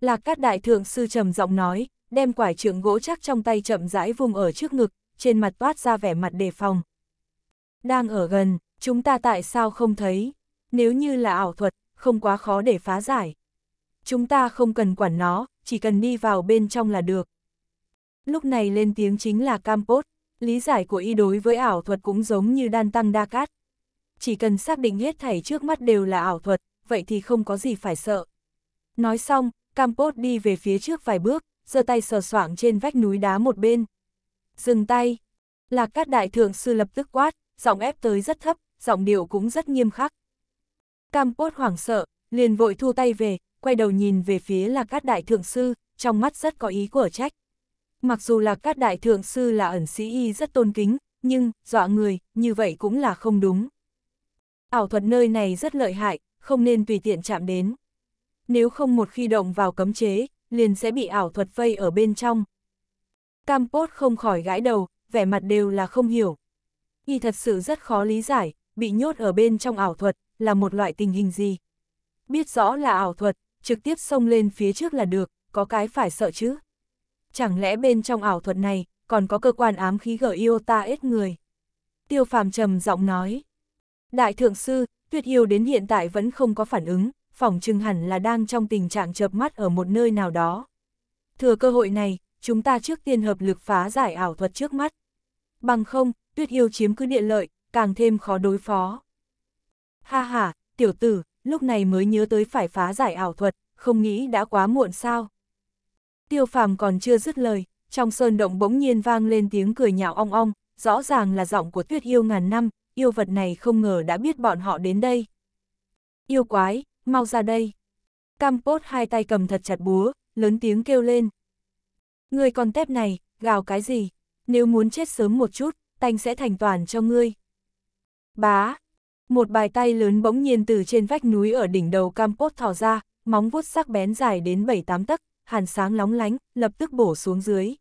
Lạc cát đại thượng sư trầm giọng nói, đem quải trượng gỗ chắc trong tay chậm rãi vùng ở trước ngực, trên mặt toát ra vẻ mặt đề phòng. Đang ở gần, chúng ta tại sao không thấy? Nếu như là ảo thuật, không quá khó để phá giải. Chúng ta không cần quản nó, chỉ cần đi vào bên trong là được. Lúc này lên tiếng chính là Campos, lý giải của y đối với ảo thuật cũng giống như đan tăng đa cát. Chỉ cần xác định hết thảy trước mắt đều là ảo thuật, vậy thì không có gì phải sợ. Nói xong, Campos đi về phía trước vài bước, giơ tay sờ soạng trên vách núi đá một bên. Dừng tay! Lạc cát đại thượng sư lập tức quát, giọng ép tới rất thấp, giọng điệu cũng rất nghiêm khắc. Cam Pốt hoảng sợ, liền vội thu tay về, quay đầu nhìn về phía Lạc Cát Đại Thượng Sư, trong mắt rất có ý của trách. Mặc dù Lạc Cát Đại Thượng Sư là ẩn sĩ y rất tôn kính, nhưng, dọa người, như vậy cũng là không đúng. Ảo thuật nơi này rất lợi hại, không nên tùy tiện chạm đến. Nếu không một khi động vào cấm chế, liền sẽ bị ảo thuật vây ở bên trong, Campos không khỏi gãi đầu, vẻ mặt đều là không hiểu. Y thật sự rất khó lý giải, bị nhốt ở bên trong ảo thuật, là một loại tình hình gì. Biết rõ là ảo thuật, trực tiếp xông lên phía trước là được, có cái phải sợ chứ. Chẳng lẽ bên trong ảo thuật này, còn có cơ quan ám khí gở ta ết người. Tiêu phàm trầm giọng nói. Đại thượng sư, tuyệt yêu đến hiện tại vẫn không có phản ứng, phỏng chừng hẳn là đang trong tình trạng chợp mắt ở một nơi nào đó. Thừa cơ hội này, chúng ta trước tiên hợp lực phá giải ảo thuật trước mắt. Bằng không, tuyết yêu chiếm cứ địa lợi, càng thêm khó đối phó. Ha ha, tiểu tử, lúc này mới nhớ tới phải phá giải ảo thuật, không nghĩ đã quá muộn sao. Tiêu phàm còn chưa dứt lời, trong sơn động bỗng nhiên vang lên tiếng cười nhạo ong ong, rõ ràng là giọng của tuyết yêu ngàn năm, yêu vật này không ngờ đã biết bọn họ đến đây. Yêu quái, mau ra đây. Campos hai tay cầm thật chặt búa, lớn tiếng kêu lên, Ngươi con tép này, gào cái gì? Nếu muốn chết sớm một chút, tanh sẽ thành toàn cho ngươi. Bá! Một bài tay lớn bỗng nhiên từ trên vách núi ở đỉnh đầu Campos thò ra, móng vuốt sắc bén dài đến 7-8 tấc, hàn sáng lóng lánh, lập tức bổ xuống dưới.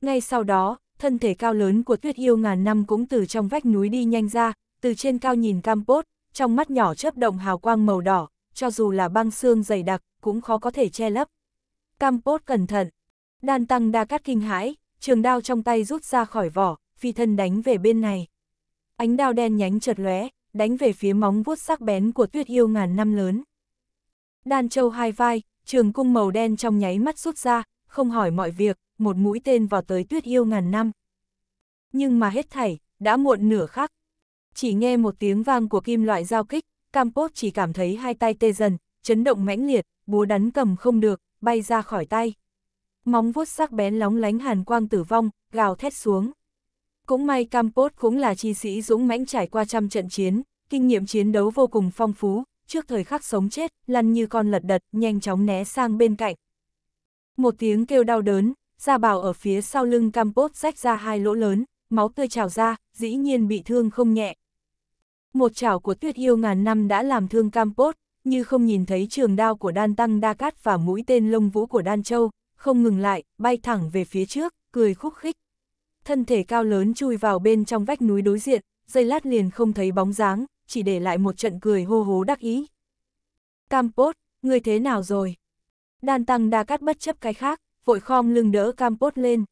Ngay sau đó, thân thể cao lớn của tuyết yêu ngàn năm cũng từ trong vách núi đi nhanh ra, từ trên cao nhìn Campos, trong mắt nhỏ chớp động hào quang màu đỏ, cho dù là băng xương dày đặc, cũng khó có thể che lấp. Campos cẩn thận, Đan tăng đa cát kinh hãi, trường đao trong tay rút ra khỏi vỏ, phi thân đánh về bên này. Ánh đao đen nhánh chợt lóe, đánh về phía móng vuốt sắc bén của tuyết yêu ngàn năm lớn. Đan châu hai vai, trường cung màu đen trong nháy mắt rút ra, không hỏi mọi việc, một mũi tên vào tới tuyết yêu ngàn năm. Nhưng mà hết thảy, đã muộn nửa khắc. Chỉ nghe một tiếng vang của kim loại giao kích, Campos chỉ cảm thấy hai tay tê dần, chấn động mãnh liệt, búa đắn cầm không được, bay ra khỏi tay móng vuốt sắc bén lóng lánh hàn quang tử vong, gào thét xuống. Cũng may Campos cũng là chi sĩ dũng mãnh trải qua trăm trận chiến, kinh nghiệm chiến đấu vô cùng phong phú, trước thời khắc sống chết, lăn như con lật đật, nhanh chóng né sang bên cạnh. Một tiếng kêu đau đớn, da bào ở phía sau lưng Campos rách ra hai lỗ lớn, máu tươi trào ra, dĩ nhiên bị thương không nhẹ. Một chảo của tuyết yêu ngàn năm đã làm thương Campos, như không nhìn thấy trường đao của đan tăng đa cát và mũi tên lông vũ của đan châu, không ngừng lại, bay thẳng về phía trước, cười khúc khích. Thân thể cao lớn chui vào bên trong vách núi đối diện, dây lát liền không thấy bóng dáng, chỉ để lại một trận cười hô hố đắc ý. Campos, người thế nào rồi? Đan tăng đa cắt bất chấp cái khác, vội khom lưng đỡ Campos lên.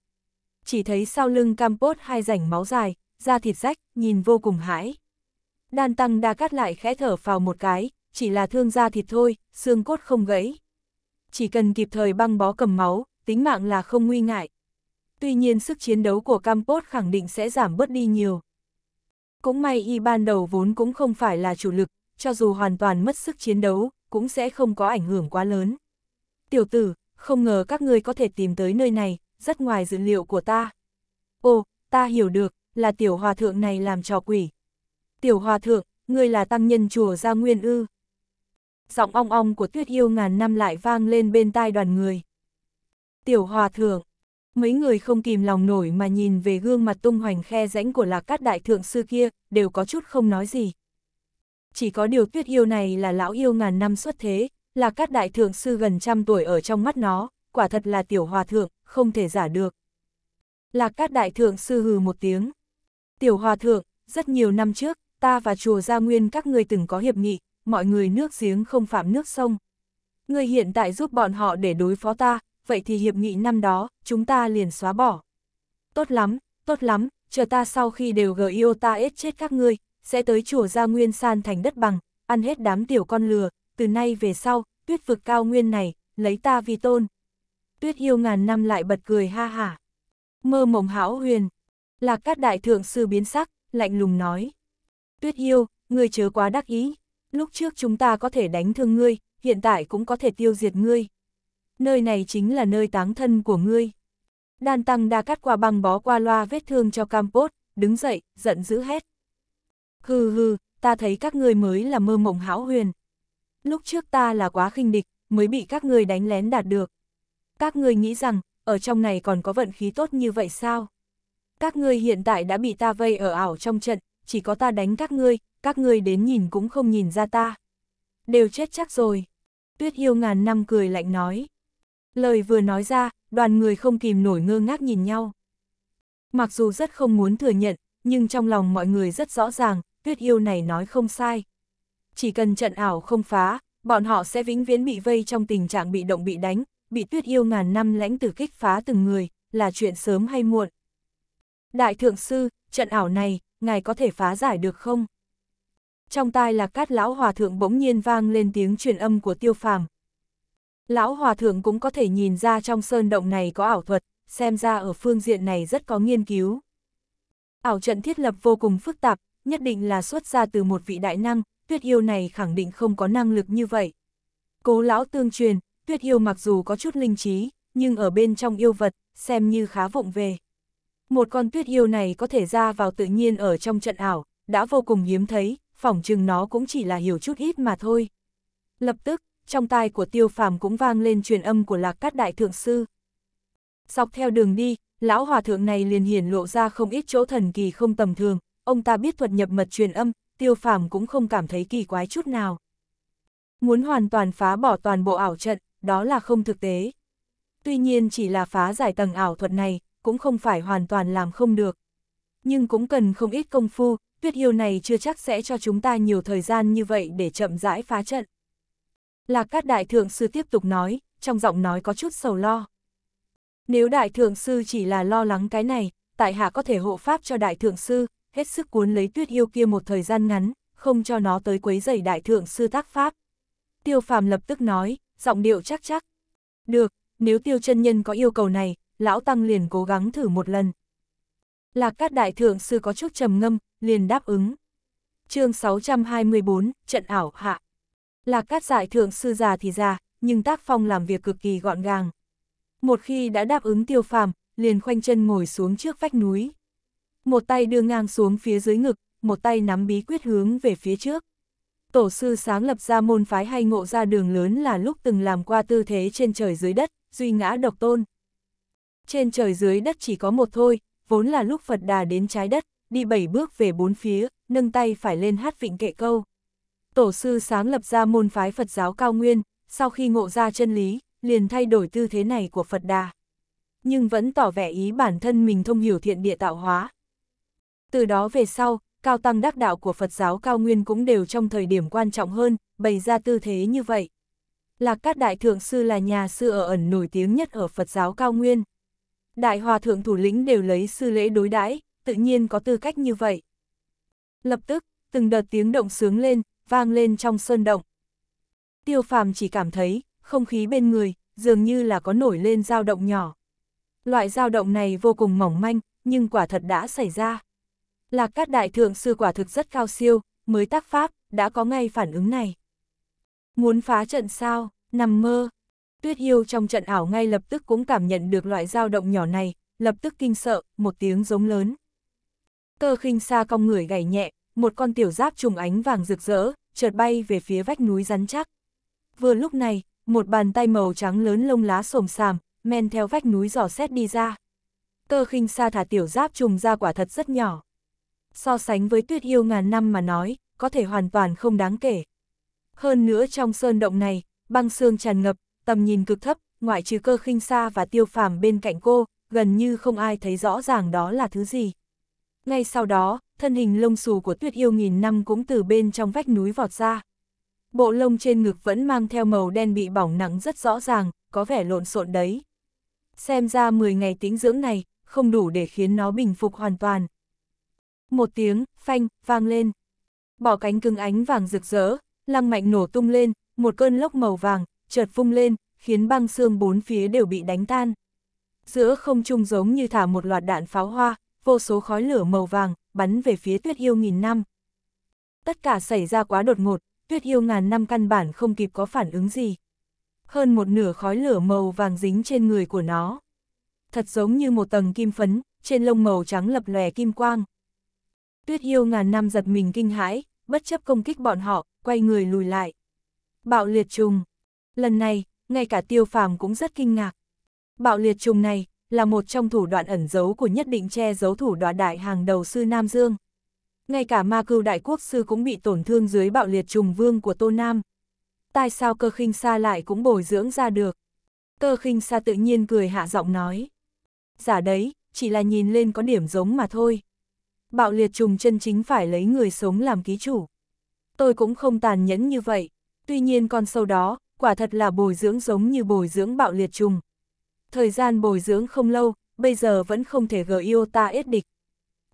Chỉ thấy sau lưng Campos hai rảnh máu dài, da thịt rách, nhìn vô cùng hãi. Đan tăng đa cắt lại khẽ thở vào một cái, chỉ là thương da thịt thôi, xương cốt không gãy chỉ cần kịp thời băng bó cầm máu, tính mạng là không nguy ngại. Tuy nhiên sức chiến đấu của Campos khẳng định sẽ giảm bớt đi nhiều. Cũng may y ban đầu vốn cũng không phải là chủ lực, cho dù hoàn toàn mất sức chiến đấu, cũng sẽ không có ảnh hưởng quá lớn. Tiểu tử, không ngờ các ngươi có thể tìm tới nơi này, rất ngoài dự liệu của ta. Ồ, ta hiểu được, là tiểu hòa thượng này làm trò quỷ. Tiểu hòa thượng, ngươi là tăng nhân chùa Gia Nguyên Ư giọng ong ong của tuyết yêu ngàn năm lại vang lên bên tai đoàn người. Tiểu hòa thượng, mấy người không kìm lòng nổi mà nhìn về gương mặt tung hoành khe rãnh của lạc cát đại thượng sư kia, đều có chút không nói gì. Chỉ có điều tuyết yêu này là lão yêu ngàn năm xuất thế, là các đại thượng sư gần trăm tuổi ở trong mắt nó, quả thật là tiểu hòa thượng, không thể giả được. Là các đại thượng sư hừ một tiếng. Tiểu hòa thượng, rất nhiều năm trước, ta và chùa Gia Nguyên các người từng có hiệp nghị, mọi người nước giếng không phạm nước sông. Ngươi hiện tại giúp bọn họ để đối phó ta, vậy thì hiệp nghị năm đó, chúng ta liền xóa bỏ. Tốt lắm, tốt lắm, chờ ta sau khi đều yêu ta ết chết các ngươi, sẽ tới chùa Gia Nguyên san thành đất bằng, ăn hết đám tiểu con lừa, từ nay về sau, tuyết vực cao nguyên này, lấy ta vi tôn. Tuyết yêu ngàn năm lại bật cười ha hả. Mơ mộng hảo huyền. là các đại thượng sư biến sắc, lạnh lùng nói. Tuyết yêu, ngươi chớ quá đắc ý, lúc trước chúng ta có thể đánh thương ngươi, hiện tại cũng có thể tiêu diệt ngươi. Nơi này chính là nơi táng thân của ngươi. Đan tăng đa cắt qua băng bó qua loa vết thương cho Campos, đứng dậy, giận dữ hét. Hừ hừ, ta thấy các ngươi mới là mơ mộng hão huyền. Lúc trước ta là quá khinh địch, mới bị các ngươi đánh lén đạt được. Các ngươi nghĩ rằng, ở trong này còn có vận khí tốt như vậy sao? Các ngươi hiện tại đã bị ta vây ở ảo trong trận, chỉ có ta đánh các ngươi, các ngươi đến nhìn cũng không nhìn ra ta. Đều chết chắc rồi. Tuyết yêu ngàn năm cười lạnh nói. Lời vừa nói ra, đoàn người không kìm nổi ngơ ngác nhìn nhau. Mặc dù rất không muốn thừa nhận, nhưng trong lòng mọi người rất rõ ràng, Tuyết yêu này nói không sai. Chỉ cần trận ảo không phá, bọn họ sẽ vĩnh viễn bị vây trong tình trạng bị động bị đánh, bị Tuyết yêu ngàn năm lãnh tử kích phá từng người, là chuyện sớm hay muộn. Đại thượng sư, trận ảo này, ngài có thể phá giải được không? Trong tai là cát lão hòa thượng bỗng nhiên vang lên tiếng truyền âm của tiêu phàm. Lão hòa thượng cũng có thể nhìn ra trong sơn động này có ảo thuật, xem ra ở phương diện này rất có nghiên cứu. Ảo trận thiết lập vô cùng phức tạp, nhất định là xuất ra từ một vị đại năng, tuyết yêu này khẳng định không có năng lực như vậy. Cố lão tương truyền, tuyết yêu mặc dù có chút linh trí, nhưng ở bên trong yêu vật, xem như khá vụng về. Một con tuyết yêu này có thể ra vào tự nhiên ở trong trận ảo, đã vô cùng hiếm thấy, phỏng chừng nó cũng chỉ là hiểu chút ít mà thôi. Lập tức, trong tai của tiêu phàm cũng vang lên truyền âm của lạc cát đại thượng sư. Dọc theo đường đi, lão hòa thượng này liền hiển lộ ra không ít chỗ thần kỳ không tầm thường, ông ta biết thuật nhập mật truyền âm, tiêu phàm cũng không cảm thấy kỳ quái chút nào. Muốn hoàn toàn phá bỏ toàn bộ ảo trận, đó là không thực tế. Tuy nhiên chỉ là phá giải tầng ảo thuật này, cũng không phải hoàn toàn làm không được. Nhưng cũng cần không ít công phu, tuyết yêu này chưa chắc sẽ cho chúng ta nhiều thời gian như vậy để chậm rãi phá trận. Lạc Cát đại thượng sư tiếp tục nói, trong giọng nói có chút sầu lo. Nếu đại thượng sư chỉ là lo lắng cái này, tại hạ có thể hộ pháp cho đại thượng sư, hết sức cuốn lấy tuyết yêu kia một thời gian ngắn, không cho nó tới quấy rầy đại thượng sư tác pháp. Tiêu phàm lập tức nói, giọng điệu chắc chắc. Được, nếu tiêu chân nhân có yêu cầu này, lão tăng liền cố gắng thử một lần. Lạc cát đại thượng sư có chút trầm ngâm, liền đáp ứng. chương 624, trận ảo hạ. Lạc cát giải thượng sư già thì già, nhưng tác phong làm việc cực kỳ gọn gàng. Một khi đã đáp ứng tiêu phàm, liền khoanh chân ngồi xuống trước vách núi. Một tay đưa ngang xuống phía dưới ngực, một tay nắm bí quyết hướng về phía trước. Tổ sư sáng lập ra môn phái hay ngộ ra đường lớn là lúc từng làm qua tư thế trên trời dưới đất, duy ngã độc tôn. Trên trời dưới đất chỉ có một thôi, vốn là lúc Phật Đà đến trái đất, đi bảy bước về bốn phía, nâng tay phải lên hát vịnh kệ câu. Tổ sư sáng lập ra môn phái Phật giáo cao nguyên, sau khi ngộ ra chân lý, liền thay đổi tư thế này của Phật Đà. Nhưng vẫn tỏ vẻ ý bản thân mình thông hiểu thiện địa tạo hóa. Từ đó về sau, cao tăng đắc đạo của Phật giáo cao nguyên cũng đều trong thời điểm quan trọng hơn, bày ra tư thế như vậy. Lạc Cát Đại Thượng Sư là nhà sư ở ẩn nổi tiếng nhất ở Phật giáo cao nguyên đại hòa thượng thủ lĩnh đều lấy sư lễ đối đãi, tự nhiên có tư cách như vậy. Lập tức, từng đợt tiếng động sướng lên, vang lên trong sơn động. Tiêu phàm chỉ cảm thấy, không khí bên người, dường như là có nổi lên dao động nhỏ. Loại dao động này vô cùng mỏng manh, nhưng quả thật đã xảy ra. Lạc các đại thượng sư quả thực rất cao siêu, mới tác pháp, đã có ngay phản ứng này. Muốn phá trận sao, nằm mơ, Tuyết Hiêu trong trận ảo ngay lập tức cũng cảm nhận được loại dao động nhỏ này, lập tức kinh sợ, một tiếng giống lớn. Cơ khinh xa cong người gầy nhẹ, một con tiểu giáp trùng ánh vàng rực rỡ, chợt bay về phía vách núi rắn chắc. Vừa lúc này, một bàn tay màu trắng lớn lông lá xồm xàm, men theo vách núi dò xét đi ra. Cơ khinh xa thả tiểu giáp trùng ra quả thật rất nhỏ. So sánh với tuyết yêu ngàn năm mà nói, có thể hoàn toàn không đáng kể. Hơn nữa trong sơn động này, băng xương tràn ngập, tầm nhìn cực thấp, ngoại trừ cơ khinh xa và tiêu phàm bên cạnh cô, gần như không ai thấy rõ ràng đó là thứ gì. Ngay sau đó, thân hình lông xù của tuyết yêu nghìn năm cũng từ bên trong vách núi vọt ra. Bộ lông trên ngực vẫn mang theo màu đen bị bỏng nắng rất rõ ràng, có vẻ lộn xộn đấy. Xem ra 10 ngày tính dưỡng này, không đủ để khiến nó bình phục hoàn toàn. Một tiếng, phanh, vang lên. Bỏ cánh cưng ánh vàng rực rỡ, lăng mạnh nổ tung lên, một cơn lốc màu vàng, chợt vung lên, khiến băng xương bốn phía đều bị đánh tan. Giữa không trung giống như thả một loạt đạn pháo hoa, vô số khói lửa màu vàng, bắn về phía tuyết yêu nghìn năm. Tất cả xảy ra quá đột ngột, tuyết yêu ngàn năm căn bản không kịp có phản ứng gì. Hơn một nửa khói lửa màu vàng dính trên người của nó. Thật giống như một tầng kim phấn, trên lông màu trắng lập lòe kim quang. Tuyết yêu ngàn năm giật mình kinh hãi, bất chấp công kích bọn họ, quay người lùi lại. Bạo liệt trùng, Lần này, ngay cả tiêu phàm cũng rất kinh ngạc. Bạo liệt trùng này, là một trong thủ đoạn ẩn giấu của nhất định che giấu thủ đoạn đại hàng đầu sư Nam Dương. Ngay cả ma cưu đại quốc sư cũng bị tổn thương dưới bạo liệt trùng vương của Tô Nam. Tại sao cơ khinh sa lại cũng bồi dưỡng ra được? Cơ khinh sa tự nhiên cười hạ giọng nói. Giả đấy, chỉ là nhìn lên có điểm giống mà thôi. Bạo liệt trùng chân chính phải lấy người sống làm ký chủ. Tôi cũng không tàn nhẫn như vậy. Tuy nhiên con sâu đó, quả thật là bồi dưỡng giống như bồi dưỡng bạo liệt trùng. Thời gian bồi dưỡng không lâu, bây giờ vẫn không thể gỡ yêu ta ết địch.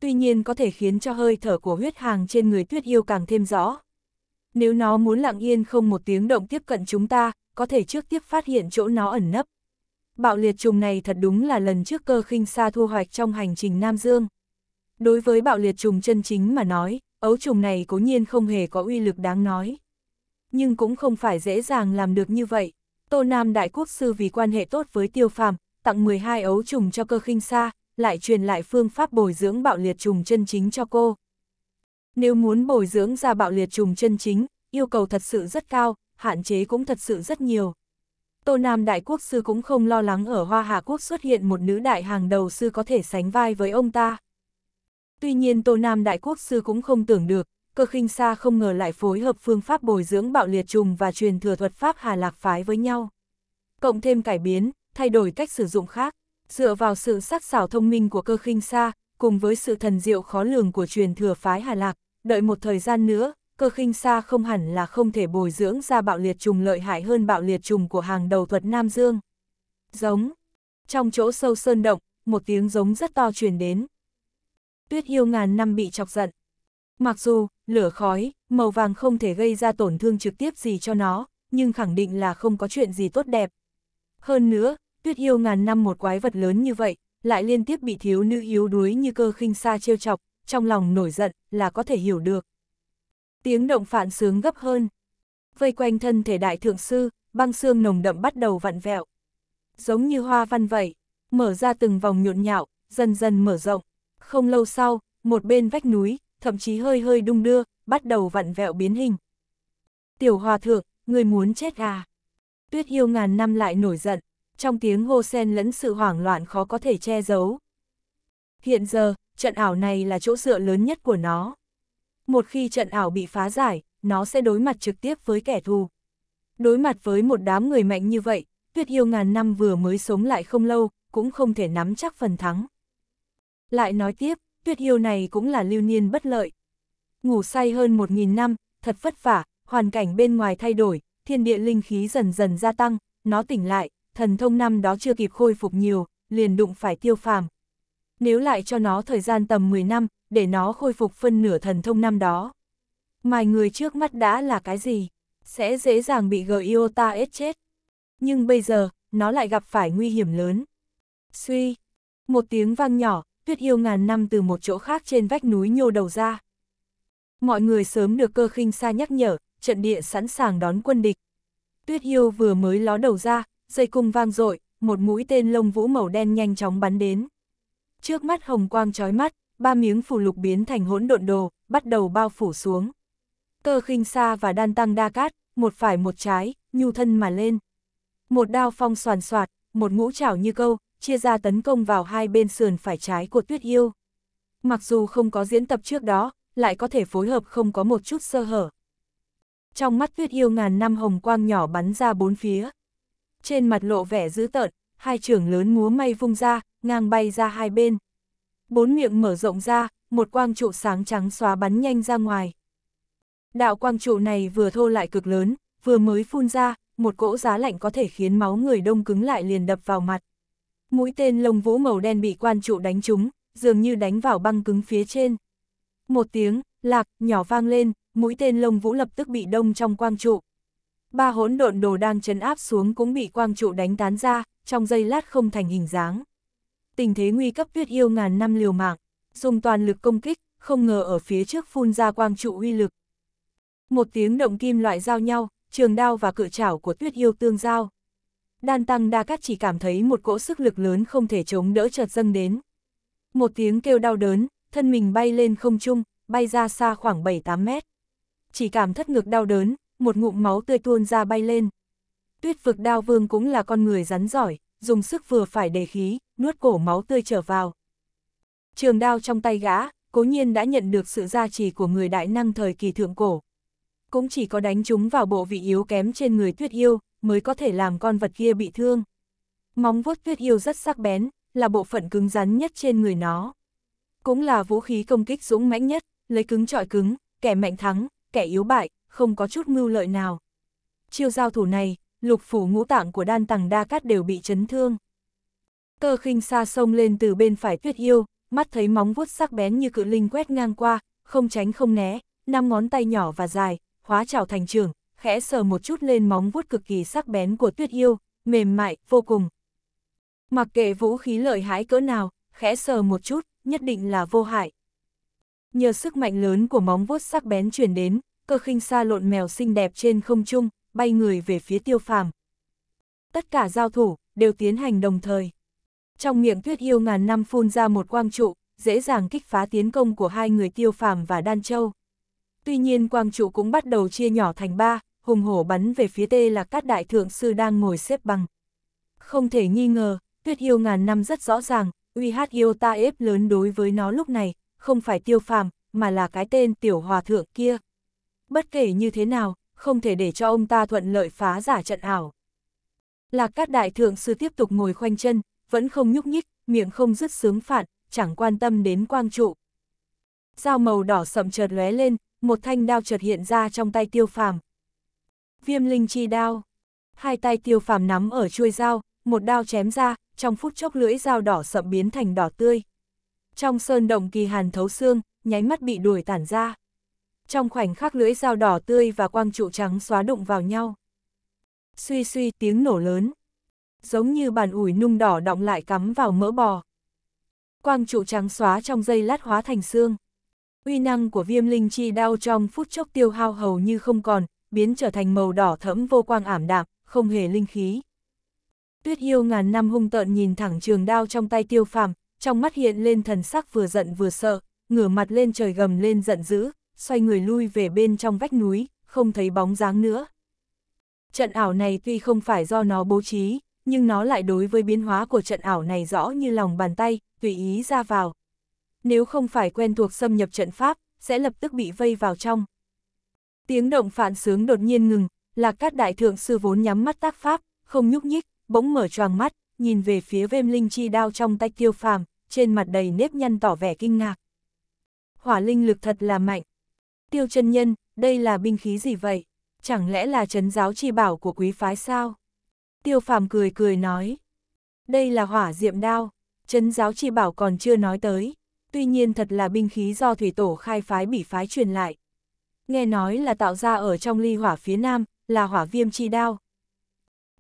Tuy nhiên có thể khiến cho hơi thở của huyết hàng trên người tuyết yêu càng thêm rõ. Nếu nó muốn lặng yên không một tiếng động tiếp cận chúng ta, có thể trước tiếp phát hiện chỗ nó ẩn nấp. Bạo liệt trùng này thật đúng là lần trước cơ khinh xa thu hoạch trong hành trình Nam Dương. Đối với bạo liệt trùng chân chính mà nói, ấu trùng này cố nhiên không hề có uy lực đáng nói nhưng cũng không phải dễ dàng làm được như vậy. Tô Nam Đại Quốc Sư vì quan hệ tốt với tiêu phàm, tặng 12 ấu trùng cho cơ khinh xa, lại truyền lại phương pháp bồi dưỡng bạo liệt trùng chân chính cho cô. Nếu muốn bồi dưỡng ra bạo liệt trùng chân chính, yêu cầu thật sự rất cao, hạn chế cũng thật sự rất nhiều. Tô Nam Đại Quốc Sư cũng không lo lắng ở Hoa Hà Quốc xuất hiện một nữ đại hàng đầu sư có thể sánh vai với ông ta. Tuy nhiên Tô Nam Đại Quốc Sư cũng không tưởng được, cơ khinh xa không ngờ lại phối hợp phương pháp bồi dưỡng bạo liệt trùng và truyền thừa thuật pháp hà lạc phái với nhau. Cộng thêm cải biến, thay đổi cách sử dụng khác, dựa vào sự sắc xảo thông minh của cơ khinh xa, cùng với sự thần diệu khó lường của truyền thừa phái hà lạc, đợi một thời gian nữa, cơ khinh xa không hẳn là không thể bồi dưỡng ra bạo liệt trùng lợi hại hơn bạo liệt trùng của hàng đầu thuật Nam Dương. Giống. Trong chỗ sâu sơn động, một tiếng giống rất to truyền đến. Tuyết yêu ngàn năm bị chọc giận, Mặc dù, lửa khói, màu vàng không thể gây ra tổn thương trực tiếp gì cho nó, nhưng khẳng định là không có chuyện gì tốt đẹp. Hơn nữa, tuyết yêu ngàn năm một quái vật lớn như vậy, lại liên tiếp bị thiếu nữ yếu đuối như cơ khinh xa trêu chọc, trong lòng nổi giận là có thể hiểu được. Tiếng động phản sướng gấp hơn. Vây quanh thân thể đại thượng sư, băng xương nồng đậm bắt đầu vặn vẹo. Giống như hoa văn vậy, mở ra từng vòng nhộn nhạo, dần dần mở rộng. Không lâu sau, một bên vách núi, thậm chí hơi hơi đung đưa, bắt đầu vặn vẹo biến hình. Tiểu hòa thượng, người muốn chết à? Tuyết yêu ngàn năm lại nổi giận, trong tiếng hô sen lẫn sự hoảng loạn khó có thể che giấu. Hiện giờ, trận ảo này là chỗ dựa lớn nhất của nó. Một khi trận ảo bị phá giải, nó sẽ đối mặt trực tiếp với kẻ thù. Đối mặt với một đám người mạnh như vậy, tuyết yêu ngàn năm vừa mới sống lại không lâu, cũng không thể nắm chắc phần thắng. Lại nói tiếp, tuyết yêu này cũng là lưu niên bất lợi. Ngủ say hơn 1.000 năm, thật vất vả, hoàn cảnh bên ngoài thay đổi, thiên địa linh khí dần dần gia tăng, nó tỉnh lại, thần thông năm đó chưa kịp khôi phục nhiều, liền đụng phải tiêu phàm. Nếu lại cho nó thời gian tầm 10 năm, để nó khôi phục phân nửa thần thông năm đó. Mài người trước mắt đã là cái gì? Sẽ dễ dàng bị Giota ết chết. Nhưng bây giờ, nó lại gặp phải nguy hiểm lớn. Suy, một tiếng vang nhỏ, tuyết yêu ngàn năm từ một chỗ khác trên vách núi nhô đầu ra. Mọi người sớm được cơ khinh xa nhắc nhở, trận địa sẵn sàng đón quân địch. Tuyết yêu vừa mới ló đầu ra, dây cung vang dội một mũi tên lông vũ màu đen nhanh chóng bắn đến. Trước mắt hồng quang trói mắt, ba miếng phù lục biến thành hỗn độn đồ, bắt đầu bao phủ xuống. Cơ khinh xa và đan tăng đa cát, một phải một trái, nhu thân mà lên. Một đao phong soàn soạt, một ngũ chảo như câu, chia ra tấn công vào hai bên sườn phải trái của Tuyết Yêu. Mặc dù không có diễn tập trước đó, lại có thể phối hợp không có một chút sơ hở. Trong mắt Tuyết Yêu ngàn năm hồng quang nhỏ bắn ra bốn phía. Trên mặt lộ vẻ dữ tợn, hai trường lớn múa may vung ra, ngang bay ra hai bên. Bốn miệng mở rộng ra, một quang trụ sáng trắng xóa bắn nhanh ra ngoài. Đạo quang trụ này vừa thô lại cực lớn, vừa mới phun ra, một cỗ giá lạnh có thể khiến máu người đông cứng lại liền đập vào mặt. Mũi tên lông vũ màu đen bị quan trụ đánh trúng, dường như đánh vào băng cứng phía trên. Một tiếng, lạc, nhỏ vang lên, mũi tên lông vũ lập tức bị đông trong quang trụ. Ba hỗn độn đồ đang chấn áp xuống cũng bị quang trụ đánh tán ra, trong giây lát không thành hình dáng. Tình thế nguy cấp tuyết yêu ngàn năm liều mạng, dùng toàn lực công kích, không ngờ ở phía trước phun ra quang trụ uy lực. Một tiếng động kim loại giao nhau, trường đao và cự chảo của tuyết yêu tương giao đan tăng đa cát chỉ cảm thấy một cỗ sức lực lớn không thể chống đỡ chợt dâng đến. Một tiếng kêu đau đớn, thân mình bay lên không trung, bay ra xa khoảng 7-8 mét. Chỉ cảm thất ngược đau đớn, một ngụm máu tươi tuôn ra bay lên. Tuyết vực đao vương cũng là con người rắn giỏi, dùng sức vừa phải đề khí, nuốt cổ máu tươi trở vào. Trường đao trong tay gã, cố nhiên đã nhận được sự gia trì của người đại năng thời kỳ thượng cổ, cũng chỉ có đánh chúng vào bộ vị yếu kém trên người tuyết yêu, mới có thể làm con vật kia bị thương. Móng vuốt tuyết yêu rất sắc bén, là bộ phận cứng rắn nhất trên người nó. Cũng là vũ khí công kích dũng mãnh nhất, lấy cứng trọi cứng, kẻ mạnh thắng, kẻ yếu bại, không có chút mưu lợi nào. Chiêu giao thủ này, lục phủ ngũ tạng của đan tàng đa cát đều bị chấn thương. Cơ khinh xa sông lên từ bên phải tuyết yêu, mắt thấy móng vuốt sắc bén như cự linh quét ngang qua, không tránh không né, năm ngón tay nhỏ và dài, Khóa trảo thành trường, khẽ sờ một chút lên móng vuốt cực kỳ sắc bén của tuyết yêu, mềm mại, vô cùng. Mặc kệ vũ khí lợi hái cỡ nào, khẽ sờ một chút, nhất định là vô hại. Nhờ sức mạnh lớn của móng vuốt sắc bén truyền đến, cơ khinh xa lộn mèo xinh đẹp trên không trung, bay người về phía tiêu phàm. Tất cả giao thủ, đều tiến hành đồng thời. Trong miệng tuyết yêu ngàn năm phun ra một quang trụ, dễ dàng kích phá tiến công của hai người tiêu phàm và đan châu. Tuy nhiên quang trụ cũng bắt đầu chia nhỏ thành ba, hùng hổ bắn về phía tê là các đại thượng sư đang ngồi xếp bằng. Không thể nghi ngờ, tuyết yêu ngàn năm rất rõ ràng, uy hát yêu ta ép lớn đối với nó lúc này, không phải tiêu phàm, mà là cái tên tiểu hòa thượng kia. Bất kể như thế nào, không thể để cho ông ta thuận lợi phá giả trận ảo. là các đại thượng sư tiếp tục ngồi khoanh chân, vẫn không nhúc nhích, miệng không dứt sướng phạn chẳng quan tâm đến quang trụ. Dao màu đỏ sậm chợt lóe lên, một thanh đao chợt hiện ra trong tay tiêu phàm. Viêm linh chi đao. Hai tay tiêu phàm nắm ở chuôi dao, một đao chém ra, trong phút chốc lưỡi dao đỏ sậm biến thành đỏ tươi. Trong sơn động kỳ hàn thấu xương, nháy mắt bị đuổi tản ra. Trong khoảnh khắc lưỡi dao đỏ tươi và quang trụ trắng xóa đụng vào nhau. Suy suy tiếng nổ lớn. Giống như bàn ủi nung đỏ đọng lại cắm vào mỡ bò. Quang trụ trắng xóa trong dây lát hóa thành xương. Uy năng của viêm linh chi đao trong phút chốc tiêu hao hầu như không còn, biến trở thành màu đỏ thẫm vô quang ảm đạm, không hề linh khí. Tuyết yêu ngàn năm hung tợn nhìn thẳng trường đao trong tay tiêu phàm, trong mắt hiện lên thần sắc vừa giận vừa sợ, ngửa mặt lên trời gầm lên giận dữ, xoay người lui về bên trong vách núi, không thấy bóng dáng nữa. Trận ảo này tuy không phải do nó bố trí, nhưng nó lại đối với biến hóa của trận ảo này rõ như lòng bàn tay, tùy ý ra vào nếu không phải quen thuộc xâm nhập trận pháp, sẽ lập tức bị vây vào trong. Tiếng động phản sướng đột nhiên ngừng, Lạc Cát Đại Thượng Sư vốn nhắm mắt tác pháp, không nhúc nhích, bỗng mở choàng mắt, nhìn về phía vêm linh chi đao trong tay tiêu phàm, trên mặt đầy nếp nhăn tỏ vẻ kinh ngạc. Hỏa linh lực thật là mạnh. Tiêu chân nhân, đây là binh khí gì vậy? Chẳng lẽ là trấn giáo chi bảo của quý phái sao? Tiêu phàm cười cười nói. Đây là hỏa diệm đao, trấn giáo chi bảo còn chưa nói tới tuy nhiên thật là binh khí do thủy tổ khai phái bỉ phái truyền lại. Nghe nói là tạo ra ở trong ly hỏa phía nam, là hỏa viêm chi đao.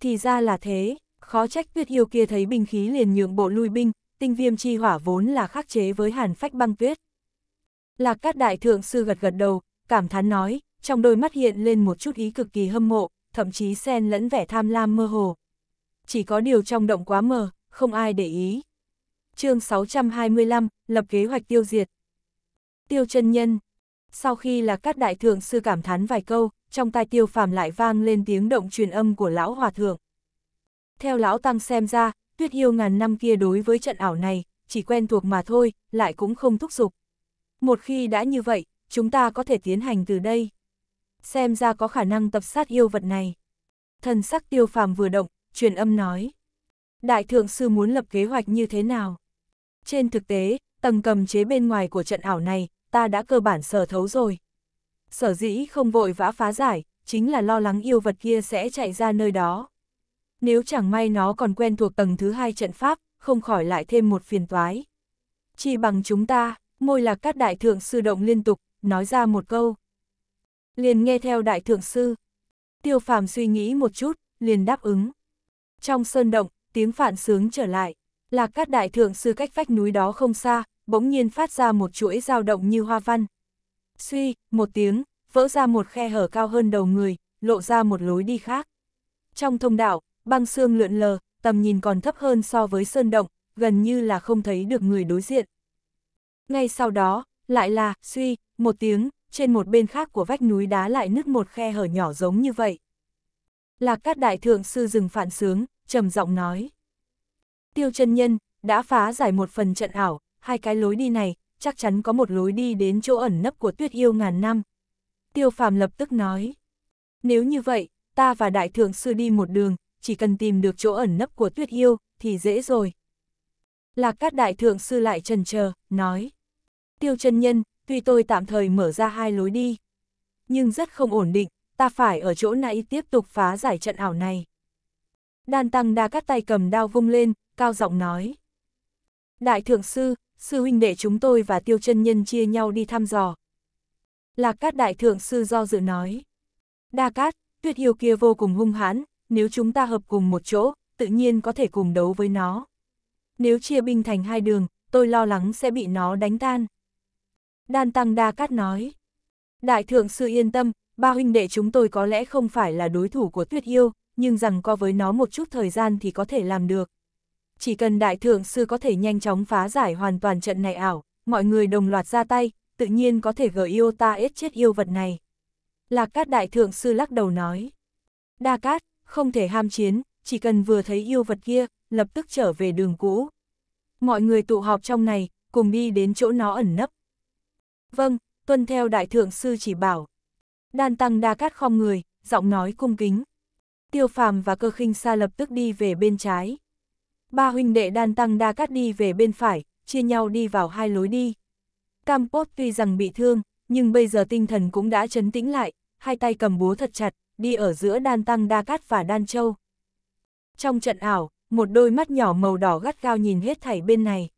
Thì ra là thế, khó trách tuyết yêu kia thấy binh khí liền nhượng bộ lui binh, tinh viêm chi hỏa vốn là khắc chế với hàn phách băng tuyết. Lạc các đại thượng sư gật gật đầu, cảm thán nói, trong đôi mắt hiện lên một chút ý cực kỳ hâm mộ, thậm chí xen lẫn vẻ tham lam mơ hồ. Chỉ có điều trong động quá mờ, không ai để ý chương 625, lập kế hoạch tiêu diệt. Tiêu chân nhân. Sau khi là các đại thượng sư cảm thán vài câu, trong tai tiêu phàm lại vang lên tiếng động truyền âm của lão hòa thượng. Theo lão tăng xem ra, tuyết yêu ngàn năm kia đối với trận ảo này, chỉ quen thuộc mà thôi, lại cũng không thúc giục. Một khi đã như vậy, chúng ta có thể tiến hành từ đây. Xem ra có khả năng tập sát yêu vật này. Thần sắc tiêu phàm vừa động, truyền âm nói đại thượng sư muốn lập kế hoạch như thế nào. Trên thực tế, tầng cầm chế bên ngoài của trận ảo này, ta đã cơ bản sở thấu rồi. Sở dĩ không vội vã phá giải, chính là lo lắng yêu vật kia sẽ chạy ra nơi đó. Nếu chẳng may nó còn quen thuộc tầng thứ hai trận pháp, không khỏi lại thêm một phiền toái. Chỉ bằng chúng ta, môi lạc các đại thượng sư động liên tục, nói ra một câu. Liền nghe theo đại thượng sư. Tiêu phàm suy nghĩ một chút, liền đáp ứng. Trong sơn động, tiếng phản sướng trở lại. Lạc cát đại thượng sư cách vách núi đó không xa, bỗng nhiên phát ra một chuỗi dao động như hoa văn. Suy, một tiếng, vỡ ra một khe hở cao hơn đầu người, lộ ra một lối đi khác. Trong thông đạo, băng xương lượn lờ, tầm nhìn còn thấp hơn so với sơn động, gần như là không thấy được người đối diện. Ngay sau đó, lại là, suy, một tiếng, trên một bên khác của vách núi đá lại nứt một khe hở nhỏ giống như vậy. Lạc cát đại thượng sư dừng phản sướng, trầm giọng nói. Tiêu chân nhân, đã phá giải một phần trận ảo, hai cái lối đi này, chắc chắn có một lối đi đến chỗ ẩn nấp của tuyết yêu ngàn năm. Tiêu phàm lập tức nói. Nếu như vậy, ta và đại thượng sư đi một đường, chỉ cần tìm được chỗ ẩn nấp của tuyết yêu, thì dễ rồi. Lạc cát đại thượng sư lại trần chờ nói. Tiêu chân nhân, tuy tôi tạm thời mở ra hai lối đi, nhưng rất không ổn định, ta phải ở chỗ này tiếp tục phá giải trận ảo này. Đan Tăng Đa Cát tay cầm đao vung lên, cao giọng nói. Đại Thượng Sư, Sư huynh đệ chúng tôi và Tiêu chân Nhân chia nhau đi thăm dò. Lạc Cát Đại Thượng Sư do dự nói. Đa Cát, tuyệt yêu kia vô cùng hung hãn, nếu chúng ta hợp cùng một chỗ, tự nhiên có thể cùng đấu với nó. Nếu chia binh thành hai đường, tôi lo lắng sẽ bị nó đánh tan. Đan Tăng Đa Cát nói. Đại Thượng Sư yên tâm, ba huynh đệ chúng tôi có lẽ không phải là đối thủ của tuyệt yêu, nhưng rằng co với nó một chút thời gian thì có thể làm được. Chỉ cần đại thượng sư có thể nhanh chóng phá giải hoàn toàn trận này ảo, mọi người đồng loạt ra tay, tự nhiên có thể gỡ yêu ta ết chết yêu vật này. Lạc Cát đại thượng sư lắc đầu nói. Đa Cát, không thể ham chiến, chỉ cần vừa thấy yêu vật kia, lập tức trở về đường cũ. Mọi người tụ họp trong này, cùng đi đến chỗ nó ẩn nấp. Vâng, tuân theo đại thượng sư chỉ bảo. Đan tăng Đa Cát khom người, giọng nói cung kính tiêu phàm và cơ khinh Sa lập tức đi về bên trái. Ba huynh đệ đan tăng đa cát đi về bên phải, chia nhau đi vào hai lối đi. Cam Campos tuy rằng bị thương, nhưng bây giờ tinh thần cũng đã chấn tĩnh lại, hai tay cầm búa thật chặt, đi ở giữa đan tăng đa cát và đan châu. Trong trận ảo, một đôi mắt nhỏ màu đỏ gắt gao nhìn hết thảy bên này.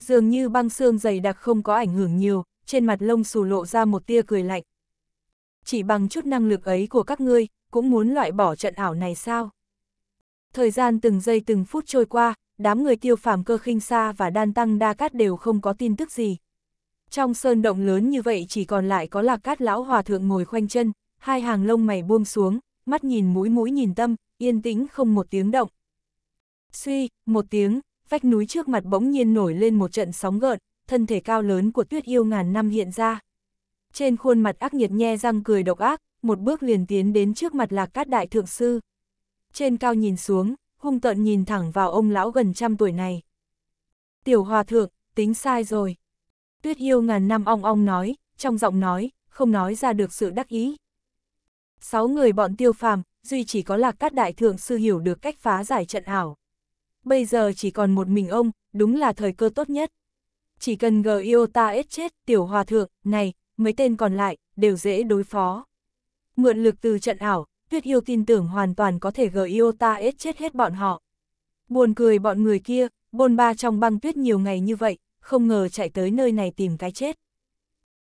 Dường như băng xương dày đặc không có ảnh hưởng nhiều, trên mặt lông xù lộ ra một tia cười lạnh. Chỉ bằng chút năng lực ấy của các ngươi, cũng muốn loại bỏ trận ảo này sao? Thời gian từng giây từng phút trôi qua, đám người tiêu phàm cơ khinh xa và đan tăng đa cát đều không có tin tức gì. Trong sơn động lớn như vậy chỉ còn lại có lạc cát lão hòa thượng ngồi khoanh chân, hai hàng lông mày buông xuống, mắt nhìn mũi mũi nhìn tâm, yên tĩnh không một tiếng động. Suy, một tiếng, vách núi trước mặt bỗng nhiên nổi lên một trận sóng gợn, thân thể cao lớn của tuyết yêu ngàn năm hiện ra. Trên khuôn mặt ác nhiệt nhe răng cười độc ác, một bước liền tiến đến trước mặt lạc cát đại thượng sư. Trên cao nhìn xuống, hung tợn nhìn thẳng vào ông lão gần trăm tuổi này. Tiểu hòa thượng, tính sai rồi. Tuyết yêu ngàn năm ong ong nói, trong giọng nói, không nói ra được sự đắc ý. Sáu người bọn tiêu phàm, duy chỉ có lạc cát đại thượng sư hiểu được cách phá giải trận ảo. Bây giờ chỉ còn một mình ông, đúng là thời cơ tốt nhất. Chỉ cần gờ yêu ta ết chết, tiểu hòa thượng, này, mấy tên còn lại, đều dễ đối phó. Mượn lực từ trận ảo, Tuyết Yêu tin tưởng hoàn toàn có thể gờ yêu ta ết chết hết bọn họ. Buồn cười bọn người kia, bôn ba trong băng tuyết nhiều ngày như vậy, không ngờ chạy tới nơi này tìm cái chết.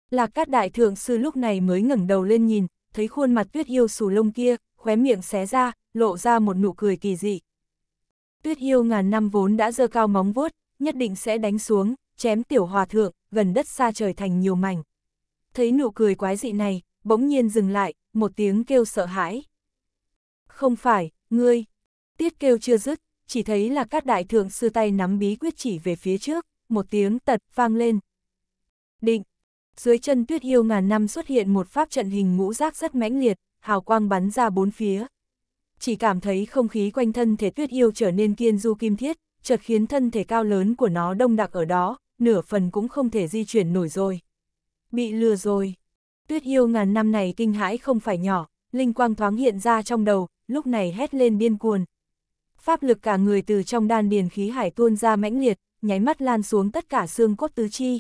Lạc cát đại thượng sư lúc này mới ngẩng đầu lên nhìn, thấy khuôn mặt Tuyết Yêu sù lông kia, khóe miệng xé ra, lộ ra một nụ cười kỳ dị. Tuyết Yêu ngàn năm vốn đã dơ cao móng vuốt, nhất định sẽ đánh xuống, chém tiểu hòa thượng, gần đất xa trời thành nhiều mảnh. Thấy nụ cười quái dị này, bỗng nhiên dừng lại, một tiếng kêu sợ hãi. Không phải, ngươi. Tiết kêu chưa dứt, chỉ thấy là các đại thượng sư tay nắm bí quyết chỉ về phía trước, một tiếng tật vang lên. Định. Dưới chân tuyết yêu ngàn năm xuất hiện một pháp trận hình ngũ giác rất mãnh liệt, hào quang bắn ra bốn phía. Chỉ cảm thấy không khí quanh thân thể tuyết yêu trở nên kiên du kim thiết, chợt khiến thân thể cao lớn của nó đông đặc ở đó, nửa phần cũng không thể di chuyển nổi rồi. Bị lừa rồi. Tuyết yêu ngàn năm này kinh hãi không phải nhỏ, linh quang thoáng hiện ra trong đầu, lúc này hét lên điên cuồn. Pháp lực cả người từ trong đan điền khí hải tuôn ra mãnh liệt, nháy mắt lan xuống tất cả xương cốt tứ chi.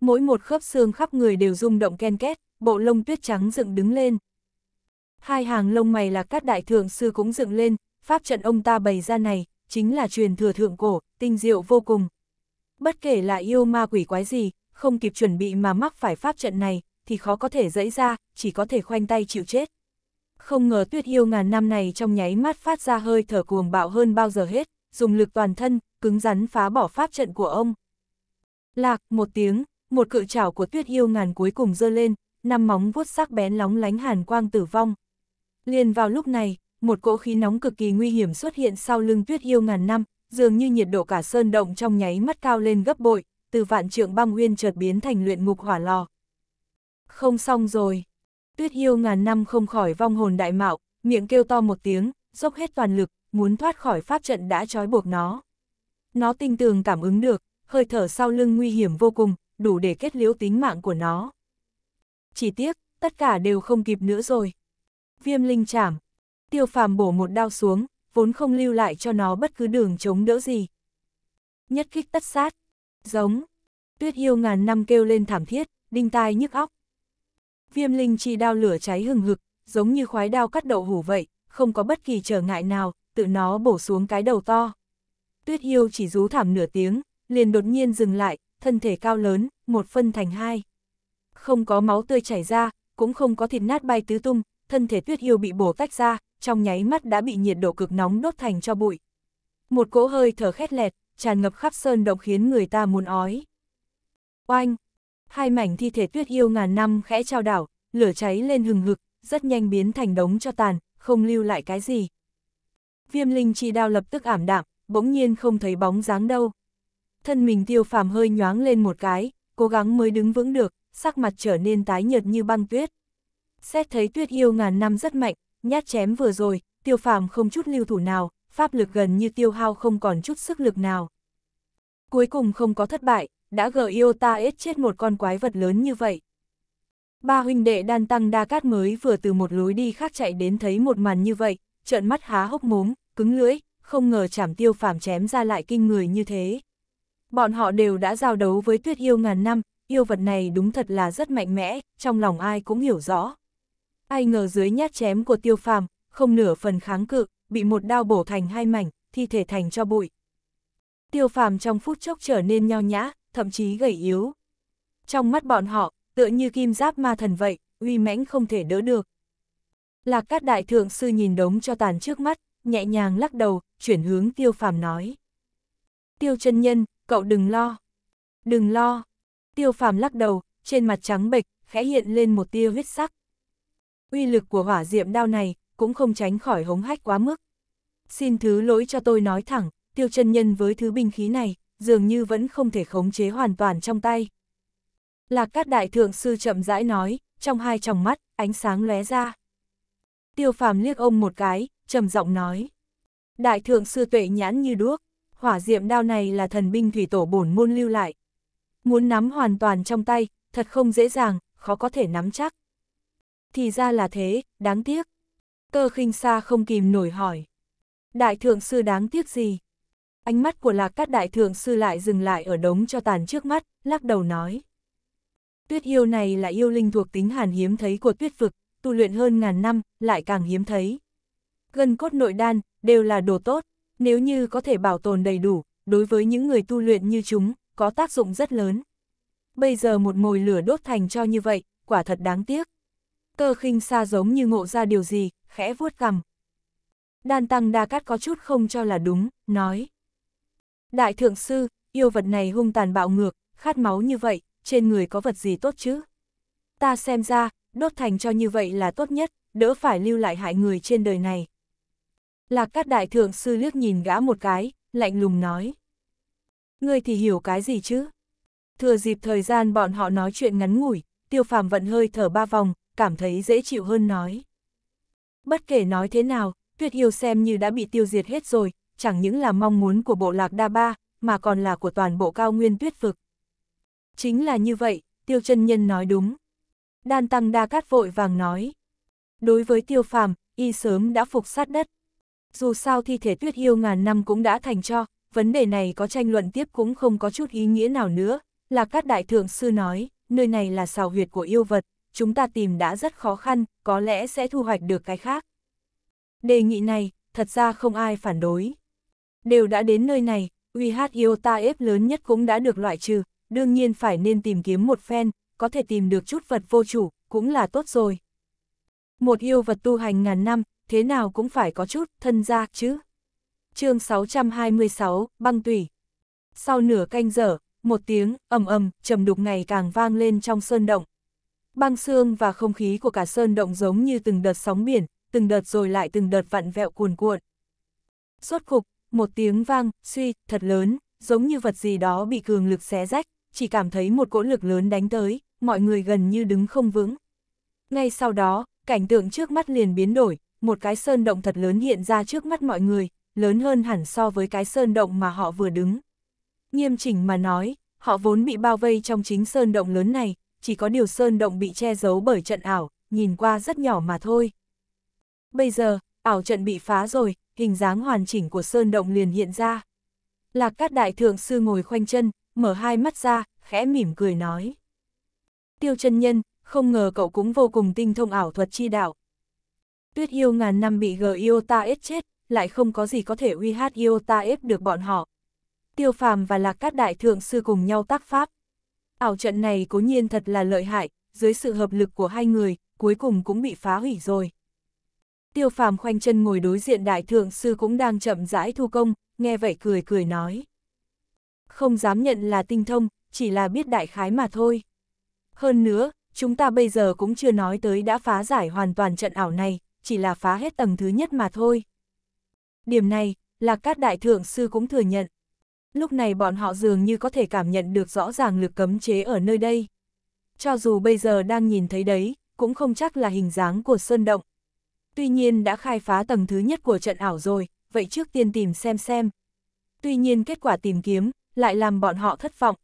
Mỗi một khớp xương khắp người đều rung động ken két, bộ lông tuyết trắng dựng đứng lên. Hai hàng lông mày là các đại thượng sư cũng dựng lên, pháp trận ông ta bày ra này, chính là truyền thừa thượng cổ, tinh diệu vô cùng. Bất kể là yêu ma quỷ quái gì, không kịp chuẩn bị mà mắc phải pháp trận này, thì khó có thể dẫy ra, chỉ có thể khoanh tay chịu chết. Không ngờ tuyết yêu ngàn năm này trong nháy mắt phát ra hơi thở cuồng bạo hơn bao giờ hết, dùng lực toàn thân, cứng rắn phá bỏ pháp trận của ông. Lạc, một tiếng, một cự trảo của tuyết yêu ngàn cuối cùng dơ lên, năm móng vuốt sắc bén lóng lánh hàn quang tử vong. Liền vào lúc này, một cỗ khí nóng cực kỳ nguy hiểm xuất hiện sau lưng tuyết yêu ngàn năm, dường như nhiệt độ cả sơn động trong nháy mắt cao lên gấp bội, từ vạn trượng băng nguyên chợt biến thành luyện ngục hỏa lò. Không xong rồi. Tuyết yêu ngàn năm không khỏi vong hồn đại mạo, miệng kêu to một tiếng, dốc hết toàn lực, muốn thoát khỏi pháp trận đã trói buộc nó. Nó tinh tường cảm ứng được, hơi thở sau lưng nguy hiểm vô cùng, đủ để kết liễu tính mạng của nó. Chỉ tiếc, tất cả đều không kịp nữa rồi. Viêm linh chảm. Tiêu phàm bổ một đao xuống, vốn không lưu lại cho nó bất cứ đường chống đỡ gì. Nhất kích tất sát. Giống. Tuyết yêu ngàn năm kêu lên thảm thiết, đinh tai nhức óc viêm linh chi đao lửa cháy hừng hực, giống như khoái đao cắt đậu hủ vậy, không có bất kỳ trở ngại nào, tự nó bổ xuống cái đầu to. Tuyết yêu chỉ rú thảm nửa tiếng, liền đột nhiên dừng lại, thân thể cao lớn, một phân thành hai. Không có máu tươi chảy ra, cũng không có thịt nát bay tứ tung, thân thể tuyết yêu bị bổ tách ra, trong nháy mắt đã bị nhiệt độ cực nóng đốt thành cho bụi. Một cỗ hơi thở khét lẹt, tràn ngập khắp sơn động khiến người ta muốn ói. Oanh, hai mảnh thi thể tuyết yêu ngàn năm khẽ trao đảo, lửa cháy lên hừng hực, rất nhanh biến thành đống cho tàn, không lưu lại cái gì. Viêm linh chi đao lập tức ảm đạm, bỗng nhiên không thấy bóng dáng đâu. Thân mình tiêu phàm hơi nhoáng lên một cái, cố gắng mới đứng vững được, sắc mặt trở nên tái nhợt như băng tuyết. Xét thấy tuyết yêu ngàn năm rất mạnh, nhát chém vừa rồi, tiêu phàm không chút lưu thủ nào, pháp lực gần như tiêu hao không còn chút sức lực nào. Cuối cùng không có thất bại, đã gờ yêu ta ết chết một con quái vật lớn như vậy. Ba huynh đệ đan tăng đa cát mới vừa từ một lối đi khác chạy đến thấy một màn như vậy, trợn mắt há hốc mốm, cứng lưỡi, không ngờ chảm tiêu phàm chém ra lại kinh người như thế. Bọn họ đều đã giao đấu với tuyết yêu ngàn năm, yêu vật này đúng thật là rất mạnh mẽ, trong lòng ai cũng hiểu rõ. Ai ngờ dưới nhát chém của tiêu phàm, không nửa phần kháng cự, bị một đao bổ thành hai mảnh, thi thể thành cho bụi. Tiêu phàm trong phút chốc trở nên nho nhã, thậm chí gầy yếu. Trong mắt bọn họ, tựa như kim giáp ma thần vậy, uy mãnh không thể đỡ được. Lạc cát đại thượng sư nhìn đống cho tàn trước mắt, nhẹ nhàng lắc đầu, chuyển hướng tiêu phàm nói. Tiêu chân nhân, cậu đừng lo. Đừng lo. Tiêu phàm lắc đầu, trên mặt trắng bệch, khẽ hiện lên một tia huyết sắc. Uy lực của hỏa diệm đao này cũng không tránh khỏi hống hách quá mức. Xin thứ lỗi cho tôi nói thẳng, tiêu chân nhân với thứ binh khí này dường như vẫn không thể khống chế hoàn toàn trong tay. Lạc cát đại thượng sư chậm rãi nói, trong hai tròng mắt, ánh sáng lóe ra. Tiêu phàm liếc ông một cái, trầm giọng nói. Đại thượng sư tuệ nhãn như đuốc, hỏa diệm đao này là thần binh thủy tổ bổn môn lưu lại. Muốn nắm hoàn toàn trong tay, thật không dễ dàng, khó có thể nắm chắc. Thì ra là thế, đáng tiếc. Cơ khinh xa không kìm nổi hỏi. Đại thượng sư đáng tiếc gì? Ánh mắt của lạc cát đại thượng sư lại dừng lại ở đống cho tàn trước mắt, lắc đầu nói. Tuyết yêu này là yêu linh thuộc tính hàn hiếm thấy của tuyết vực, tu luyện hơn ngàn năm, lại càng hiếm thấy. Gần cốt nội đan, đều là đồ tốt, nếu như có thể bảo tồn đầy đủ, đối với những người tu luyện như chúng, có tác dụng rất lớn. Bây giờ một mồi lửa đốt thành cho như vậy, quả thật đáng tiếc. Cơ khinh xa giống như ngộ ra điều gì, khẽ vuốt cằm. Đan tăng đa cát có chút không cho là đúng, nói. Đại thượng sư, yêu vật này hung tàn bạo ngược, khát máu như vậy, trên người có vật gì tốt chứ? Ta xem ra, đốt thành cho như vậy là tốt nhất, đỡ phải lưu lại hại người trên đời này. Lạc các đại thượng sư liếc nhìn gã một cái, lạnh lùng nói. Ngươi thì hiểu cái gì chứ? Thừa dịp thời gian bọn họ nói chuyện ngắn ngủi, tiêu phàm vận hơi thở ba vòng, cảm thấy dễ chịu hơn nói. Bất kể nói thế nào, tuyệt yêu xem như đã bị tiêu diệt hết rồi, chẳng những là mong muốn của bộ lạc Đa Ba, mà còn là của toàn bộ cao nguyên tuyết vực. Chính là như vậy, Tiêu chân Nhân nói đúng. Đan Tăng Đa Cát vội vàng nói. Đối với Tiêu Phàm, y sớm đã phục sát đất. Dù sao thi thể tuyết yêu ngàn năm cũng đã thành cho, vấn đề này có tranh luận tiếp cũng không có chút ý nghĩa nào nữa. Là các đại thượng sư nói, nơi này là xào huyệt của yêu vật, chúng ta tìm đã rất khó khăn, có lẽ sẽ thu hoạch được cái khác. Đề nghị này, thật ra không ai phản đối. Đều đã đến nơi này, uy hát yêu ta ép lớn nhất cũng đã được loại trừ, đương nhiên phải nên tìm kiếm một phen, có thể tìm được chút vật vô chủ, cũng là tốt rồi. Một yêu vật tu hành ngàn năm, thế nào cũng phải có chút thân gia chứ. chương 626, băng tủy. Sau nửa canh giờ, một tiếng ầm ầm trầm đục ngày càng vang lên trong sơn động. Băng xương và không khí của cả sơn động giống như từng đợt sóng biển, từng đợt rồi lại từng đợt vặn vẹo cuồn cuộn. Suốt cục, một tiếng vang, suy, thật lớn, giống như vật gì đó bị cường lực xé rách, chỉ cảm thấy một cỗ lực lớn đánh tới, mọi người gần như đứng không vững. Ngay sau đó, cảnh tượng trước mắt liền biến đổi, một cái sơn động thật lớn hiện ra trước mắt mọi người, lớn hơn hẳn so với cái sơn động mà họ vừa đứng. Nghiêm chỉnh mà nói, họ vốn bị bao vây trong chính sơn động lớn này, chỉ có điều sơn động bị che giấu bởi trận ảo, nhìn qua rất nhỏ mà thôi. Bây giờ, ảo trận bị phá rồi, hình dáng hoàn chỉnh của sơn động liền hiện ra. Lạc các đại thượng sư ngồi khoanh chân, mở hai mắt ra, khẽ mỉm cười nói. Tiêu chân nhân, không ngờ cậu cũng vô cùng tinh thông ảo thuật chi đạo. Tuyết yêu ngàn năm bị gờ yêu ta ép chết, lại không có gì có thể uy hát yêu ta ép được bọn họ. Tiêu phàm và lạc các đại thượng sư cùng nhau tác pháp. Ảo trận này cố nhiên thật là lợi hại, dưới sự hợp lực của hai người, cuối cùng cũng bị phá hủy rồi tiêu phàm khoanh chân ngồi đối diện đại thượng sư cũng đang chậm rãi thu công, nghe vậy cười cười nói. Không dám nhận là tinh thông, chỉ là biết đại khái mà thôi. Hơn nữa, chúng ta bây giờ cũng chưa nói tới đã phá giải hoàn toàn trận ảo này, chỉ là phá hết tầng thứ nhất mà thôi. Điểm này, là các đại thượng sư cũng thừa nhận. Lúc này bọn họ dường như có thể cảm nhận được rõ ràng lực cấm chế ở nơi đây. Cho dù bây giờ đang nhìn thấy đấy, cũng không chắc là hình dáng của sơn động, Tuy nhiên đã khai phá tầng thứ nhất của trận ảo rồi, vậy trước tiên tìm xem xem. Tuy nhiên kết quả tìm kiếm, lại làm bọn họ thất vọng.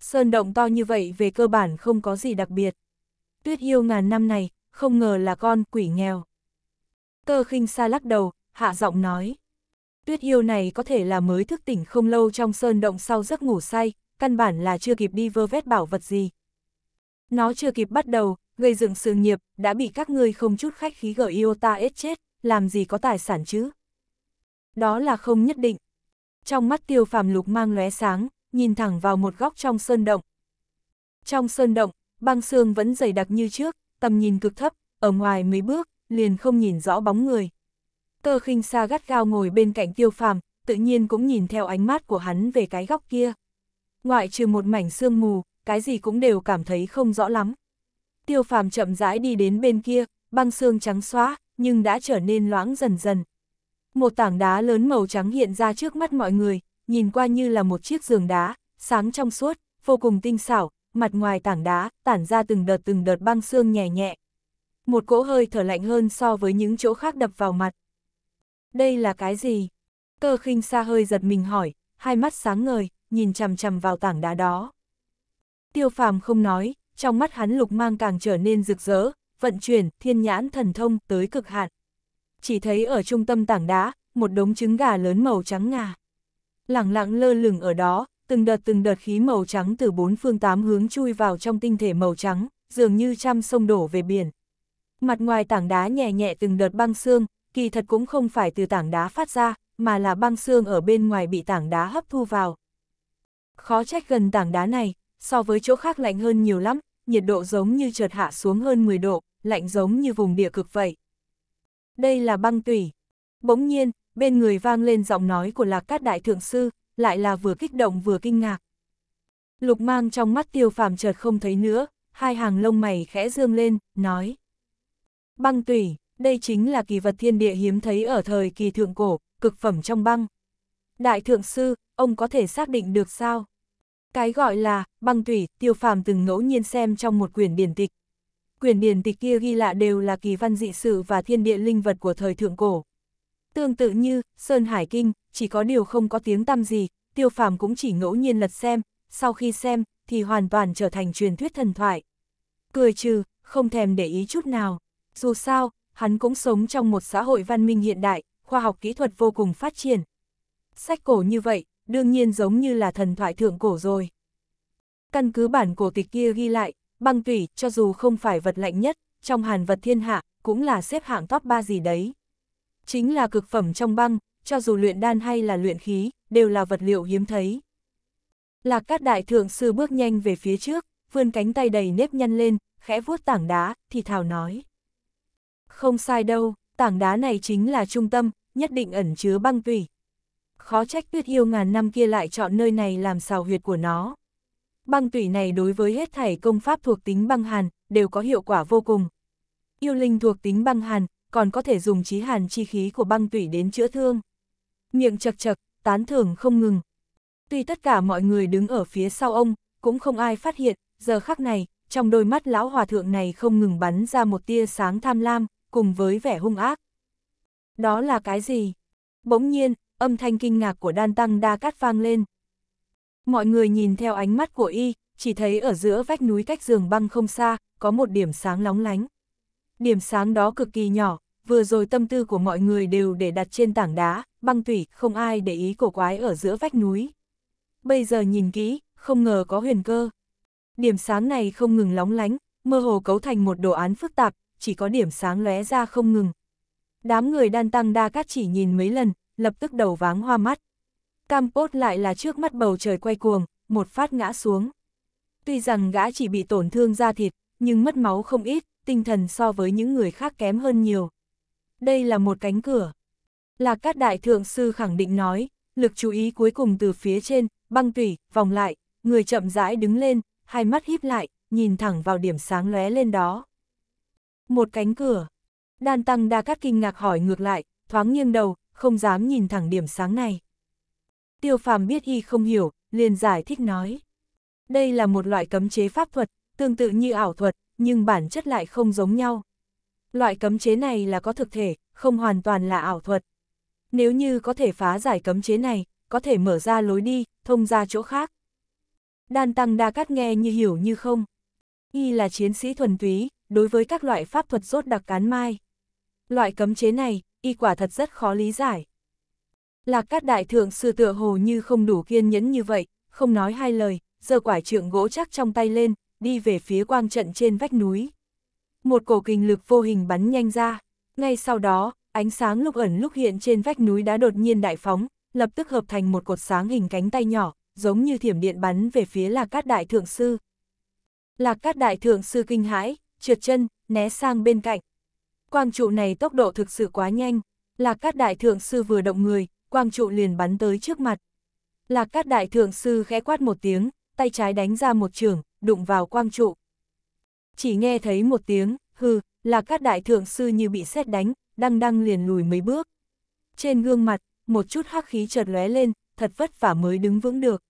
Sơn động to như vậy về cơ bản không có gì đặc biệt. Tuyết yêu ngàn năm này, không ngờ là con quỷ nghèo. Cơ khinh xa lắc đầu, hạ giọng nói. Tuyết yêu này có thể là mới thức tỉnh không lâu trong sơn động sau giấc ngủ say, căn bản là chưa kịp đi vơ vét bảo vật gì. Nó chưa kịp bắt đầu, người dựng sự nghiệp, đã bị các ngươi không chút khách khí gợi yêu ta ết chết, làm gì có tài sản chứ? Đó là không nhất định. Trong mắt tiêu phàm lục mang lóe sáng, nhìn thẳng vào một góc trong sơn động. Trong sơn động, băng xương vẫn dày đặc như trước, tầm nhìn cực thấp, ở ngoài mấy bước, liền không nhìn rõ bóng người. Tơ khinh xa gắt gao ngồi bên cạnh tiêu phàm, tự nhiên cũng nhìn theo ánh mắt của hắn về cái góc kia. Ngoại trừ một mảnh sương mù, cái gì cũng đều cảm thấy không rõ lắm. Tiêu phàm chậm rãi đi đến bên kia, băng xương trắng xóa, nhưng đã trở nên loãng dần dần. Một tảng đá lớn màu trắng hiện ra trước mắt mọi người, nhìn qua như là một chiếc giường đá, sáng trong suốt, vô cùng tinh xảo, mặt ngoài tảng đá, tản ra từng đợt từng đợt băng xương nhẹ nhẹ. Một cỗ hơi thở lạnh hơn so với những chỗ khác đập vào mặt. Đây là cái gì? Cơ khinh xa hơi giật mình hỏi, hai mắt sáng ngời, nhìn chằm chằm vào tảng đá đó. Tiêu phàm không nói, trong mắt hắn lục mang càng trở nên rực rỡ, vận chuyển thiên nhãn thần thông tới cực hạn. Chỉ thấy ở trung tâm tảng đá, một đống trứng gà lớn màu trắng ngà. Lẳng lặng lơ lửng ở đó, từng đợt từng đợt khí màu trắng từ bốn phương tám hướng chui vào trong tinh thể màu trắng, dường như trăm sông đổ về biển. Mặt ngoài tảng đá nhẹ nhẹ từng đợt băng xương, kỳ thật cũng không phải từ tảng đá phát ra, mà là băng xương ở bên ngoài bị tảng đá hấp thu vào. Khó trách gần tảng đá này, so với chỗ khác lạnh hơn nhiều lắm, nhiệt độ giống như chợt hạ xuống hơn 10 độ, lạnh giống như vùng địa cực vậy. Đây là băng tủy. Bỗng nhiên, bên người vang lên giọng nói của Lạc Cát Đại Thượng Sư, lại là vừa kích động vừa kinh ngạc. Lục mang trong mắt tiêu phàm chợt không thấy nữa, hai hàng lông mày khẽ dương lên, nói. Băng tủy, đây chính là kỳ vật thiên địa hiếm thấy ở thời kỳ thượng cổ, cực phẩm trong băng. Đại Thượng Sư, ông có thể xác định được sao? Cái gọi là, băng thủy, tiêu phàm từng ngẫu nhiên xem trong một quyển điển tịch. Quyển điển tịch kia ghi lạ đều là kỳ văn dị sự và thiên địa linh vật của thời thượng cổ. Tương tự như, Sơn Hải Kinh, chỉ có điều không có tiếng tăm gì, tiêu phàm cũng chỉ ngẫu nhiên lật xem, sau khi xem, thì hoàn toàn trở thành truyền thuyết thần thoại. Cười trừ, không thèm để ý chút nào. Dù sao, hắn cũng sống trong một xã hội văn minh hiện đại, khoa học kỹ thuật vô cùng phát triển. Sách cổ như vậy, đương nhiên giống như là thần thoại thượng cổ rồi. Căn cứ bản cổ tịch kia ghi lại, băng tủy, cho dù không phải vật lạnh nhất, trong hàn vật thiên hạ, cũng là xếp hạng top 3 gì đấy. Chính là cực phẩm trong băng, cho dù luyện đan hay là luyện khí, đều là vật liệu hiếm thấy. Lạc các đại thượng sư bước nhanh về phía trước, vươn cánh tay đầy nếp nhăn lên, khẽ vuốt tảng đá, thì thào nói. Không sai đâu, tảng đá này chính là trung tâm, nhất định ẩn chứa băng tủy khó trách tuyết yêu ngàn năm kia lại chọn nơi này làm xào huyệt của nó. Băng tủy này đối với hết thảy công pháp thuộc tính băng hàn, đều có hiệu quả vô cùng. Yêu linh thuộc tính băng hàn, còn có thể dùng trí hàn chi khí của băng tủy đến chữa thương. Miệng chật chật, tán thưởng không ngừng. Tuy tất cả mọi người đứng ở phía sau ông, cũng không ai phát hiện, giờ khắc này, trong đôi mắt lão hòa thượng này không ngừng bắn ra một tia sáng tham lam, cùng với vẻ hung ác. Đó là cái gì? Bỗng nhiên, âm thanh kinh ngạc của đan tăng đa cát vang lên. Mọi người nhìn theo ánh mắt của y, chỉ thấy ở giữa vách núi cách giường băng không xa, có một điểm sáng lóng lánh. Điểm sáng đó cực kỳ nhỏ, vừa rồi tâm tư của mọi người đều để đặt trên tảng đá, băng tủy, không ai để ý cổ quái ở giữa vách núi. Bây giờ nhìn kỹ, không ngờ có huyền cơ. Điểm sáng này không ngừng lóng lánh, mơ hồ cấu thành một đồ án phức tạp, chỉ có điểm sáng lóe ra không ngừng. Đám người đan tăng đa cát chỉ nhìn mấy lần, lập tức đầu váng hoa mắt. Campos lại là trước mắt bầu trời quay cuồng, một phát ngã xuống. Tuy rằng gã chỉ bị tổn thương da thịt, nhưng mất máu không ít, tinh thần so với những người khác kém hơn nhiều. Đây là một cánh cửa. Là các đại thượng sư khẳng định nói, lực chú ý cuối cùng từ phía trên, băng tủy, vòng lại, người chậm rãi đứng lên, hai mắt híp lại, nhìn thẳng vào điểm sáng lóe lên đó. Một cánh cửa. Đan Tăng Đa Cát kinh ngạc hỏi ngược lại, thoáng nghiêng đầu, không dám nhìn thẳng điểm sáng này. Tiêu phàm biết y không hiểu, liền giải thích nói. Đây là một loại cấm chế pháp thuật, tương tự như ảo thuật, nhưng bản chất lại không giống nhau. Loại cấm chế này là có thực thể, không hoàn toàn là ảo thuật. Nếu như có thể phá giải cấm chế này, có thể mở ra lối đi, thông ra chỗ khác. Đan Tăng Đa Cát nghe như hiểu như không. Y là chiến sĩ thuần túy, đối với các loại pháp thuật rốt đặc cán mai. Loại cấm chế này, y quả thật rất khó lý giải. Lạc cát đại thượng sư tựa hồ như không đủ kiên nhẫn như vậy, không nói hai lời, giơ quải trượng gỗ chắc trong tay lên, đi về phía quang trận trên vách núi. Một cổ kinh lực vô hình bắn nhanh ra, ngay sau đó, ánh sáng lúc ẩn lúc hiện trên vách núi đã đột nhiên đại phóng, lập tức hợp thành một cột sáng hình cánh tay nhỏ, giống như thiểm điện bắn về phía Lạc Cát Đại Thượng Sư. Lạc Cát Đại Thượng Sư kinh hãi, trượt chân, né sang bên cạnh quang trụ này tốc độ thực sự quá nhanh, lạc cát đại thượng sư vừa động người, quang trụ liền bắn tới trước mặt. Lạc cát đại thượng sư khẽ quát một tiếng, tay trái đánh ra một trường, đụng vào quang trụ. Chỉ nghe thấy một tiếng, hừ, lạc cát đại thượng sư như bị sét đánh, đăng đăng liền lùi mấy bước. Trên gương mặt, một chút hắc khí chợt lóe lên, thật vất vả mới đứng vững được.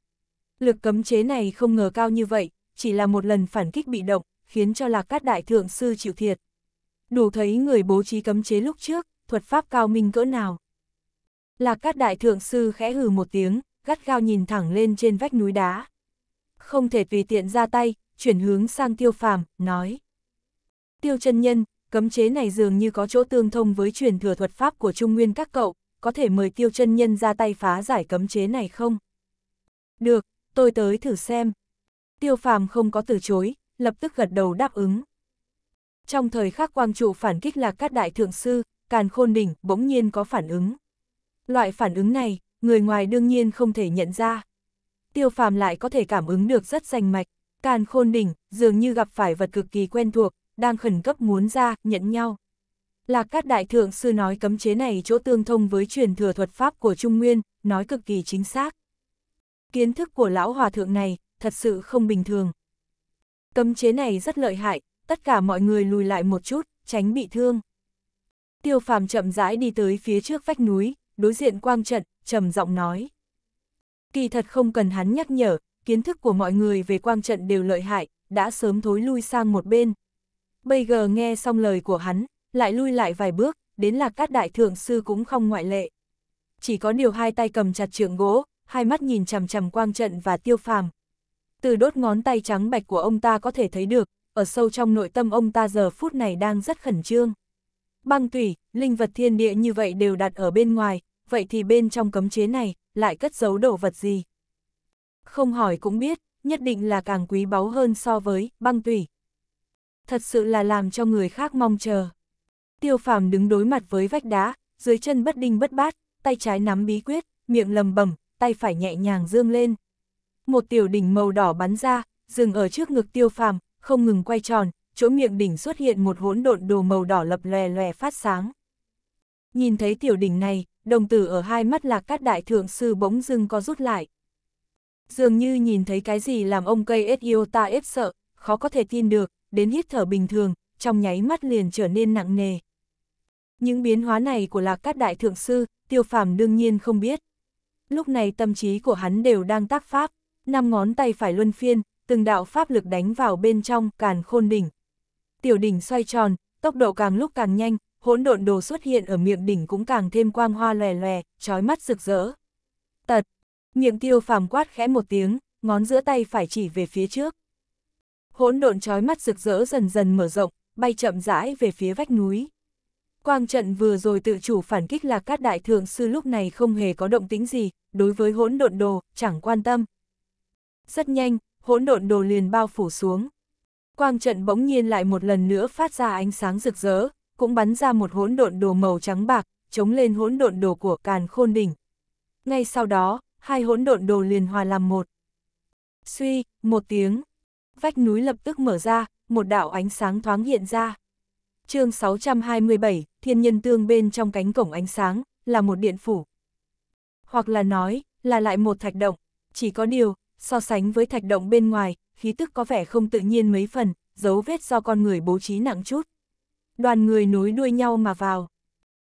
Lực cấm chế này không ngờ cao như vậy, chỉ là một lần phản kích bị động, khiến cho Lạc Cát Đại Thượng Sư chịu thiệt đủ thấy người bố trí cấm chế lúc trước, thuật pháp cao minh cỡ nào. Lạc các đại thượng sư khẽ hừ một tiếng, gắt gao nhìn thẳng lên trên vách núi đá. Không thể tùy tiện ra tay, chuyển hướng sang tiêu phàm, nói. Tiêu chân nhân, cấm chế này dường như có chỗ tương thông với truyền thừa thuật pháp của Trung Nguyên các cậu, có thể mời tiêu chân nhân ra tay phá giải cấm chế này không? Được, tôi tới thử xem. Tiêu phàm không có từ chối, lập tức gật đầu đáp ứng. Trong thời khắc quang trụ phản kích là các đại thượng sư, càn khôn đỉnh bỗng nhiên có phản ứng. Loại phản ứng này, người ngoài đương nhiên không thể nhận ra. Tiêu phàm lại có thể cảm ứng được rất rành mạch, càn khôn đỉnh dường như gặp phải vật cực kỳ quen thuộc, đang khẩn cấp muốn ra, nhận nhau. Lạc các đại thượng sư nói cấm chế này chỗ tương thông với truyền thừa thuật pháp của Trung Nguyên, nói cực kỳ chính xác. Kiến thức của lão hòa thượng này, thật sự không bình thường. Cấm chế này rất lợi hại, tất cả mọi người lùi lại một chút, tránh bị thương. Tiêu phàm chậm rãi đi tới phía trước vách núi, đối diện quang trận, trầm giọng nói. Kỳ thật không cần hắn nhắc nhở, kiến thức của mọi người về quang trận đều lợi hại, đã sớm thối lui sang một bên. Bây giờ nghe xong lời của hắn, lại lui lại vài bước, đến là các đại thượng sư cũng không ngoại lệ. Chỉ có điều hai tay cầm chặt trượng gỗ, hai mắt nhìn chằm chằm quang trận và tiêu phàm. Từ đốt ngón tay trắng bạch của ông ta có thể thấy được, ở sâu trong nội tâm ông ta giờ phút này đang rất khẩn trương. Băng tủy, linh vật thiên địa như vậy đều đặt ở bên ngoài, vậy thì bên trong cấm chế này lại cất giấu đồ vật gì? Không hỏi cũng biết, nhất định là càng quý báu hơn so với băng tủy. Thật sự là làm cho người khác mong chờ. Tiêu phàm đứng đối mặt với vách đá, dưới chân bất đinh bất bát, tay trái nắm bí quyết, miệng lầm bẩm tay phải nhẹ nhàng dương lên. Một tiểu đỉnh màu đỏ bắn ra, dừng ở trước ngực tiêu phàm, không ngừng quay tròn, chỗ miệng đỉnh xuất hiện một hỗn độn đồ màu đỏ lập lòe lòe phát sáng. Nhìn thấy tiểu đỉnh này, đồng tử ở hai mắt lạc các đại thượng sư bỗng dưng có rút lại. Dường như nhìn thấy cái gì làm ông cây ta ép sợ, khó có thể tin được, đến hít thở bình thường, trong nháy mắt liền trở nên nặng nề. Những biến hóa này của lạc các đại thượng sư, tiêu phàm đương nhiên không biết. Lúc này tâm trí của hắn đều đang tác pháp, năm ngón tay phải luân phiên, từng đạo pháp lực đánh vào bên trong càn khôn đỉnh. Tiểu đỉnh xoay tròn, tốc độ càng lúc càng nhanh, hỗn độn đồ xuất hiện ở miệng đỉnh cũng càng thêm quang hoa lòe lòe, trói mắt rực rỡ. Tật, miệng tiêu phàm quát khẽ một tiếng, ngón giữa tay phải chỉ về phía trước. Hỗn độn trói mắt rực rỡ dần dần mở rộng, bay chậm rãi về phía vách núi. Quang trận vừa rồi tự chủ phản kích là các đại thượng sư lúc này không hề có động tính gì, đối với hỗn độn đồ, chẳng quan tâm. Rất nhanh, hỗn độn đồ liền bao phủ xuống. Quang trận bỗng nhiên lại một lần nữa phát ra ánh sáng rực rỡ, cũng bắn ra một hỗn độn đồ màu trắng bạc, chống lên hỗn độn đồ của càn khôn đỉnh. Ngay sau đó, hai hỗn độn đồ liền hòa làm một. Suy, một tiếng, vách núi lập tức mở ra, một đạo ánh sáng thoáng hiện ra. chương 627, thiên nhân tương bên trong cánh cổng ánh sáng, là một điện phủ. Hoặc là nói, là lại một thạch động, chỉ có điều, so sánh với thạch động bên ngoài, khí tức có vẻ không tự nhiên mấy phần, dấu vết do con người bố trí nặng chút. Đoàn người nối đuôi nhau mà vào.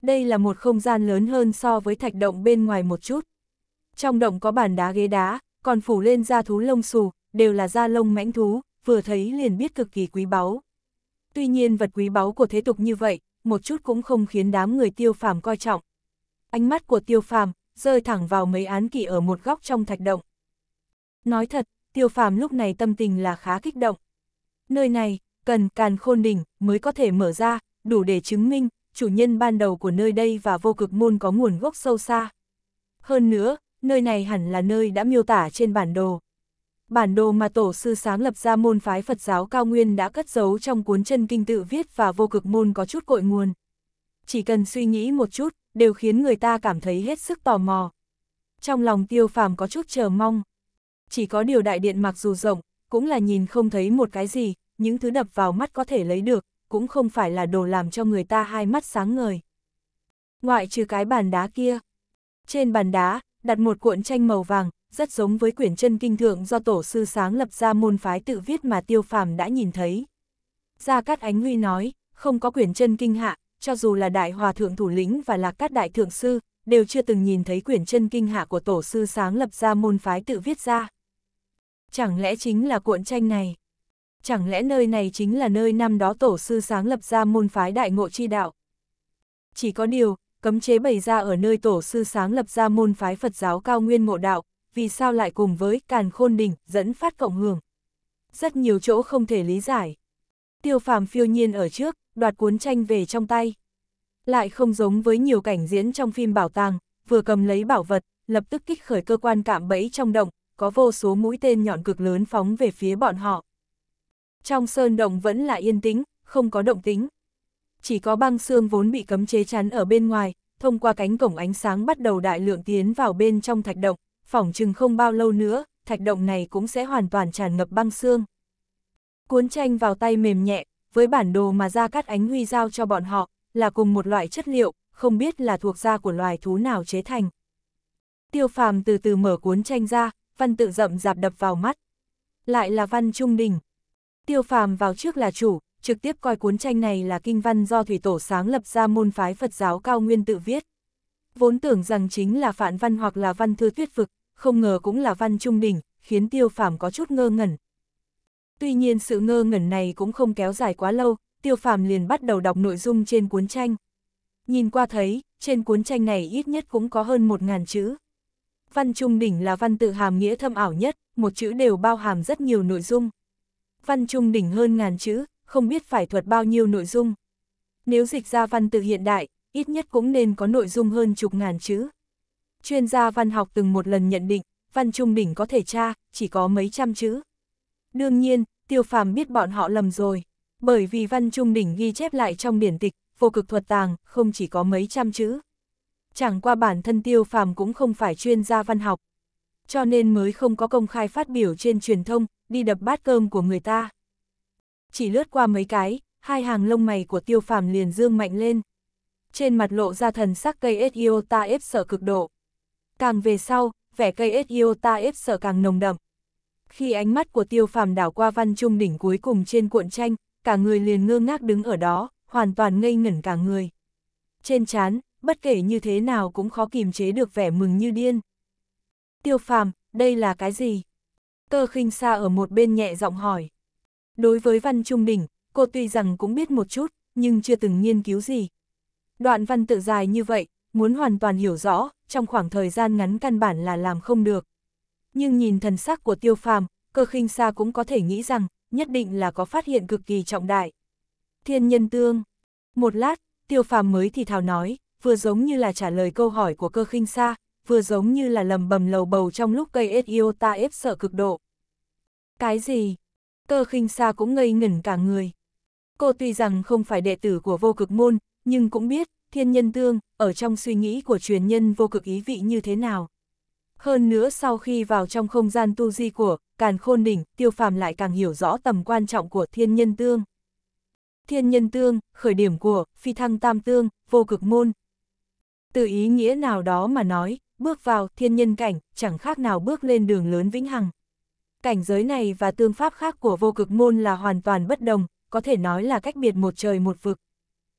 Đây là một không gian lớn hơn so với thạch động bên ngoài một chút. Trong động có bàn đá ghế đá, còn phủ lên da thú lông xù, đều là da lông mãnh thú, vừa thấy liền biết cực kỳ quý báu. Tuy nhiên vật quý báu của thế tục như vậy, một chút cũng không khiến đám người tiêu phàm coi trọng. Ánh mắt của tiêu phàm, rơi thẳng vào mấy án kỷ ở một góc trong thạch động. Nói thật, tiêu phàm lúc này tâm tình là khá kích động. Nơi này, cần càn khôn đỉnh mới có thể mở ra, đủ để chứng minh chủ nhân ban đầu của nơi đây và vô cực môn có nguồn gốc sâu xa. Hơn nữa, nơi này hẳn là nơi đã miêu tả trên bản đồ. Bản đồ mà tổ sư sáng lập ra môn phái Phật giáo cao nguyên đã cất giấu trong cuốn chân kinh tự viết và vô cực môn có chút cội nguồn. Chỉ cần suy nghĩ một chút, đều khiến người ta cảm thấy hết sức tò mò. Trong lòng tiêu phàm có chút chờ mong chỉ có điều đại điện mặc dù rộng, cũng là nhìn không thấy một cái gì, những thứ đập vào mắt có thể lấy được, cũng không phải là đồ làm cho người ta hai mắt sáng ngời. Ngoại trừ cái bàn đá kia. Trên bàn đá, đặt một cuộn tranh màu vàng, rất giống với quyển chân kinh thượng do tổ sư sáng lập ra môn phái tự viết mà tiêu phàm đã nhìn thấy. Gia Cát Ánh Huy nói, không có quyển chân kinh hạ, cho dù là đại hòa thượng thủ lĩnh và là các đại thượng sư, đều chưa từng nhìn thấy quyển chân kinh hạ của tổ sư sáng lập ra môn phái tự viết ra chẳng lẽ chính là cuộn tranh này? Chẳng lẽ nơi này chính là nơi năm đó tổ sư sáng lập ra môn phái đại ngộ chi đạo? Chỉ có điều, cấm chế bày ra ở nơi tổ sư sáng lập ra môn phái Phật giáo cao nguyên ngộ đạo, vì sao lại cùng với càn khôn đỉnh dẫn phát cộng hưởng? Rất nhiều chỗ không thể lý giải. Tiêu phàm phiêu nhiên ở trước, đoạt cuốn tranh về trong tay. Lại không giống với nhiều cảnh diễn trong phim bảo tàng, vừa cầm lấy bảo vật, lập tức kích khởi cơ quan cạm bẫy trong động, có vô số mũi tên nhọn cực lớn phóng về phía bọn họ. Trong sơn động vẫn là yên tĩnh, không có động tính. Chỉ có băng xương vốn bị cấm chế chắn ở bên ngoài, thông qua cánh cổng ánh sáng bắt đầu đại lượng tiến vào bên trong thạch động, phỏng chừng không bao lâu nữa, thạch động này cũng sẽ hoàn toàn tràn ngập băng xương. Cuốn tranh vào tay mềm nhẹ, với bản đồ mà Gia Cát Ánh Huy giao cho bọn họ, là cùng một loại chất liệu, không biết là thuộc da của loài thú nào chế thành. Tiêu phàm từ từ mở cuốn tranh ra, văn tự rậm rạp đập vào mắt. Lại là văn trung đình. Tiêu phàm vào trước là chủ, trực tiếp coi cuốn tranh này là kinh văn do thủy tổ sáng lập ra môn phái Phật giáo cao nguyên tự viết. Vốn tưởng rằng chính là phản văn hoặc là văn thư thuyết vực, không ngờ cũng là văn trung đình khiến tiêu phàm có chút ngơ ngẩn. Tuy nhiên sự ngơ ngẩn này cũng không kéo dài quá lâu, tiêu phàm liền bắt đầu đọc nội dung trên cuốn tranh. Nhìn qua thấy, trên cuốn tranh này ít nhất cũng có hơn một ngàn chữ. Văn trung đỉnh là văn tự hàm nghĩa thâm ảo nhất, một chữ đều bao hàm rất nhiều nội dung. Văn trung đỉnh hơn ngàn chữ, không biết phải thuật bao nhiêu nội dung. Nếu dịch ra văn tự hiện đại, ít nhất cũng nên có nội dung hơn chục ngàn chữ. Chuyên gia văn học từng một lần nhận định, văn trung đỉnh có thể tra, chỉ có mấy trăm chữ. Đương nhiên, tiêu phàm biết bọn họ lầm rồi, bởi vì văn trung đỉnh ghi chép lại trong biển tịch, vô cực thuật tàng, không chỉ có mấy trăm chữ chẳng qua bản thân tiêu phàm cũng không phải chuyên gia văn học. Cho nên mới không có công khai phát biểu trên truyền thông, đi đập bát cơm của người ta. Chỉ lướt qua mấy cái, hai hàng lông mày của tiêu phàm liền dương mạnh lên. Trên mặt lộ ra thần sắc cây s ta ép sợ cực độ. Càng về sau, vẻ cây s ta ép sợ càng nồng đậm. Khi ánh mắt của tiêu phàm đảo qua văn trung đỉnh cuối cùng trên cuộn tranh, cả người liền ngơ ngác đứng ở đó, hoàn toàn ngây ngẩn cả người. Trên chán, bất kể như thế nào cũng khó kìm chế được vẻ mừng như điên. Tiêu phàm, đây là cái gì? Cơ khinh xa ở một bên nhẹ giọng hỏi. Đối với văn trung đỉnh, cô tuy rằng cũng biết một chút, nhưng chưa từng nghiên cứu gì. Đoạn văn tự dài như vậy, muốn hoàn toàn hiểu rõ, trong khoảng thời gian ngắn căn bản là làm không được. Nhưng nhìn thần sắc của tiêu phàm, cơ khinh xa cũng có thể nghĩ rằng, nhất định là có phát hiện cực kỳ trọng đại. Thiên nhân tương. Một lát, tiêu phàm mới thì thào nói, vừa giống như là trả lời câu hỏi của cơ khinh xa, vừa giống như là lầm bầm lầu bầu trong lúc cây yêu ta ép sợ cực độ. Cái gì? Cơ khinh xa cũng ngây ngẩn cả người. Cô tuy rằng không phải đệ tử của vô cực môn, nhưng cũng biết, thiên nhân tương, ở trong suy nghĩ của truyền nhân vô cực ý vị như thế nào. Hơn nữa sau khi vào trong không gian tu di của Càn Khôn Đỉnh, Tiêu Phàm lại càng hiểu rõ tầm quan trọng của Thiên Nhân Tương. Thiên Nhân Tương, khởi điểm của Phi Thăng Tam Tương, Vô Cực Môn, từ ý nghĩa nào đó mà nói, bước vào thiên nhân cảnh, chẳng khác nào bước lên đường lớn vĩnh hằng. Cảnh giới này và tương pháp khác của vô cực môn là hoàn toàn bất đồng, có thể nói là cách biệt một trời một vực.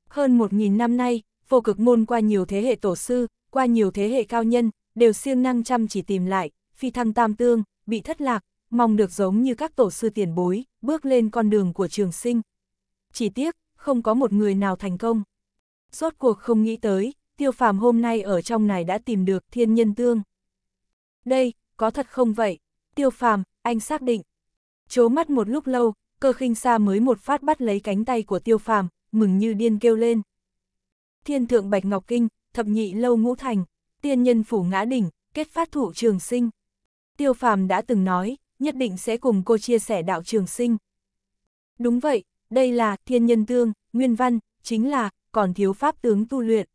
Hơn một nghìn năm nay, vô cực môn qua nhiều thế hệ tổ sư, qua nhiều thế hệ cao nhân, đều siêng năng chăm chỉ tìm lại, phi thăng tam tương, bị thất lạc, mong được giống như các tổ sư tiền bối, bước lên con đường của trường sinh. Chỉ tiếc, không có một người nào thành công. Rốt cuộc không nghĩ tới, tiêu phàm hôm nay ở trong này đã tìm được thiên nhân tương. Đây, có thật không vậy? Tiêu phàm, anh xác định. Chố mắt một lúc lâu, cơ khinh xa mới một phát bắt lấy cánh tay của tiêu phàm, mừng như điên kêu lên. Thiên thượng Bạch Ngọc Kinh, thập nhị lâu ngũ thành, tiên nhân phủ ngã đỉnh, kết phát thủ trường sinh. Tiêu phàm đã từng nói, nhất định sẽ cùng cô chia sẻ đạo trường sinh. Đúng vậy, đây là thiên nhân tương, nguyên văn, chính là còn thiếu pháp tướng tu luyện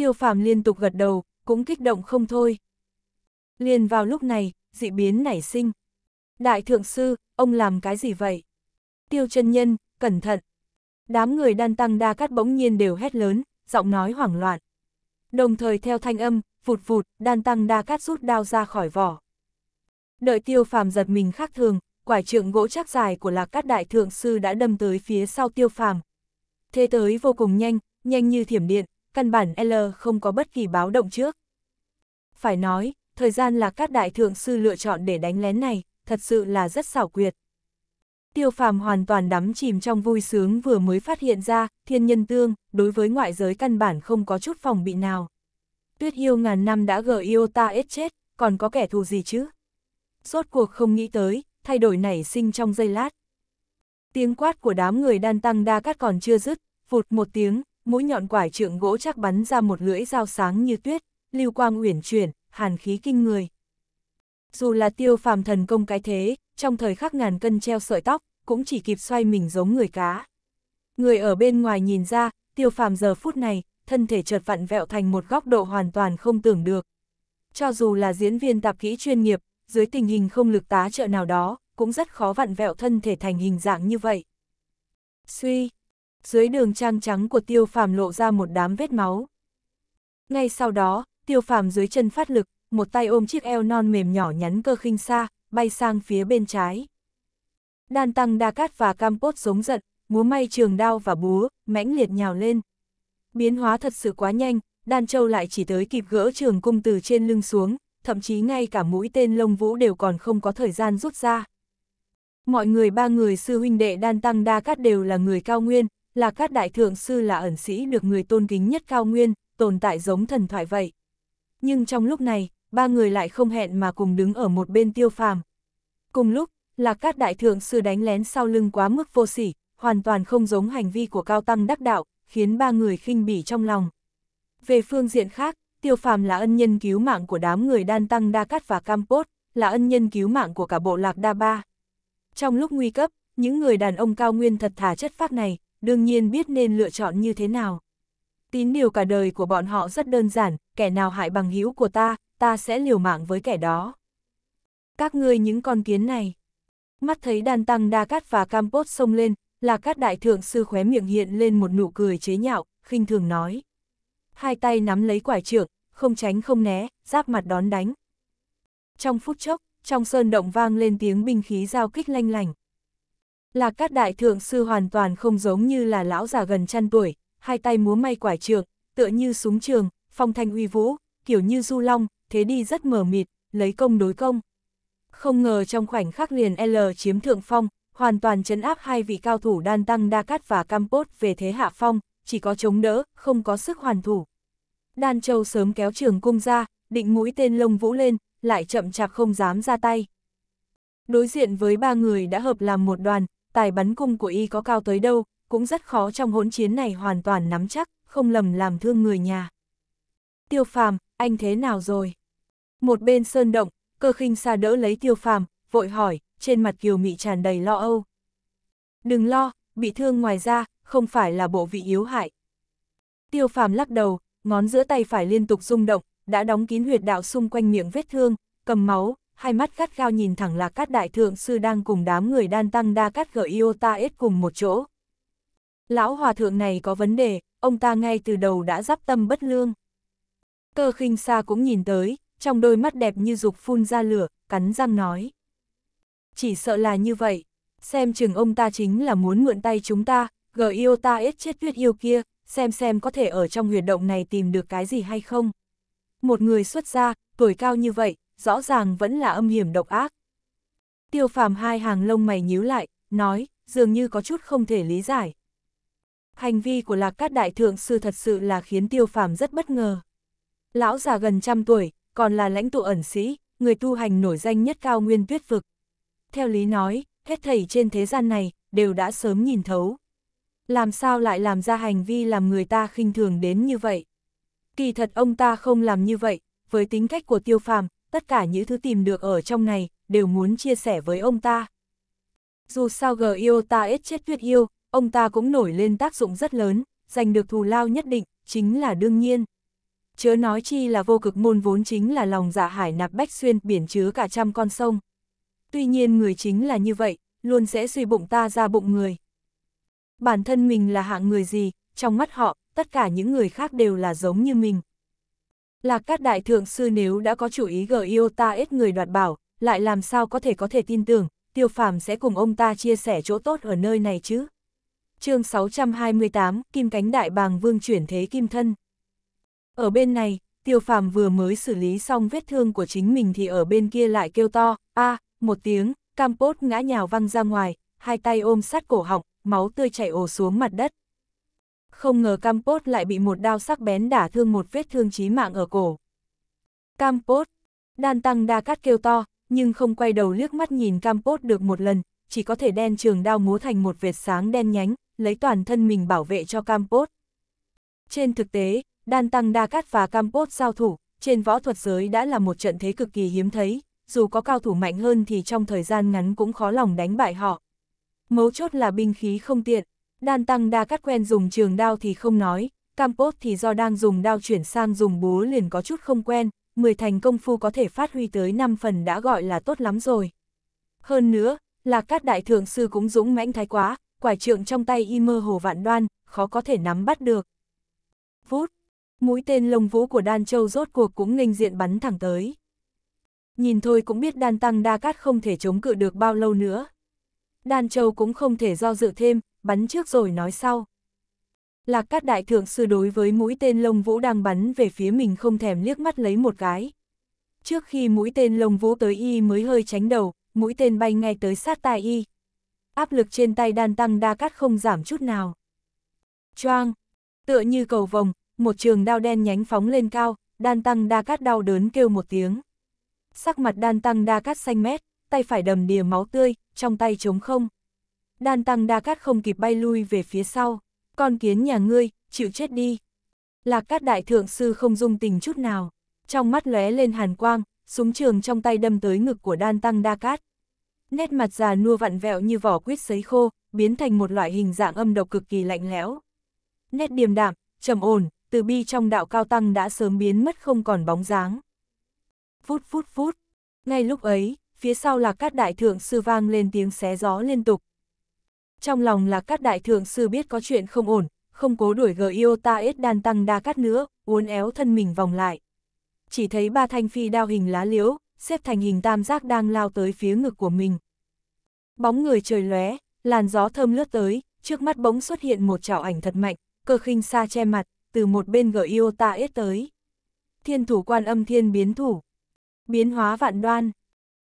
tiêu phàm liên tục gật đầu, cũng kích động không thôi. Liên vào lúc này, dị biến nảy sinh. Đại thượng sư, ông làm cái gì vậy? Tiêu chân nhân, cẩn thận. Đám người đan tăng đa cắt bỗng nhiên đều hét lớn, giọng nói hoảng loạn. Đồng thời theo thanh âm, vụt vụt, đan tăng đa cắt rút đao ra khỏi vỏ. Đợi tiêu phàm giật mình khác thường, quải trượng gỗ chắc dài của lạc cát đại thượng sư đã đâm tới phía sau tiêu phàm. Thế tới vô cùng nhanh, nhanh như thiểm điện, căn bản L không có bất kỳ báo động trước. Phải nói, thời gian là các đại thượng sư lựa chọn để đánh lén này, thật sự là rất xảo quyệt. Tiêu phàm hoàn toàn đắm chìm trong vui sướng vừa mới phát hiện ra, thiên nhân tương, đối với ngoại giới căn bản không có chút phòng bị nào. Tuyết yêu ngàn năm đã gờ yêu ta ết chết, còn có kẻ thù gì chứ? Rốt cuộc không nghĩ tới, thay đổi nảy sinh trong giây lát. Tiếng quát của đám người đan tăng đa cát còn chưa dứt, vụt một tiếng, mũi nhọn quải trượng gỗ chắc bắn ra một lưỡi dao sáng như tuyết, lưu quang uyển chuyển, hàn khí kinh người. Dù là tiêu phàm thần công cái thế, trong thời khắc ngàn cân treo sợi tóc, cũng chỉ kịp xoay mình giống người cá. Người ở bên ngoài nhìn ra, tiêu phàm giờ phút này, thân thể chợt vặn vẹo thành một góc độ hoàn toàn không tưởng được. Cho dù là diễn viên tạp kỹ chuyên nghiệp, dưới tình hình không lực tá trợ nào đó, cũng rất khó vặn vẹo thân thể thành hình dạng như vậy. Suy, dưới đường trang trắng của tiêu phàm lộ ra một đám vết máu. Ngay sau đó, tiêu phàm dưới chân phát lực, một tay ôm chiếc eo non mềm nhỏ nhắn cơ khinh xa, bay sang phía bên trái. Đan tăng đa cát và cam cốt giống giận, múa may trường đao và búa, mãnh liệt nhào lên. Biến hóa thật sự quá nhanh, đan châu lại chỉ tới kịp gỡ trường cung từ trên lưng xuống, thậm chí ngay cả mũi tên lông vũ đều còn không có thời gian rút ra. Mọi người ba người sư huynh đệ đan tăng đa cát đều là người cao nguyên, là các đại thượng sư là ẩn sĩ được người tôn kính nhất cao nguyên, tồn tại giống thần thoại vậy. Nhưng trong lúc này, ba người lại không hẹn mà cùng đứng ở một bên tiêu phàm. Cùng lúc, là các đại thượng sư đánh lén sau lưng quá mức vô sỉ, hoàn toàn không giống hành vi của cao tăng đắc đạo, khiến ba người khinh bỉ trong lòng. Về phương diện khác, tiêu phàm là ân nhân cứu mạng của đám người đan tăng đa cát và campot, là ân nhân cứu mạng của cả bộ lạc đa ba. Trong lúc nguy cấp, những người đàn ông cao nguyên thật thà chất phác này, đương nhiên biết nên lựa chọn như thế nào. Tín điều cả đời của bọn họ rất đơn giản, kẻ nào hại bằng hữu của ta, ta sẽ liều mạng với kẻ đó. Các ngươi những con kiến này. Mắt thấy đàn tăng đa cát và campos xông lên, là các đại thượng sư khóe miệng hiện lên một nụ cười chế nhạo, khinh thường nói. Hai tay nắm lấy quải trượng, không tránh không né, giáp mặt đón đánh. Trong phút chốc, trong sơn động vang lên tiếng binh khí giao kích lanh lành. Là các đại thượng sư hoàn toàn không giống như là lão già gần chăn tuổi, hai tay múa may quải trường, tựa như súng trường, phong thanh uy vũ, kiểu như du long, thế đi rất mờ mịt, lấy công đối công. Không ngờ trong khoảnh khắc liền L chiếm thượng phong, hoàn toàn chấn áp hai vị cao thủ đan tăng Đa Cát và Cam Campos về thế hạ phong, chỉ có chống đỡ, không có sức hoàn thủ. Đan Châu sớm kéo trường cung ra, định mũi tên lông vũ lên, lại chậm chạp không dám ra tay. Đối diện với ba người đã hợp làm một đoàn, tài bắn cung của y có cao tới đâu, cũng rất khó trong hỗn chiến này hoàn toàn nắm chắc, không lầm làm thương người nhà. Tiêu phàm, anh thế nào rồi? Một bên sơn động, cơ khinh xa đỡ lấy tiêu phàm, vội hỏi, trên mặt kiều mị tràn đầy lo âu. Đừng lo, bị thương ngoài ra, không phải là bộ vị yếu hại. Tiêu phàm lắc đầu, ngón giữa tay phải liên tục rung động, đã đóng kín huyệt đạo xung quanh miệng vết thương, cầm máu, hai mắt gắt gao nhìn thẳng là các đại thượng sư đang cùng đám người đan tăng đa cắt gở Iota S cùng một chỗ. Lão hòa thượng này có vấn đề, ông ta ngay từ đầu đã giáp tâm bất lương. Cơ khinh xa cũng nhìn tới, trong đôi mắt đẹp như dục phun ra lửa, cắn răng nói. Chỉ sợ là như vậy, xem chừng ông ta chính là muốn mượn tay chúng ta, gờ yêu ta ết chết tuyết yêu kia, xem xem có thể ở trong huyệt động này tìm được cái gì hay không. Một người xuất gia, tuổi cao như vậy, rõ ràng vẫn là âm hiểm độc ác. Tiêu phàm hai hàng lông mày nhíu lại, nói, dường như có chút không thể lý giải. Hành vi của lạc cát đại thượng sư thật sự là khiến tiêu phàm rất bất ngờ. Lão già gần trăm tuổi, còn là lãnh tụ ẩn sĩ, người tu hành nổi danh nhất cao nguyên tuyết vực. Theo lý nói, hết thầy trên thế gian này, đều đã sớm nhìn thấu. Làm sao lại làm ra hành vi làm người ta khinh thường đến như vậy? Kỳ thật ông ta không làm như vậy, với tính cách của tiêu phàm, tất cả những thứ tìm được ở trong này, đều muốn chia sẻ với ông ta. Dù sao gờ yêu ta ít chết tuyết yêu, ông ta cũng nổi lên tác dụng rất lớn, giành được thù lao nhất định, chính là đương nhiên. Chớ nói chi là vô cực môn vốn chính là lòng dạ hải nạp bách xuyên biển chứa cả trăm con sông. Tuy nhiên người chính là như vậy, luôn sẽ suy bụng ta ra bụng người. Bản thân mình là hạng người gì, trong mắt họ, tất cả những người khác đều là giống như mình. Là các đại thượng sư nếu đã có chủ ý gờ yêu ta ít người đoạt bảo, lại làm sao có thể có thể tin tưởng, tiêu phàm sẽ cùng ông ta chia sẻ chỗ tốt ở nơi này chứ. chương 628, Kim Cánh Đại Bàng Vương chuyển thế Kim Thân. Ở bên này, tiêu phàm vừa mới xử lý xong vết thương của chính mình thì ở bên kia lại kêu to, a à, một tiếng, Campos ngã nhào văng ra ngoài, hai tay ôm sát cổ họng, máu tươi chảy ồ xuống mặt đất không ngờ Campos lại bị một đao sắc bén đả thương một vết thương chí mạng ở cổ. Campos, đan tăng đa cát kêu to, nhưng không quay đầu liếc mắt nhìn Campos được một lần, chỉ có thể đen trường đao múa thành một vệt sáng đen nhánh, lấy toàn thân mình bảo vệ cho Campos. Trên thực tế, đan tăng đa cát và Campos giao thủ, trên võ thuật giới đã là một trận thế cực kỳ hiếm thấy, dù có cao thủ mạnh hơn thì trong thời gian ngắn cũng khó lòng đánh bại họ. Mấu chốt là binh khí không tiện, Đan tăng đa cắt quen dùng trường đao thì không nói, Campos thì do đang dùng đao chuyển sang dùng búa liền có chút không quen, 10 thành công phu có thể phát huy tới 5 phần đã gọi là tốt lắm rồi. Hơn nữa, là các đại thượng sư cũng dũng mãnh thái quá, quải trượng trong tay y mơ hồ vạn đoan, khó có thể nắm bắt được. Vút, mũi tên lông vũ của đan châu rốt cuộc cũng nghênh diện bắn thẳng tới. Nhìn thôi cũng biết đan tăng đa cát không thể chống cự được bao lâu nữa. Đan Châu cũng không thể do dự thêm, bắn trước rồi nói sau. Lạc Cát Đại Thượng Sư đối với mũi tên lông vũ đang bắn về phía mình không thèm liếc mắt lấy một cái. Trước khi mũi tên lông vũ tới y mới hơi tránh đầu, mũi tên bay ngay tới sát tai y. Áp lực trên tay đan tăng đa cát không giảm chút nào. Choang, tựa như cầu vồng, một trường đao đen nhánh phóng lên cao, đan tăng đa cát đau đớn kêu một tiếng. Sắc mặt đan tăng đa cát xanh mét tay phải đầm đìa máu tươi, trong tay trống không. Đan tăng đa cát không kịp bay lui về phía sau, con kiến nhà ngươi, chịu chết đi. Lạc cát đại thượng sư không dung tình chút nào, trong mắt lóe lên hàn quang, súng trường trong tay đâm tới ngực của đan tăng đa cát. Nét mặt già nua vặn vẹo như vỏ quýt sấy khô, biến thành một loại hình dạng âm độc cực kỳ lạnh lẽo. Nét điềm đạm, trầm ổn, từ bi trong đạo cao tăng đã sớm biến mất không còn bóng dáng. Phút phút phút, ngay lúc ấy, phía sau là các đại thượng sư vang lên tiếng xé gió liên tục. Trong lòng là các đại thượng sư biết có chuyện không ổn, không cố đuổi gờ Iota ít đan tăng đa cắt nữa, uốn éo thân mình vòng lại. Chỉ thấy ba thanh phi đao hình lá liễu, xếp thành hình tam giác đang lao tới phía ngực của mình. Bóng người trời lóe, làn gió thơm lướt tới, trước mắt bỗng xuất hiện một trảo ảnh thật mạnh, cơ khinh xa che mặt, từ một bên gờ Iota ít tới. Thiên thủ quan âm thiên biến thủ. Biến hóa vạn đoan.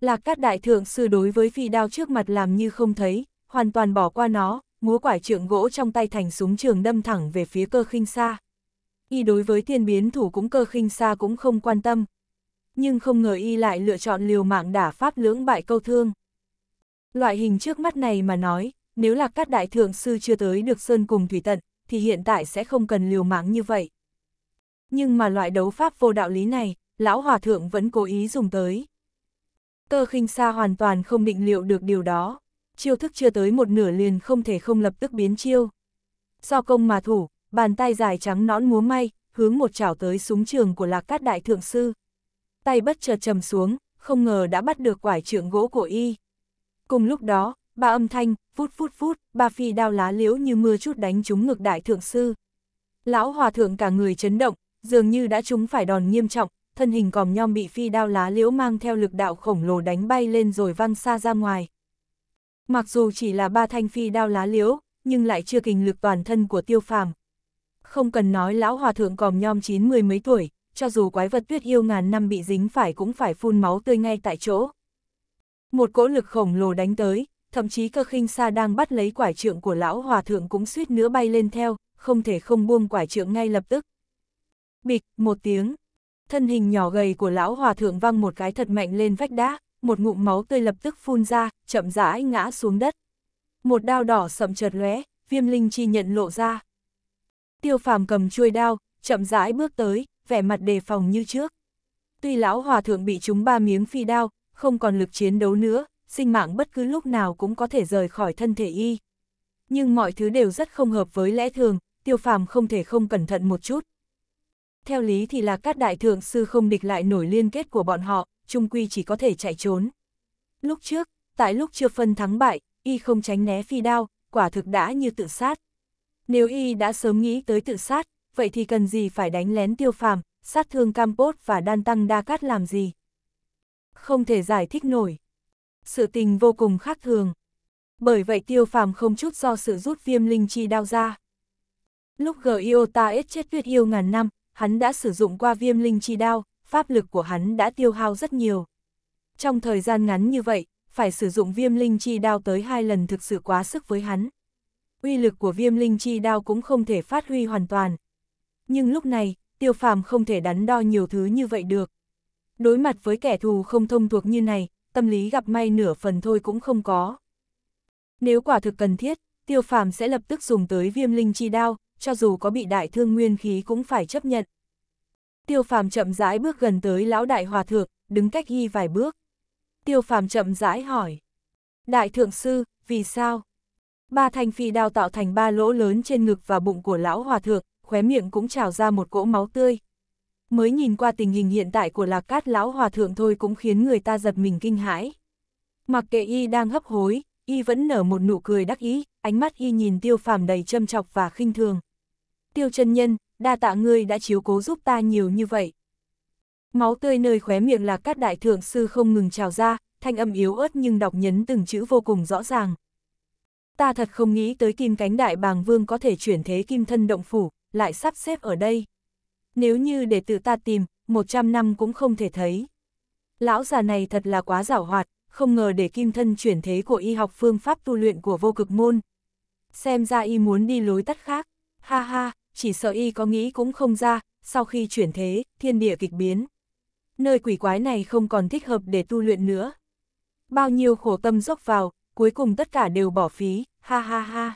Lạc Cát đại thượng sư đối với phi đao trước mặt làm như không thấy, hoàn toàn bỏ qua nó, múa quải trượng gỗ trong tay thành súng trường đâm thẳng về phía cơ khinh xa. Y đối với thiên biến thủ cũng cơ khinh xa cũng không quan tâm. Nhưng không ngờ Y lại lựa chọn liều mạng đả pháp lưỡng bại câu thương. Loại hình trước mắt này mà nói, nếu là các đại thượng sư chưa tới được sơn cùng thủy tận, thì hiện tại sẽ không cần liều mạng như vậy. Nhưng mà loại đấu pháp vô đạo lý này, lão hòa thượng vẫn cố ý dùng tới. Cơ khinh xa hoàn toàn không định liệu được điều đó. Chiêu thức chưa tới một nửa liền không thể không lập tức biến chiêu. Do công mà thủ, bàn tay dài trắng nõn múa may, hướng một chảo tới súng trường của lạc cát đại thượng sư. Tay bất chợt trầm xuống, không ngờ đã bắt được quải trượng gỗ của y. Cùng lúc đó, ba âm thanh, phút phút phút, ba phi đao lá liễu như mưa chút đánh trúng ngực đại thượng sư. Lão hòa thượng cả người chấn động, dường như đã trúng phải đòn nghiêm trọng, thân hình còm nhom bị phi đao lá liễu mang theo lực đạo khổng lồ đánh bay lên rồi văng xa ra ngoài. Mặc dù chỉ là ba thanh phi đao lá liễu, nhưng lại chưa kình lực toàn thân của tiêu phàm. Không cần nói lão hòa thượng còm nhom chín mười mấy tuổi, cho dù quái vật tuyết yêu ngàn năm bị dính phải cũng phải phun máu tươi ngay tại chỗ. Một cỗ lực khổng lồ đánh tới, thậm chí cơ khinh sa đang bắt lấy quải trượng của lão hòa thượng cũng suýt nữa bay lên theo, không thể không buông quải trượng ngay lập tức. Bịch, một tiếng, thân hình nhỏ gầy của lão hòa thượng văng một cái thật mạnh lên vách đá, một ngụm máu tươi lập tức phun ra, chậm rãi ngã xuống đất. Một đao đỏ sầm chợt lóe, viêm linh chi nhận lộ ra. Tiêu phàm cầm chuôi đao, chậm rãi bước tới, vẻ mặt đề phòng như trước. Tuy lão hòa thượng bị chúng ba miếng phi đao, không còn lực chiến đấu nữa, sinh mạng bất cứ lúc nào cũng có thể rời khỏi thân thể y. Nhưng mọi thứ đều rất không hợp với lẽ thường, tiêu phàm không thể không cẩn thận một chút, theo lý thì là các đại thượng sư không địch lại nổi liên kết của bọn họ, trung quy chỉ có thể chạy trốn. Lúc trước, tại lúc chưa phân thắng bại, y không tránh né phi đao, quả thực đã như tự sát. Nếu y đã sớm nghĩ tới tự sát, vậy thì cần gì phải đánh lén tiêu phàm, sát thương Campos và đan tăng đa cát làm gì? Không thể giải thích nổi. Sự tình vô cùng khác thường. Bởi vậy tiêu phàm không chút do sự rút viêm linh chi đao ra. Lúc g i o t chết tuyệt yêu ngàn năm, hắn đã sử dụng qua viêm linh chi đao, pháp lực của hắn đã tiêu hao rất nhiều. Trong thời gian ngắn như vậy, phải sử dụng viêm linh chi đao tới hai lần thực sự quá sức với hắn. Uy lực của viêm linh chi đao cũng không thể phát huy hoàn toàn. Nhưng lúc này, tiêu phàm không thể đắn đo nhiều thứ như vậy được. Đối mặt với kẻ thù không thông thuộc như này, tâm lý gặp may nửa phần thôi cũng không có. Nếu quả thực cần thiết, tiêu phàm sẽ lập tức dùng tới viêm linh chi đao, cho dù có bị đại thương nguyên khí cũng phải chấp nhận. Tiêu phàm chậm rãi bước gần tới lão đại hòa thượng, đứng cách y vài bước. Tiêu phàm chậm rãi hỏi. Đại thượng sư, vì sao? Ba thanh phi đao tạo thành ba lỗ lớn trên ngực và bụng của lão hòa thượng, khóe miệng cũng trào ra một cỗ máu tươi. Mới nhìn qua tình hình hiện tại của lạc cát lão hòa thượng thôi cũng khiến người ta giật mình kinh hãi. Mặc kệ y đang hấp hối, y vẫn nở một nụ cười đắc ý, ánh mắt y nhìn tiêu phàm đầy châm chọc và khinh thường tiêu chân nhân, đa tạ ngươi đã chiếu cố giúp ta nhiều như vậy. Máu tươi nơi khóe miệng là các đại thượng sư không ngừng trào ra, thanh âm yếu ớt nhưng đọc nhấn từng chữ vô cùng rõ ràng. Ta thật không nghĩ tới kim cánh đại bàng vương có thể chuyển thế kim thân động phủ, lại sắp xếp ở đây. Nếu như để tự ta tìm, 100 năm cũng không thể thấy. Lão già này thật là quá giảo hoạt, không ngờ để kim thân chuyển thế của y học phương pháp tu luyện của vô cực môn. Xem ra y muốn đi lối tắt khác, ha ha, chỉ sợ y có nghĩ cũng không ra, sau khi chuyển thế, thiên địa kịch biến. Nơi quỷ quái này không còn thích hợp để tu luyện nữa. Bao nhiêu khổ tâm dốc vào, cuối cùng tất cả đều bỏ phí, ha ha ha.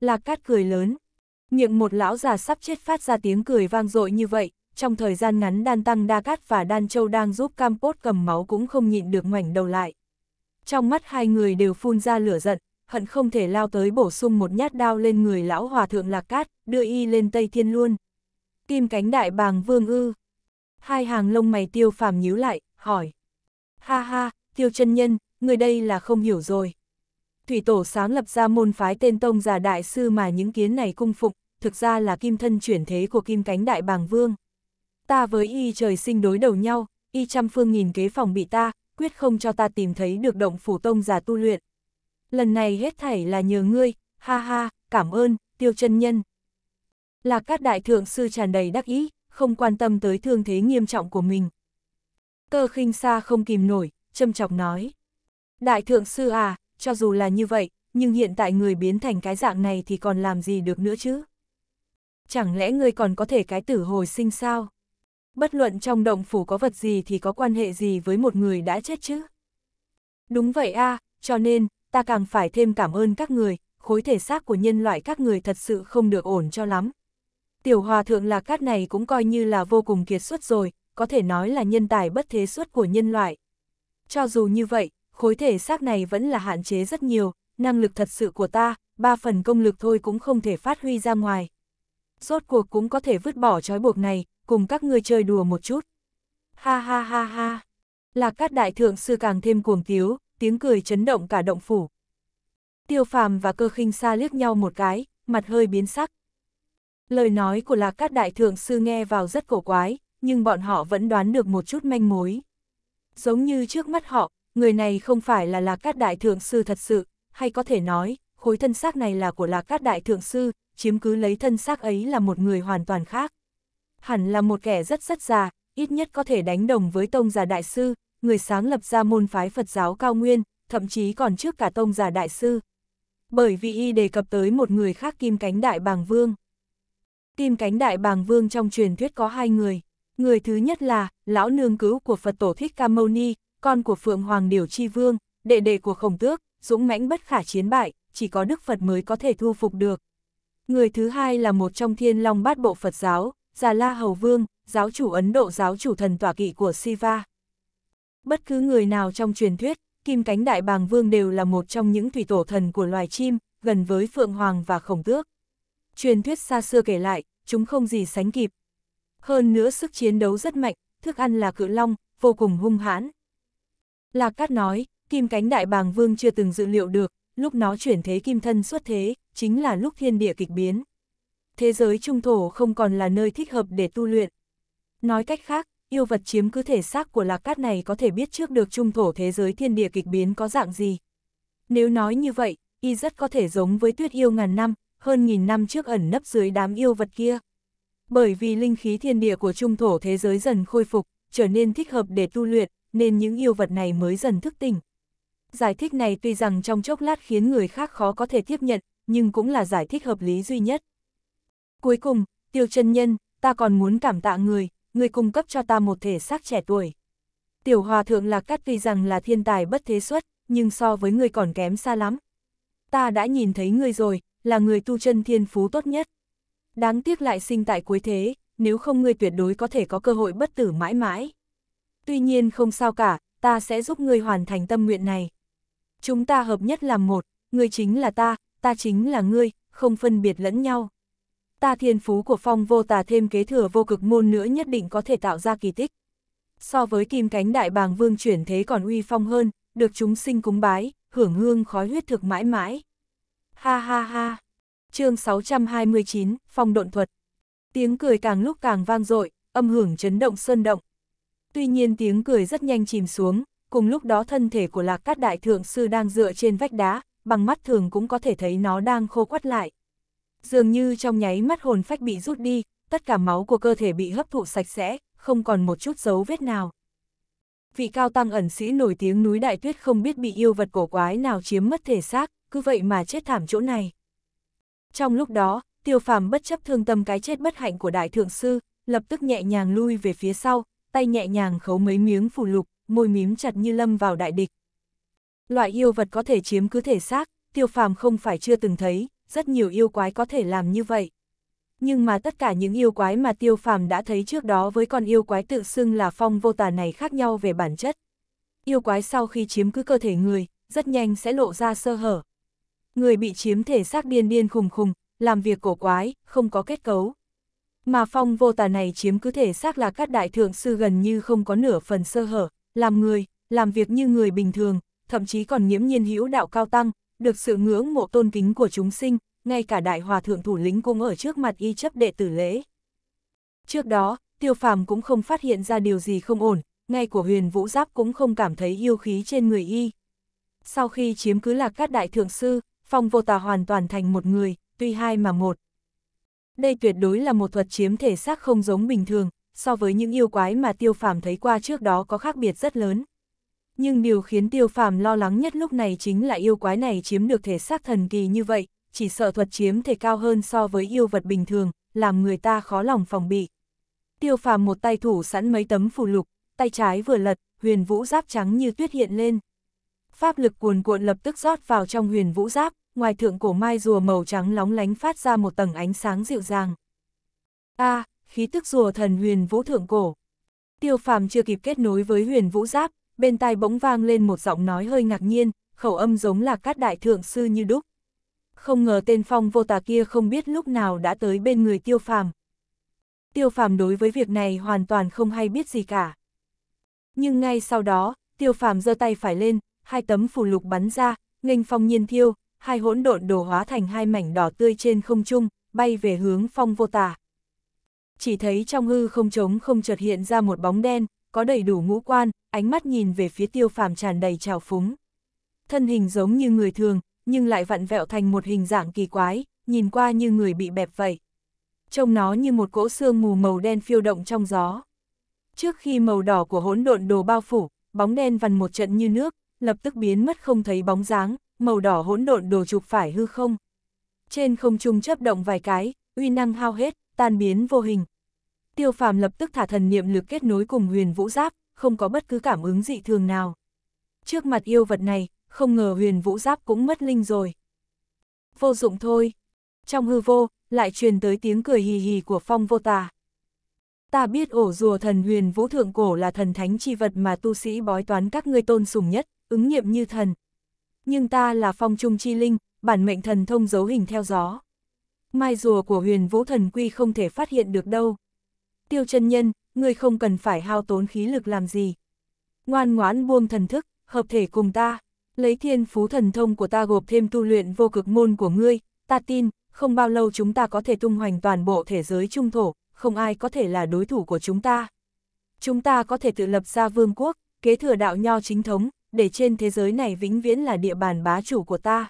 Lạc cát cười lớn. Miệng một lão già sắp chết phát ra tiếng cười vang dội như vậy, trong thời gian ngắn đan tăng đa cát và đan châu đang giúp cam cốt cầm máu cũng không nhịn được ngoảnh đầu lại. Trong mắt hai người đều phun ra lửa giận, hận không thể lao tới bổ sung một nhát đao lên người lão hòa thượng Lạc Cát, đưa y lên Tây Thiên luôn. Kim cánh đại bàng vương ư. Hai hàng lông mày tiêu phàm nhíu lại, hỏi. Ha ha, tiêu chân nhân, người đây là không hiểu rồi. Thủy tổ sáng lập ra môn phái tên tông già đại sư mà những kiến này cung phục, thực ra là kim thân chuyển thế của kim cánh đại bàng vương. Ta với y trời sinh đối đầu nhau, y trăm phương nghìn kế phòng bị ta, quyết không cho ta tìm thấy được động phủ tông già tu luyện lần này hết thảy là nhờ ngươi, ha ha, cảm ơn, tiêu chân nhân. Là các đại thượng sư tràn đầy đắc ý, không quan tâm tới thương thế nghiêm trọng của mình. Cơ khinh xa không kìm nổi, châm chọc nói. Đại thượng sư à, cho dù là như vậy, nhưng hiện tại người biến thành cái dạng này thì còn làm gì được nữa chứ? Chẳng lẽ người còn có thể cái tử hồi sinh sao? Bất luận trong động phủ có vật gì thì có quan hệ gì với một người đã chết chứ? Đúng vậy a à, cho nên, ta càng phải thêm cảm ơn các người, khối thể xác của nhân loại các người thật sự không được ổn cho lắm. Tiểu hòa thượng lạc cát này cũng coi như là vô cùng kiệt xuất rồi, có thể nói là nhân tài bất thế xuất của nhân loại. Cho dù như vậy, khối thể xác này vẫn là hạn chế rất nhiều, năng lực thật sự của ta, ba phần công lực thôi cũng không thể phát huy ra ngoài. Rốt cuộc cũng có thể vứt bỏ trói buộc này, cùng các ngươi chơi đùa một chút. Ha ha ha ha. Lạc cát đại thượng sư càng thêm cuồng tiếu, tiếng cười chấn động cả động phủ. Tiêu phàm và cơ khinh xa liếc nhau một cái, mặt hơi biến sắc. Lời nói của lạc các đại thượng sư nghe vào rất cổ quái, nhưng bọn họ vẫn đoán được một chút manh mối. Giống như trước mắt họ, người này không phải là lạc các đại thượng sư thật sự, hay có thể nói, khối thân xác này là của lạc các đại thượng sư, chiếm cứ lấy thân xác ấy là một người hoàn toàn khác. Hẳn là một kẻ rất rất già, ít nhất có thể đánh đồng với tông già đại sư, người sáng lập ra môn phái Phật giáo cao nguyên, thậm chí còn trước cả tông giả đại sư. Bởi vì y đề cập tới một người khác kim cánh đại bàng vương. Kim cánh đại bàng vương trong truyền thuyết có hai người. Người thứ nhất là, lão nương cứu của Phật tổ Thích Ca Mâu Ni, con của Phượng Hoàng Điều Chi Vương, đệ đệ của Khổng Tước, dũng mãnh bất khả chiến bại, chỉ có Đức Phật mới có thể thu phục được. Người thứ hai là một trong thiên long bát bộ Phật giáo, Già La Hầu Vương, giáo chủ Ấn Độ giáo chủ thần tỏa kỵ của Siva. Bất cứ người nào trong truyền thuyết, kim cánh đại bàng vương đều là một trong những thủy tổ thần của loài chim, gần với phượng hoàng và khổng tước. Truyền thuyết xa xưa kể lại, chúng không gì sánh kịp. Hơn nữa sức chiến đấu rất mạnh, thức ăn là cự long, vô cùng hung hãn. Lạc Cát nói, kim cánh đại bàng vương chưa từng dự liệu được, lúc nó chuyển thế kim thân xuất thế, chính là lúc thiên địa kịch biến. Thế giới trung thổ không còn là nơi thích hợp để tu luyện. Nói cách khác, yêu vật chiếm cứ thể xác của lạc cát này có thể biết trước được trung thổ thế giới thiên địa kịch biến có dạng gì. Nếu nói như vậy, y rất có thể giống với tuyết yêu ngàn năm, hơn nghìn năm trước ẩn nấp dưới đám yêu vật kia. Bởi vì linh khí thiên địa của trung thổ thế giới dần khôi phục, trở nên thích hợp để tu luyện, nên những yêu vật này mới dần thức tỉnh. Giải thích này tuy rằng trong chốc lát khiến người khác khó có thể tiếp nhận, nhưng cũng là giải thích hợp lý duy nhất. Cuối cùng, tiêu chân nhân, ta còn muốn cảm tạ người, người cung cấp cho ta một thể xác trẻ tuổi. Tiểu hòa thượng Lạc Cát tuy rằng là thiên tài bất thế xuất, nhưng so với người còn kém xa lắm. Ta đã nhìn thấy người rồi, là người tu chân thiên phú tốt nhất. Đáng tiếc lại sinh tại cuối thế, nếu không ngươi tuyệt đối có thể có cơ hội bất tử mãi mãi. Tuy nhiên không sao cả, ta sẽ giúp ngươi hoàn thành tâm nguyện này. Chúng ta hợp nhất làm một, ngươi chính là ta, ta chính là ngươi, không phân biệt lẫn nhau ta thiên phú của phong vô tà thêm kế thừa vô cực môn nữa nhất định có thể tạo ra kỳ tích. So với kim cánh đại bàng vương chuyển thế còn uy phong hơn, được chúng sinh cúng bái, hưởng hương khói huyết thực mãi mãi. Ha ha ha! chương 629, phong độn thuật. Tiếng cười càng lúc càng vang dội âm hưởng chấn động sơn động. Tuy nhiên tiếng cười rất nhanh chìm xuống, cùng lúc đó thân thể của lạc cát đại thượng sư đang dựa trên vách đá, bằng mắt thường cũng có thể thấy nó đang khô quắt lại dường như trong nháy mắt hồn phách bị rút đi, tất cả máu của cơ thể bị hấp thụ sạch sẽ, không còn một chút dấu vết nào. Vị cao tăng ẩn sĩ nổi tiếng núi đại tuyết không biết bị yêu vật cổ quái nào chiếm mất thể xác, cứ vậy mà chết thảm chỗ này. Trong lúc đó, tiêu phàm bất chấp thương tâm cái chết bất hạnh của đại thượng sư, lập tức nhẹ nhàng lui về phía sau, tay nhẹ nhàng khấu mấy miếng phủ lục, môi mím chặt như lâm vào đại địch. Loại yêu vật có thể chiếm cứ thể xác, tiêu phàm không phải chưa từng thấy, rất nhiều yêu quái có thể làm như vậy. Nhưng mà tất cả những yêu quái mà tiêu phàm đã thấy trước đó với con yêu quái tự xưng là phong vô tà này khác nhau về bản chất. Yêu quái sau khi chiếm cứ cơ thể người, rất nhanh sẽ lộ ra sơ hở. Người bị chiếm thể xác điên điên khùng khùng, làm việc cổ quái, không có kết cấu. Mà phong vô tà này chiếm cứ thể xác là các đại thượng sư gần như không có nửa phần sơ hở, làm người, làm việc như người bình thường, thậm chí còn nghiễm nhiên hữu đạo cao tăng, được sự ngưỡng mộ tôn kính của chúng sinh, ngay cả đại hòa thượng thủ lĩnh cũng ở trước mặt y chấp đệ tử lễ. Trước đó, tiêu phàm cũng không phát hiện ra điều gì không ổn, ngay của huyền vũ giáp cũng không cảm thấy yêu khí trên người y. Sau khi chiếm cứ lạc các đại thượng sư, phong vô tà hoàn toàn thành một người, tuy hai mà một. Đây tuyệt đối là một thuật chiếm thể xác không giống bình thường, so với những yêu quái mà tiêu phàm thấy qua trước đó có khác biệt rất lớn. Nhưng điều khiến tiêu phàm lo lắng nhất lúc này chính là yêu quái này chiếm được thể xác thần kỳ như vậy, chỉ sợ thuật chiếm thể cao hơn so với yêu vật bình thường, làm người ta khó lòng phòng bị. Tiêu phàm một tay thủ sẵn mấy tấm phù lục, tay trái vừa lật, huyền vũ giáp trắng như tuyết hiện lên. Pháp lực cuồn cuộn lập tức rót vào trong huyền vũ giáp, ngoài thượng cổ mai rùa màu trắng lóng lánh phát ra một tầng ánh sáng dịu dàng. A, khí tức rùa thần huyền vũ thượng cổ. Tiêu phàm chưa kịp kết nối với huyền vũ giáp, bên tai bỗng vang lên một giọng nói hơi ngạc nhiên, khẩu âm giống là các đại thượng sư như đúc. Không ngờ tên phong vô tà kia không biết lúc nào đã tới bên người tiêu phàm. Tiêu phàm đối với việc này hoàn toàn không hay biết gì cả. Nhưng ngay sau đó, tiêu phàm giơ tay phải lên, hai tấm phù lục bắn ra, nghênh phong nhiên thiêu, hai hỗn độn đồ hóa thành hai mảnh đỏ tươi trên không trung, bay về hướng phong vô tà. Chỉ thấy trong hư không trống không chợt hiện ra một bóng đen, có đầy đủ ngũ quan, ánh mắt nhìn về phía tiêu phàm tràn đầy trào phúng. Thân hình giống như người thường, nhưng lại vặn vẹo thành một hình dạng kỳ quái, nhìn qua như người bị bẹp vậy. Trông nó như một cỗ xương mù màu đen phiêu động trong gió. Trước khi màu đỏ của hỗn độn đồ bao phủ, bóng đen vằn một trận như nước, lập tức biến mất không thấy bóng dáng, màu đỏ hỗn độn đồ chụp phải hư không. Trên không trung chấp động vài cái, uy năng hao hết, tan biến vô hình. Tiêu phàm lập tức thả thần niệm lực kết nối cùng huyền vũ giáp, không có bất cứ cảm ứng dị thường nào. Trước mặt yêu vật này, không ngờ huyền vũ giáp cũng mất linh rồi. Vô dụng thôi. Trong hư vô, lại truyền tới tiếng cười hì hì của phong vô tà. Ta biết ổ rùa thần huyền vũ thượng cổ là thần thánh chi vật mà tu sĩ bói toán các ngươi tôn sùng nhất, ứng nghiệm như thần. Nhưng ta là phong trung chi linh, bản mệnh thần thông dấu hình theo gió. Mai rùa của huyền vũ thần quy không thể phát hiện được đâu. Tiêu chân nhân, ngươi không cần phải hao tốn khí lực làm gì. Ngoan ngoãn buông thần thức, hợp thể cùng ta, lấy thiên phú thần thông của ta gộp thêm tu luyện vô cực môn của ngươi, ta tin, không bao lâu chúng ta có thể tung hoành toàn bộ thế giới trung thổ, không ai có thể là đối thủ của chúng ta. Chúng ta có thể tự lập ra vương quốc, kế thừa đạo nho chính thống, để trên thế giới này vĩnh viễn là địa bàn bá chủ của ta.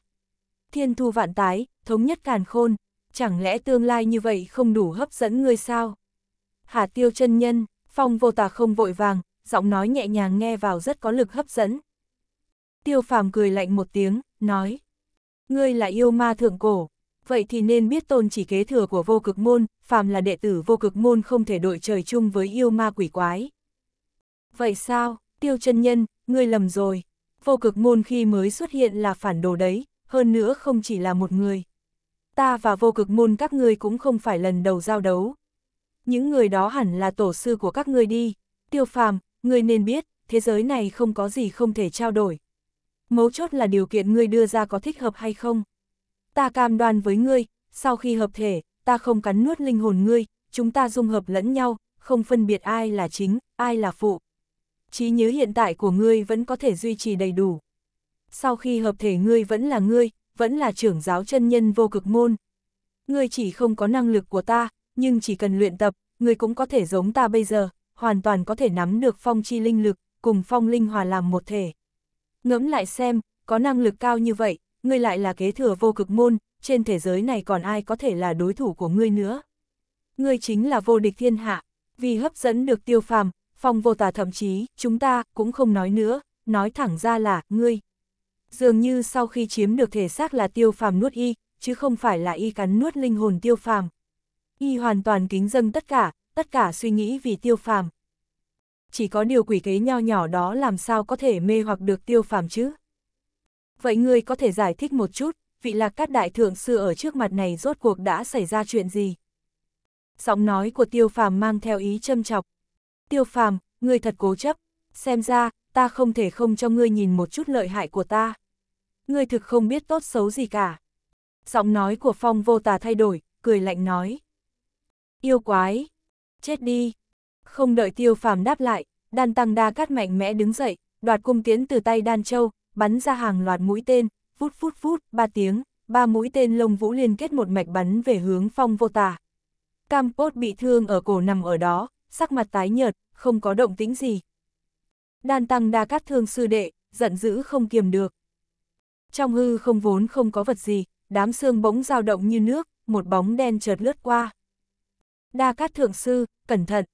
Thiên thu vạn tái, thống nhất càn khôn, chẳng lẽ tương lai như vậy không đủ hấp dẫn ngươi sao? Hà tiêu chân nhân, phong vô tà không vội vàng, giọng nói nhẹ nhàng nghe vào rất có lực hấp dẫn. Tiêu phàm cười lạnh một tiếng, nói. Ngươi là yêu ma thượng cổ, vậy thì nên biết tôn chỉ kế thừa của vô cực môn, phàm là đệ tử vô cực môn không thể đội trời chung với yêu ma quỷ quái. Vậy sao, tiêu chân nhân, ngươi lầm rồi, vô cực môn khi mới xuất hiện là phản đồ đấy, hơn nữa không chỉ là một người. Ta và vô cực môn các ngươi cũng không phải lần đầu giao đấu những người đó hẳn là tổ sư của các ngươi đi. Tiêu phàm, ngươi nên biết, thế giới này không có gì không thể trao đổi. Mấu chốt là điều kiện ngươi đưa ra có thích hợp hay không. Ta cam đoan với ngươi, sau khi hợp thể, ta không cắn nuốt linh hồn ngươi, chúng ta dung hợp lẫn nhau, không phân biệt ai là chính, ai là phụ. Trí nhớ hiện tại của ngươi vẫn có thể duy trì đầy đủ. Sau khi hợp thể ngươi vẫn là ngươi, vẫn là trưởng giáo chân nhân vô cực môn. Ngươi chỉ không có năng lực của ta, nhưng chỉ cần luyện tập, người cũng có thể giống ta bây giờ, hoàn toàn có thể nắm được phong chi linh lực, cùng phong linh hòa làm một thể. Ngẫm lại xem, có năng lực cao như vậy, ngươi lại là kế thừa vô cực môn, trên thế giới này còn ai có thể là đối thủ của ngươi nữa. Ngươi chính là vô địch thiên hạ, vì hấp dẫn được tiêu phàm, phong vô tà thậm chí, chúng ta cũng không nói nữa, nói thẳng ra là, ngươi. Dường như sau khi chiếm được thể xác là tiêu phàm nuốt y, chứ không phải là y cắn nuốt linh hồn tiêu phàm y hoàn toàn kính dâng tất cả, tất cả suy nghĩ vì tiêu phàm. Chỉ có điều quỷ kế nho nhỏ đó làm sao có thể mê hoặc được tiêu phàm chứ? Vậy ngươi có thể giải thích một chút, vị lạc các đại thượng sư ở trước mặt này rốt cuộc đã xảy ra chuyện gì? Giọng nói của tiêu phàm mang theo ý châm chọc. Tiêu phàm, ngươi thật cố chấp, xem ra, ta không thể không cho ngươi nhìn một chút lợi hại của ta. Ngươi thực không biết tốt xấu gì cả. Giọng nói của phong vô tà thay đổi, cười lạnh nói. Yêu quái! Chết đi! Không đợi tiêu phàm đáp lại, đan tăng đa cát mạnh mẽ đứng dậy, đoạt cung tiến từ tay đan châu, bắn ra hàng loạt mũi tên, phút phút phút, ba tiếng, ba mũi tên lông vũ liên kết một mạch bắn về hướng phong vô tả. Campos bị thương ở cổ nằm ở đó, sắc mặt tái nhợt, không có động tĩnh gì. Đan tăng đa cát thương sư đệ, giận dữ không kiềm được. Trong hư không vốn không có vật gì, đám xương bỗng dao động như nước, một bóng đen chợt lướt qua đa cát thượng sư, cẩn thận.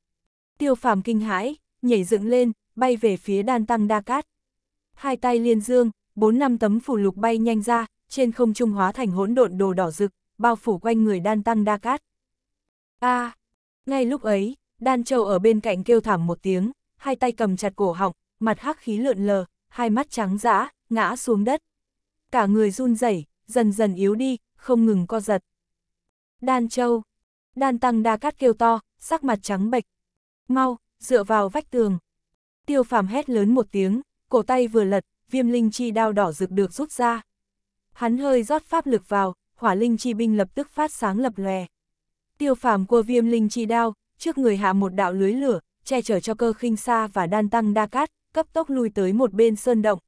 Tiêu phàm kinh hãi, nhảy dựng lên, bay về phía đan tăng đa cát. Hai tay liên dương, bốn năm tấm phủ lục bay nhanh ra, trên không trung hóa thành hỗn độn đồ đỏ rực, bao phủ quanh người đan tăng đa cát. a à, ngay lúc ấy, đan châu ở bên cạnh kêu thảm một tiếng, hai tay cầm chặt cổ họng, mặt hắc khí lượn lờ, hai mắt trắng dã, ngã xuống đất. Cả người run rẩy, dần dần yếu đi, không ngừng co giật. Đan châu, Đan tăng đa cát kêu to, sắc mặt trắng bệch. Mau, dựa vào vách tường. Tiêu phàm hét lớn một tiếng, cổ tay vừa lật, viêm linh chi đao đỏ rực được rút ra. Hắn hơi rót pháp lực vào, hỏa linh chi binh lập tức phát sáng lập lòe. Tiêu phàm cua viêm linh chi đao, trước người hạ một đạo lưới lửa, che chở cho cơ khinh xa và đan tăng đa cát, cấp tốc lui tới một bên sơn động.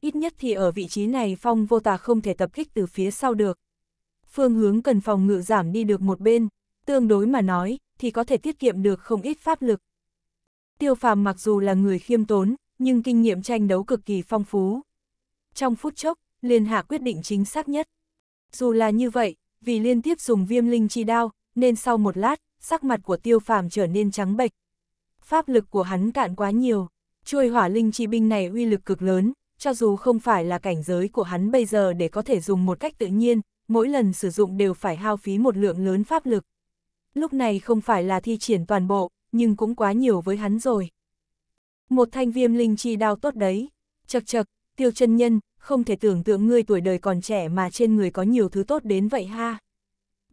Ít nhất thì ở vị trí này phong vô tà không thể tập kích từ phía sau được. Phương hướng cần phòng ngự giảm đi được một bên tương đối mà nói, thì có thể tiết kiệm được không ít pháp lực. Tiêu phàm mặc dù là người khiêm tốn, nhưng kinh nghiệm tranh đấu cực kỳ phong phú. Trong phút chốc, Liên hạ quyết định chính xác nhất. Dù là như vậy, vì liên tiếp dùng viêm linh chi đao, nên sau một lát, sắc mặt của tiêu phàm trở nên trắng bệch. Pháp lực của hắn cạn quá nhiều, chuôi hỏa linh chi binh này uy lực cực lớn, cho dù không phải là cảnh giới của hắn bây giờ để có thể dùng một cách tự nhiên, mỗi lần sử dụng đều phải hao phí một lượng lớn pháp lực lúc này không phải là thi triển toàn bộ, nhưng cũng quá nhiều với hắn rồi. Một thanh viêm linh chi đao tốt đấy, chật chật, tiêu chân nhân, không thể tưởng tượng ngươi tuổi đời còn trẻ mà trên người có nhiều thứ tốt đến vậy ha.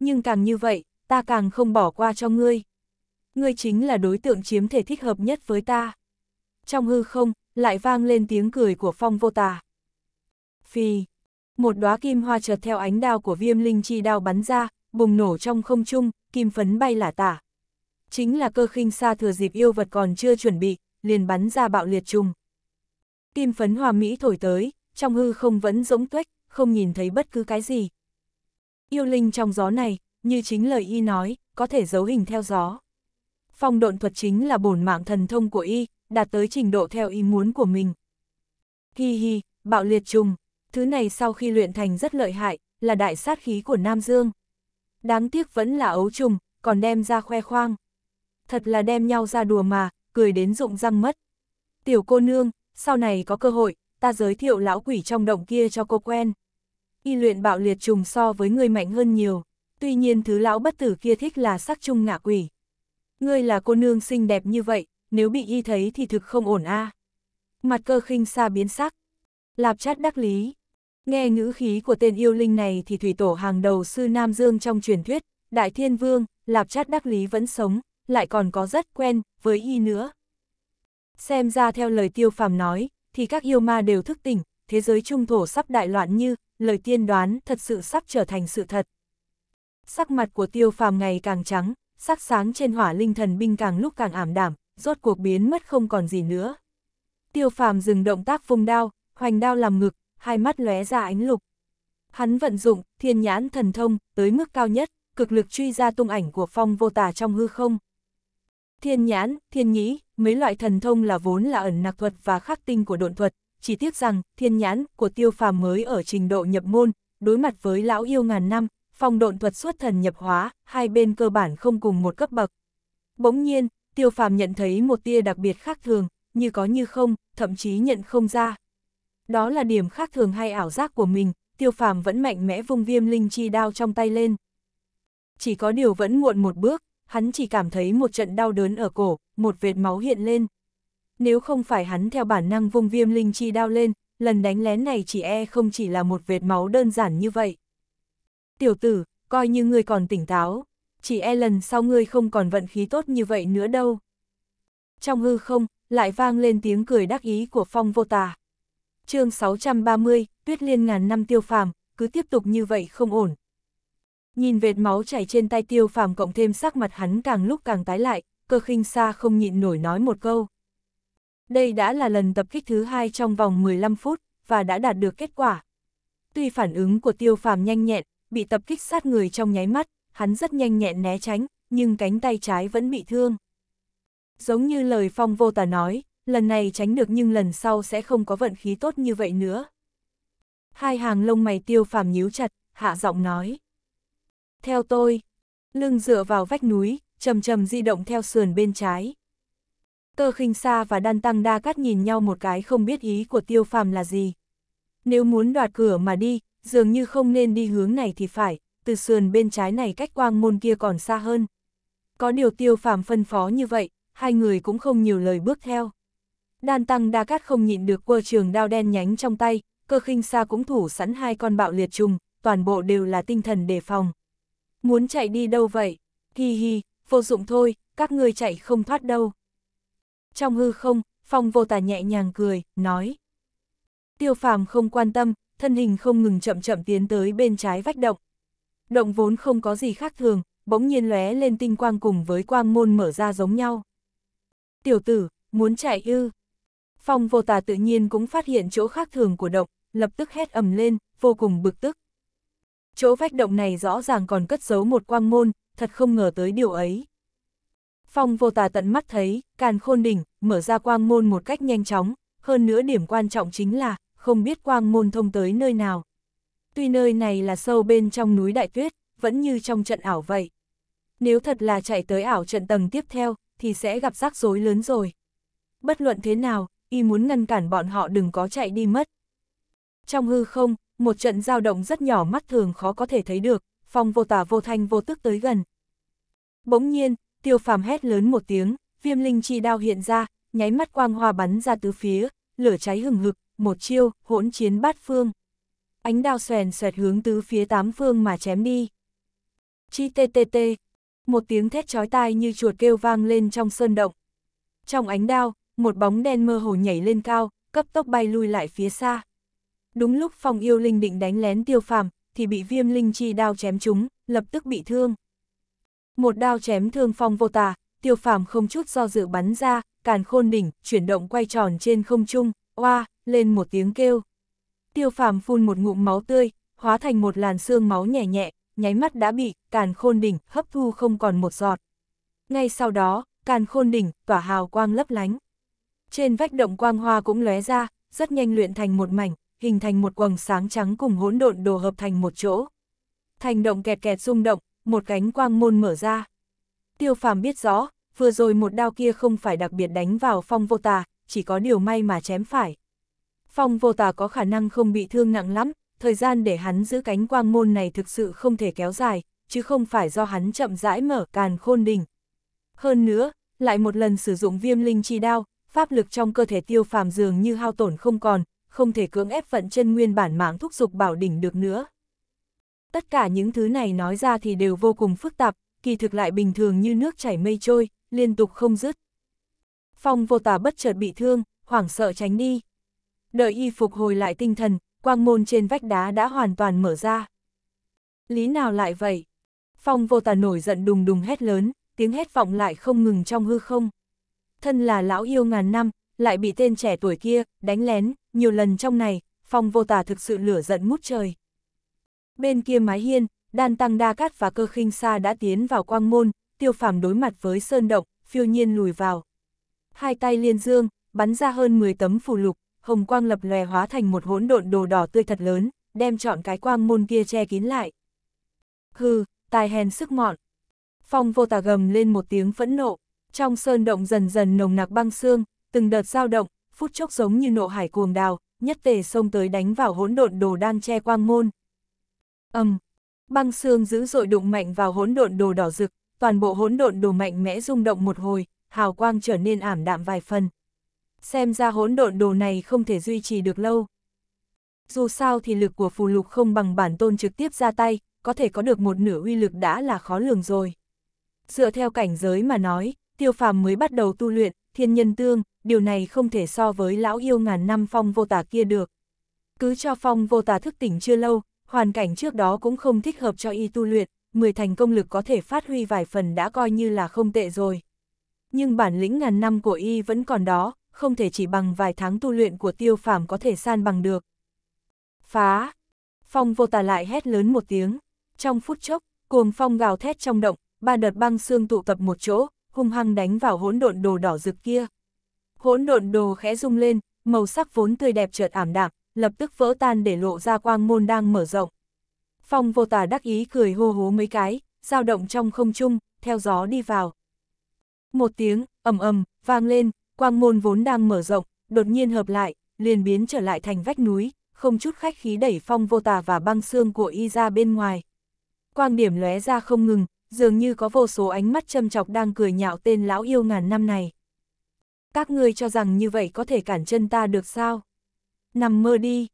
Nhưng càng như vậy, ta càng không bỏ qua cho ngươi. Ngươi chính là đối tượng chiếm thể thích hợp nhất với ta. Trong hư không, lại vang lên tiếng cười của phong vô tà. phi một đóa kim hoa chợt theo ánh đao của viêm linh chi đao bắn ra, bùng nổ trong không trung, kim phấn bay lả tả. Chính là cơ khinh xa thừa dịp yêu vật còn chưa chuẩn bị, liền bắn ra bạo liệt trùng. Kim phấn hòa Mỹ thổi tới, trong hư không vẫn rỗng tuếch, không nhìn thấy bất cứ cái gì. Yêu linh trong gió này, như chính lời y nói, có thể giấu hình theo gió. Phong độn thuật chính là bổn mạng thần thông của y, đạt tới trình độ theo ý muốn của mình. Hi hi, bạo liệt trùng, thứ này sau khi luyện thành rất lợi hại, là đại sát khí của Nam Dương đáng tiếc vẫn là ấu trùng, còn đem ra khoe khoang. Thật là đem nhau ra đùa mà, cười đến rụng răng mất. Tiểu cô nương, sau này có cơ hội, ta giới thiệu lão quỷ trong động kia cho cô quen. Y luyện bạo liệt trùng so với người mạnh hơn nhiều, tuy nhiên thứ lão bất tử kia thích là sắc trung ngạ quỷ. Ngươi là cô nương xinh đẹp như vậy, nếu bị y thấy thì thực không ổn a. À. Mặt cơ khinh xa biến sắc. Lạp chát đắc lý, Nghe ngữ khí của tên yêu linh này thì thủy tổ hàng đầu sư Nam Dương trong truyền thuyết, Đại Thiên Vương, Lạp Chát Đắc Lý vẫn sống, lại còn có rất quen với y nữa. Xem ra theo lời tiêu phàm nói, thì các yêu ma đều thức tỉnh, thế giới trung thổ sắp đại loạn như, lời tiên đoán thật sự sắp trở thành sự thật. Sắc mặt của tiêu phàm ngày càng trắng, sắc sáng trên hỏa linh thần binh càng lúc càng ảm đảm, rốt cuộc biến mất không còn gì nữa. Tiêu phàm dừng động tác vùng đao, hoành đao làm ngực, hai mắt lóe ra ánh lục. Hắn vận dụng thiên nhãn thần thông tới mức cao nhất, cực lực truy ra tung ảnh của phong vô tà trong hư không. Thiên nhãn, thiên nhĩ, mấy loại thần thông là vốn là ẩn nặc thuật và khắc tinh của độn thuật, chỉ tiếc rằng thiên nhãn của tiêu phàm mới ở trình độ nhập môn, đối mặt với lão yêu ngàn năm, phong độn thuật xuất thần nhập hóa, hai bên cơ bản không cùng một cấp bậc. Bỗng nhiên, tiêu phàm nhận thấy một tia đặc biệt khác thường, như có như không, thậm chí nhận không ra. Đó là điểm khác thường hay ảo giác của mình, tiêu phàm vẫn mạnh mẽ vung viêm linh chi đao trong tay lên. Chỉ có điều vẫn muộn một bước, hắn chỉ cảm thấy một trận đau đớn ở cổ, một vệt máu hiện lên. Nếu không phải hắn theo bản năng vung viêm linh chi đao lên, lần đánh lén này chỉ e không chỉ là một vệt máu đơn giản như vậy. Tiểu tử, coi như ngươi còn tỉnh táo, chỉ e lần sau ngươi không còn vận khí tốt như vậy nữa đâu. Trong hư không, lại vang lên tiếng cười đắc ý của phong vô tà chương 630, tuyết liên ngàn năm tiêu phàm, cứ tiếp tục như vậy không ổn. Nhìn vệt máu chảy trên tay tiêu phàm cộng thêm sắc mặt hắn càng lúc càng tái lại, cơ khinh xa không nhịn nổi nói một câu. Đây đã là lần tập kích thứ hai trong vòng 15 phút, và đã đạt được kết quả. Tuy phản ứng của tiêu phàm nhanh nhẹn, bị tập kích sát người trong nháy mắt, hắn rất nhanh nhẹn né tránh, nhưng cánh tay trái vẫn bị thương. Giống như lời Phong Vô Tà nói, lần này tránh được nhưng lần sau sẽ không có vận khí tốt như vậy nữa. Hai hàng lông mày tiêu phàm nhíu chặt, hạ giọng nói. Theo tôi, lưng dựa vào vách núi, chầm chầm di động theo sườn bên trái. Cơ khinh sa và đan tăng đa cắt nhìn nhau một cái không biết ý của tiêu phàm là gì. Nếu muốn đoạt cửa mà đi, dường như không nên đi hướng này thì phải, từ sườn bên trái này cách quang môn kia còn xa hơn. Có điều tiêu phàm phân phó như vậy, hai người cũng không nhiều lời bước theo đan tăng đa cát không nhịn được quơ trường đao đen nhánh trong tay, cơ khinh xa cũng thủ sẵn hai con bạo liệt trùng, toàn bộ đều là tinh thần đề phòng. Muốn chạy đi đâu vậy? Hi hi, vô dụng thôi, các ngươi chạy không thoát đâu. Trong hư không, phong vô tà nhẹ nhàng cười, nói. Tiêu phàm không quan tâm, thân hình không ngừng chậm chậm tiến tới bên trái vách động. Động vốn không có gì khác thường, bỗng nhiên lóe lên tinh quang cùng với quang môn mở ra giống nhau. Tiểu tử, muốn chạy ư, Phong vô tà tự nhiên cũng phát hiện chỗ khác thường của động, lập tức hét ầm lên, vô cùng bực tức. Chỗ vách động này rõ ràng còn cất giấu một quang môn, thật không ngờ tới điều ấy. Phong vô tà tận mắt thấy, càn khôn đỉnh, mở ra quang môn một cách nhanh chóng, hơn nữa điểm quan trọng chính là, không biết quang môn thông tới nơi nào. Tuy nơi này là sâu bên trong núi đại tuyết, vẫn như trong trận ảo vậy. Nếu thật là chạy tới ảo trận tầng tiếp theo, thì sẽ gặp rắc rối lớn rồi. Bất luận thế nào, y muốn ngăn cản bọn họ đừng có chạy đi mất. Trong hư không, một trận dao động rất nhỏ mắt thường khó có thể thấy được, phong vô tả vô thanh vô tức tới gần. Bỗng nhiên, tiêu phàm hét lớn một tiếng, viêm linh chi đao hiện ra, nháy mắt quang hoa bắn ra tứ phía, lửa cháy hừng hực, một chiêu, hỗn chiến bát phương. Ánh đao xoèn xoẹt hướng tứ phía tám phương mà chém đi. Chi tê tê tê, một tiếng thét chói tai như chuột kêu vang lên trong sơn động. Trong ánh đao, một bóng đen mơ hồ nhảy lên cao, cấp tốc bay lui lại phía xa. Đúng lúc phong yêu linh định đánh lén tiêu phàm, thì bị viêm linh chi đao chém trúng, lập tức bị thương. Một đao chém thương phong vô tà, tiêu phàm không chút do dự bắn ra, càn khôn đỉnh, chuyển động quay tròn trên không trung, oa, lên một tiếng kêu. Tiêu phàm phun một ngụm máu tươi, hóa thành một làn xương máu nhẹ nhẹ, nháy mắt đã bị, càn khôn đỉnh, hấp thu không còn một giọt. Ngay sau đó, càn khôn đỉnh, tỏa hào quang lấp lánh. Trên vách động quang hoa cũng lóe ra, rất nhanh luyện thành một mảnh, hình thành một quầng sáng trắng cùng hỗn độn đồ hợp thành một chỗ. Thành động kẹt kẹt rung động, một cánh quang môn mở ra. Tiêu phàm biết rõ, vừa rồi một đao kia không phải đặc biệt đánh vào phong vô tà, chỉ có điều may mà chém phải. Phong vô tà có khả năng không bị thương nặng lắm, thời gian để hắn giữ cánh quang môn này thực sự không thể kéo dài, chứ không phải do hắn chậm rãi mở càn khôn đỉnh Hơn nữa, lại một lần sử dụng viêm linh chi đao, pháp lực trong cơ thể tiêu phàm dường như hao tổn không còn, không thể cưỡng ép vận chân nguyên bản mạng thúc dục bảo đỉnh được nữa. Tất cả những thứ này nói ra thì đều vô cùng phức tạp, kỳ thực lại bình thường như nước chảy mây trôi, liên tục không dứt. Phong vô tà bất chợt bị thương, hoảng sợ tránh đi. Đợi y phục hồi lại tinh thần, quang môn trên vách đá đã hoàn toàn mở ra. Lý nào lại vậy? Phong vô tà nổi giận đùng đùng hét lớn, tiếng hét vọng lại không ngừng trong hư không thân là lão yêu ngàn năm, lại bị tên trẻ tuổi kia, đánh lén, nhiều lần trong này, phong vô tả thực sự lửa giận mút trời. Bên kia mái hiên, đan tăng đa cát và cơ khinh xa đã tiến vào quang môn, tiêu phàm đối mặt với sơn động, phiêu nhiên lùi vào. Hai tay liên dương, bắn ra hơn 10 tấm phù lục, hồng quang lập lòe hóa thành một hỗn độn đồ đỏ tươi thật lớn, đem chọn cái quang môn kia che kín lại. Hừ, tài hèn sức mọn. Phong vô tà gầm lên một tiếng phẫn nộ. Trong sơn động dần dần nồng nặc băng xương, từng đợt dao động, phút chốc giống như nộ hải cuồng đào, nhất tề xông tới đánh vào hỗn độn đồ đang che quang môn. âm băng xương dữ dội đụng mạnh vào hỗn độn đồ đỏ rực, toàn bộ hỗn độn đồ mạnh mẽ rung động một hồi, hào quang trở nên ảm đạm vài phần. Xem ra hỗn độn đồ này không thể duy trì được lâu. Dù sao thì lực của phù lục không bằng bản tôn trực tiếp ra tay, có thể có được một nửa uy lực đã là khó lường rồi. Dựa theo cảnh giới mà nói, tiêu phàm mới bắt đầu tu luyện, thiên nhân tương, điều này không thể so với lão yêu ngàn năm phong vô tà kia được. Cứ cho phong vô tà thức tỉnh chưa lâu, hoàn cảnh trước đó cũng không thích hợp cho y tu luyện, 10 thành công lực có thể phát huy vài phần đã coi như là không tệ rồi. Nhưng bản lĩnh ngàn năm của y vẫn còn đó, không thể chỉ bằng vài tháng tu luyện của tiêu phàm có thể san bằng được. Phá! Phong vô tà lại hét lớn một tiếng. Trong phút chốc, cuồng phong gào thét trong động, ba đợt băng xương tụ tập một chỗ, hung hăng đánh vào hỗn độn đồ đỏ rực kia. Hỗn độn đồ khẽ rung lên, màu sắc vốn tươi đẹp chợt ảm đạm, lập tức vỡ tan để lộ ra quang môn đang mở rộng. Phong vô tà đắc ý cười hô hố mấy cái, dao động trong không trung, theo gió đi vào. Một tiếng, ầm ầm, vang lên, quang môn vốn đang mở rộng, đột nhiên hợp lại, liền biến trở lại thành vách núi, không chút khách khí đẩy phong vô tà và băng xương của y ra bên ngoài. Quang điểm lóe ra không ngừng, dường như có vô số ánh mắt châm chọc đang cười nhạo tên lão yêu ngàn năm này. Các ngươi cho rằng như vậy có thể cản chân ta được sao? Nằm mơ đi.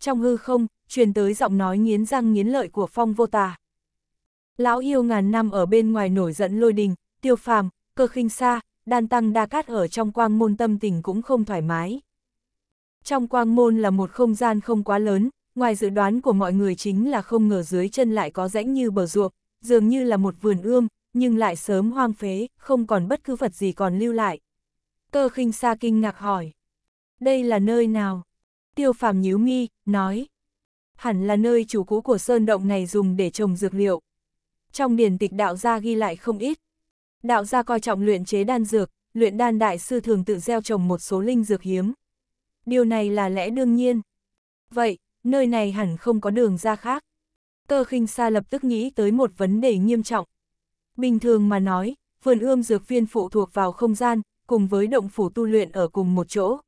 Trong hư không, truyền tới giọng nói nghiến răng nghiến lợi của phong vô tà. Lão yêu ngàn năm ở bên ngoài nổi giận lôi đình, tiêu phàm, cơ khinh xa, đan tăng đa cát ở trong quang môn tâm tình cũng không thoải mái. Trong quang môn là một không gian không quá lớn, ngoài dự đoán của mọi người chính là không ngờ dưới chân lại có rãnh như bờ ruộng, dường như là một vườn ươm, nhưng lại sớm hoang phế, không còn bất cứ vật gì còn lưu lại. Cơ khinh xa kinh ngạc hỏi, đây là nơi nào? Tiêu phàm nhíu mi, nói, hẳn là nơi chủ cũ của sơn động này dùng để trồng dược liệu. Trong điển tịch đạo gia ghi lại không ít. Đạo gia coi trọng luyện chế đan dược, luyện đan đại sư thường tự gieo trồng một số linh dược hiếm. Điều này là lẽ đương nhiên. Vậy, nơi này hẳn không có đường ra khác. Tơ khinh xa lập tức nghĩ tới một vấn đề nghiêm trọng. Bình thường mà nói, vườn ươm dược viên phụ thuộc vào không gian, cùng với động phủ tu luyện ở cùng một chỗ.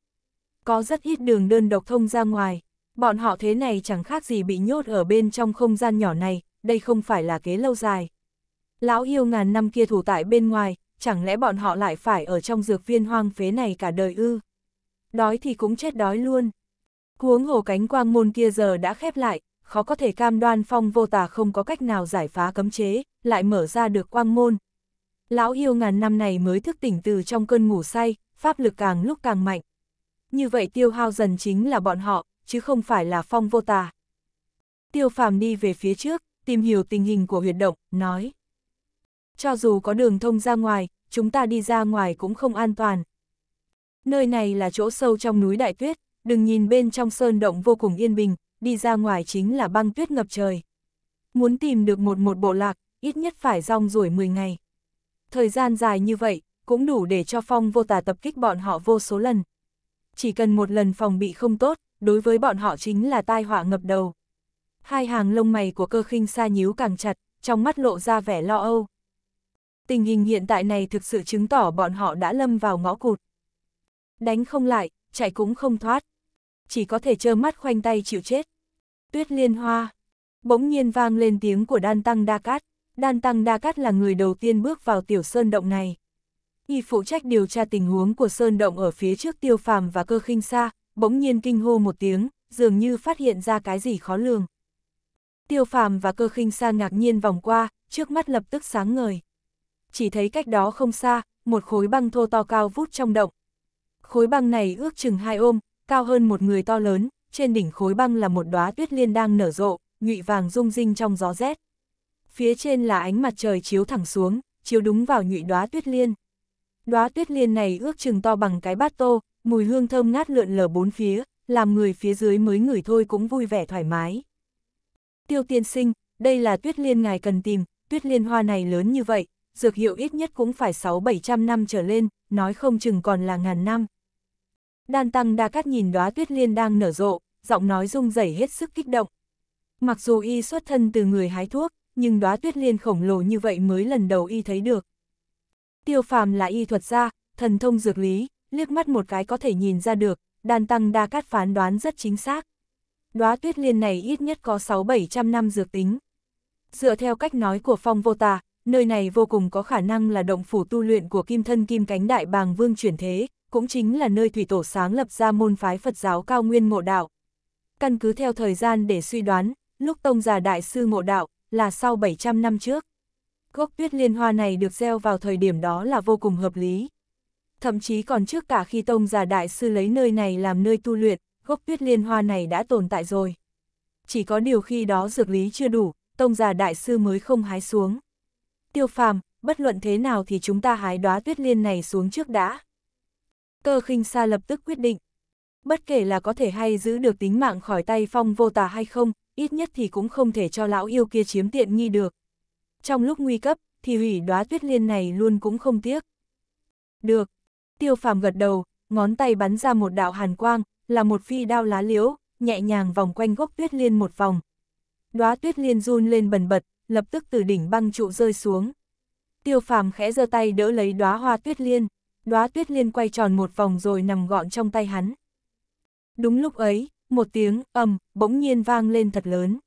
Có rất ít đường đơn độc thông ra ngoài, bọn họ thế này chẳng khác gì bị nhốt ở bên trong không gian nhỏ này, đây không phải là kế lâu dài. Lão yêu ngàn năm kia thủ tại bên ngoài, chẳng lẽ bọn họ lại phải ở trong dược viên hoang phế này cả đời ư? Đói thì cũng chết đói luôn. Cuống hồ cánh quang môn kia giờ đã khép lại, khó có thể cam đoan phong vô tà không có cách nào giải phá cấm chế, lại mở ra được quang môn. Lão yêu ngàn năm này mới thức tỉnh từ trong cơn ngủ say, pháp lực càng lúc càng mạnh. Như vậy tiêu hao dần chính là bọn họ, chứ không phải là phong vô tà. Tiêu phàm đi về phía trước, tìm hiểu tình hình của huyệt động, nói. Cho dù có đường thông ra ngoài, chúng ta đi ra ngoài cũng không an toàn. Nơi này là chỗ sâu trong núi đại tuyết, đừng nhìn bên trong sơn động vô cùng yên bình, đi ra ngoài chính là băng tuyết ngập trời. Muốn tìm được một một bộ lạc, ít nhất phải rong ruổi 10 ngày. Thời gian dài như vậy, cũng đủ để cho phong vô tà tập kích bọn họ vô số lần. Chỉ cần một lần phòng bị không tốt, đối với bọn họ chính là tai họa ngập đầu. Hai hàng lông mày của cơ khinh xa nhíu càng chặt, trong mắt lộ ra vẻ lo âu. Tình hình hiện tại này thực sự chứng tỏ bọn họ đã lâm vào ngõ cụt. Đánh không lại, chạy cũng không thoát. Chỉ có thể trơ mắt khoanh tay chịu chết. Tuyết Liên Hoa. Bỗng nhiên vang lên tiếng của Đan Tăng Đa Cát. Đan Tăng Đa Cát là người đầu tiên bước vào tiểu sơn động này. Y phụ trách điều tra tình huống của sơn động ở phía trước tiêu phàm và cơ khinh xa, bỗng nhiên kinh hô một tiếng, dường như phát hiện ra cái gì khó lường. Tiêu phàm và cơ khinh xa ngạc nhiên vòng qua, trước mắt lập tức sáng ngời. Chỉ thấy cách đó không xa, một khối băng thô to cao vút trong động. Khối băng này ước chừng hai ôm, cao hơn một người to lớn, trên đỉnh khối băng là một đóa tuyết liên đang nở rộ, nhụy vàng rung rinh trong gió rét. Phía trên là ánh mặt trời chiếu thẳng xuống, chiếu đúng vào nhụy đóa tuyết liên. Đóa tuyết liên này ước chừng to bằng cái bát tô, mùi hương thơm ngát lượn lờ bốn phía, làm người phía dưới mới ngửi thôi cũng vui vẻ thoải mái. Tiêu tiên sinh, đây là tuyết liên ngài cần tìm, tuyết liên hoa này lớn như vậy, dược hiệu ít nhất cũng phải 6-700 năm trở lên, nói không chừng còn là ngàn năm. Đan tăng đa cát nhìn đóa tuyết liên đang nở rộ, giọng nói rung rẩy hết sức kích động. Mặc dù y xuất thân từ người hái thuốc, nhưng đóa tuyết liên khổng lồ như vậy mới lần đầu y thấy được. Tiêu phàm là y thuật gia, thần thông dược lý, liếc mắt một cái có thể nhìn ra được, đan tăng đa cát phán đoán rất chính xác. Đóa tuyết liên này ít nhất có 6-700 năm dược tính. Dựa theo cách nói của phong vô tà, nơi này vô cùng có khả năng là động phủ tu luyện của kim thân kim cánh đại bàng vương chuyển thế, cũng chính là nơi thủy tổ sáng lập ra môn phái Phật giáo cao nguyên ngộ đạo căn cứ theo thời gian để suy đoán, lúc tông già đại sư ngộ đạo, là sau 700 năm trước. Gốc tuyết liên hoa này được gieo vào thời điểm đó là vô cùng hợp lý. Thậm chí còn trước cả khi tông già đại sư lấy nơi này làm nơi tu luyện, gốc tuyết liên hoa này đã tồn tại rồi. Chỉ có điều khi đó dược lý chưa đủ, tông già đại sư mới không hái xuống. Tiêu phàm, bất luận thế nào thì chúng ta hái đóa tuyết liên này xuống trước đã. Cơ khinh xa lập tức quyết định bất kể là có thể hay giữ được tính mạng khỏi tay phong vô tà hay không, ít nhất thì cũng không thể cho lão yêu kia chiếm tiện nghi được. Trong lúc nguy cấp, thì hủy đóa tuyết liên này luôn cũng không tiếc. Được, tiêu phàm gật đầu, ngón tay bắn ra một đạo hàn quang, là một phi đao lá liễu, nhẹ nhàng vòng quanh gốc tuyết liên một vòng. Đóa tuyết liên run lên bần bật, lập tức từ đỉnh băng trụ rơi xuống. Tiêu phàm khẽ giơ tay đỡ lấy đóa hoa tuyết liên, đóa tuyết liên quay tròn một vòng rồi nằm gọn trong tay hắn. Đúng lúc ấy, một tiếng ầm bỗng nhiên vang lên thật lớn.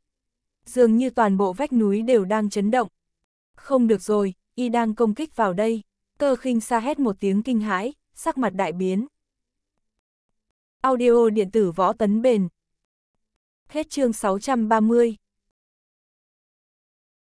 Dường như toàn bộ vách núi đều đang chấn động. Không được rồi, y đang công kích vào đây. Cơ khinh xa hét một tiếng kinh hãi, sắc mặt đại biến. Audio điện tử võ tấn bền. Hết chương 630.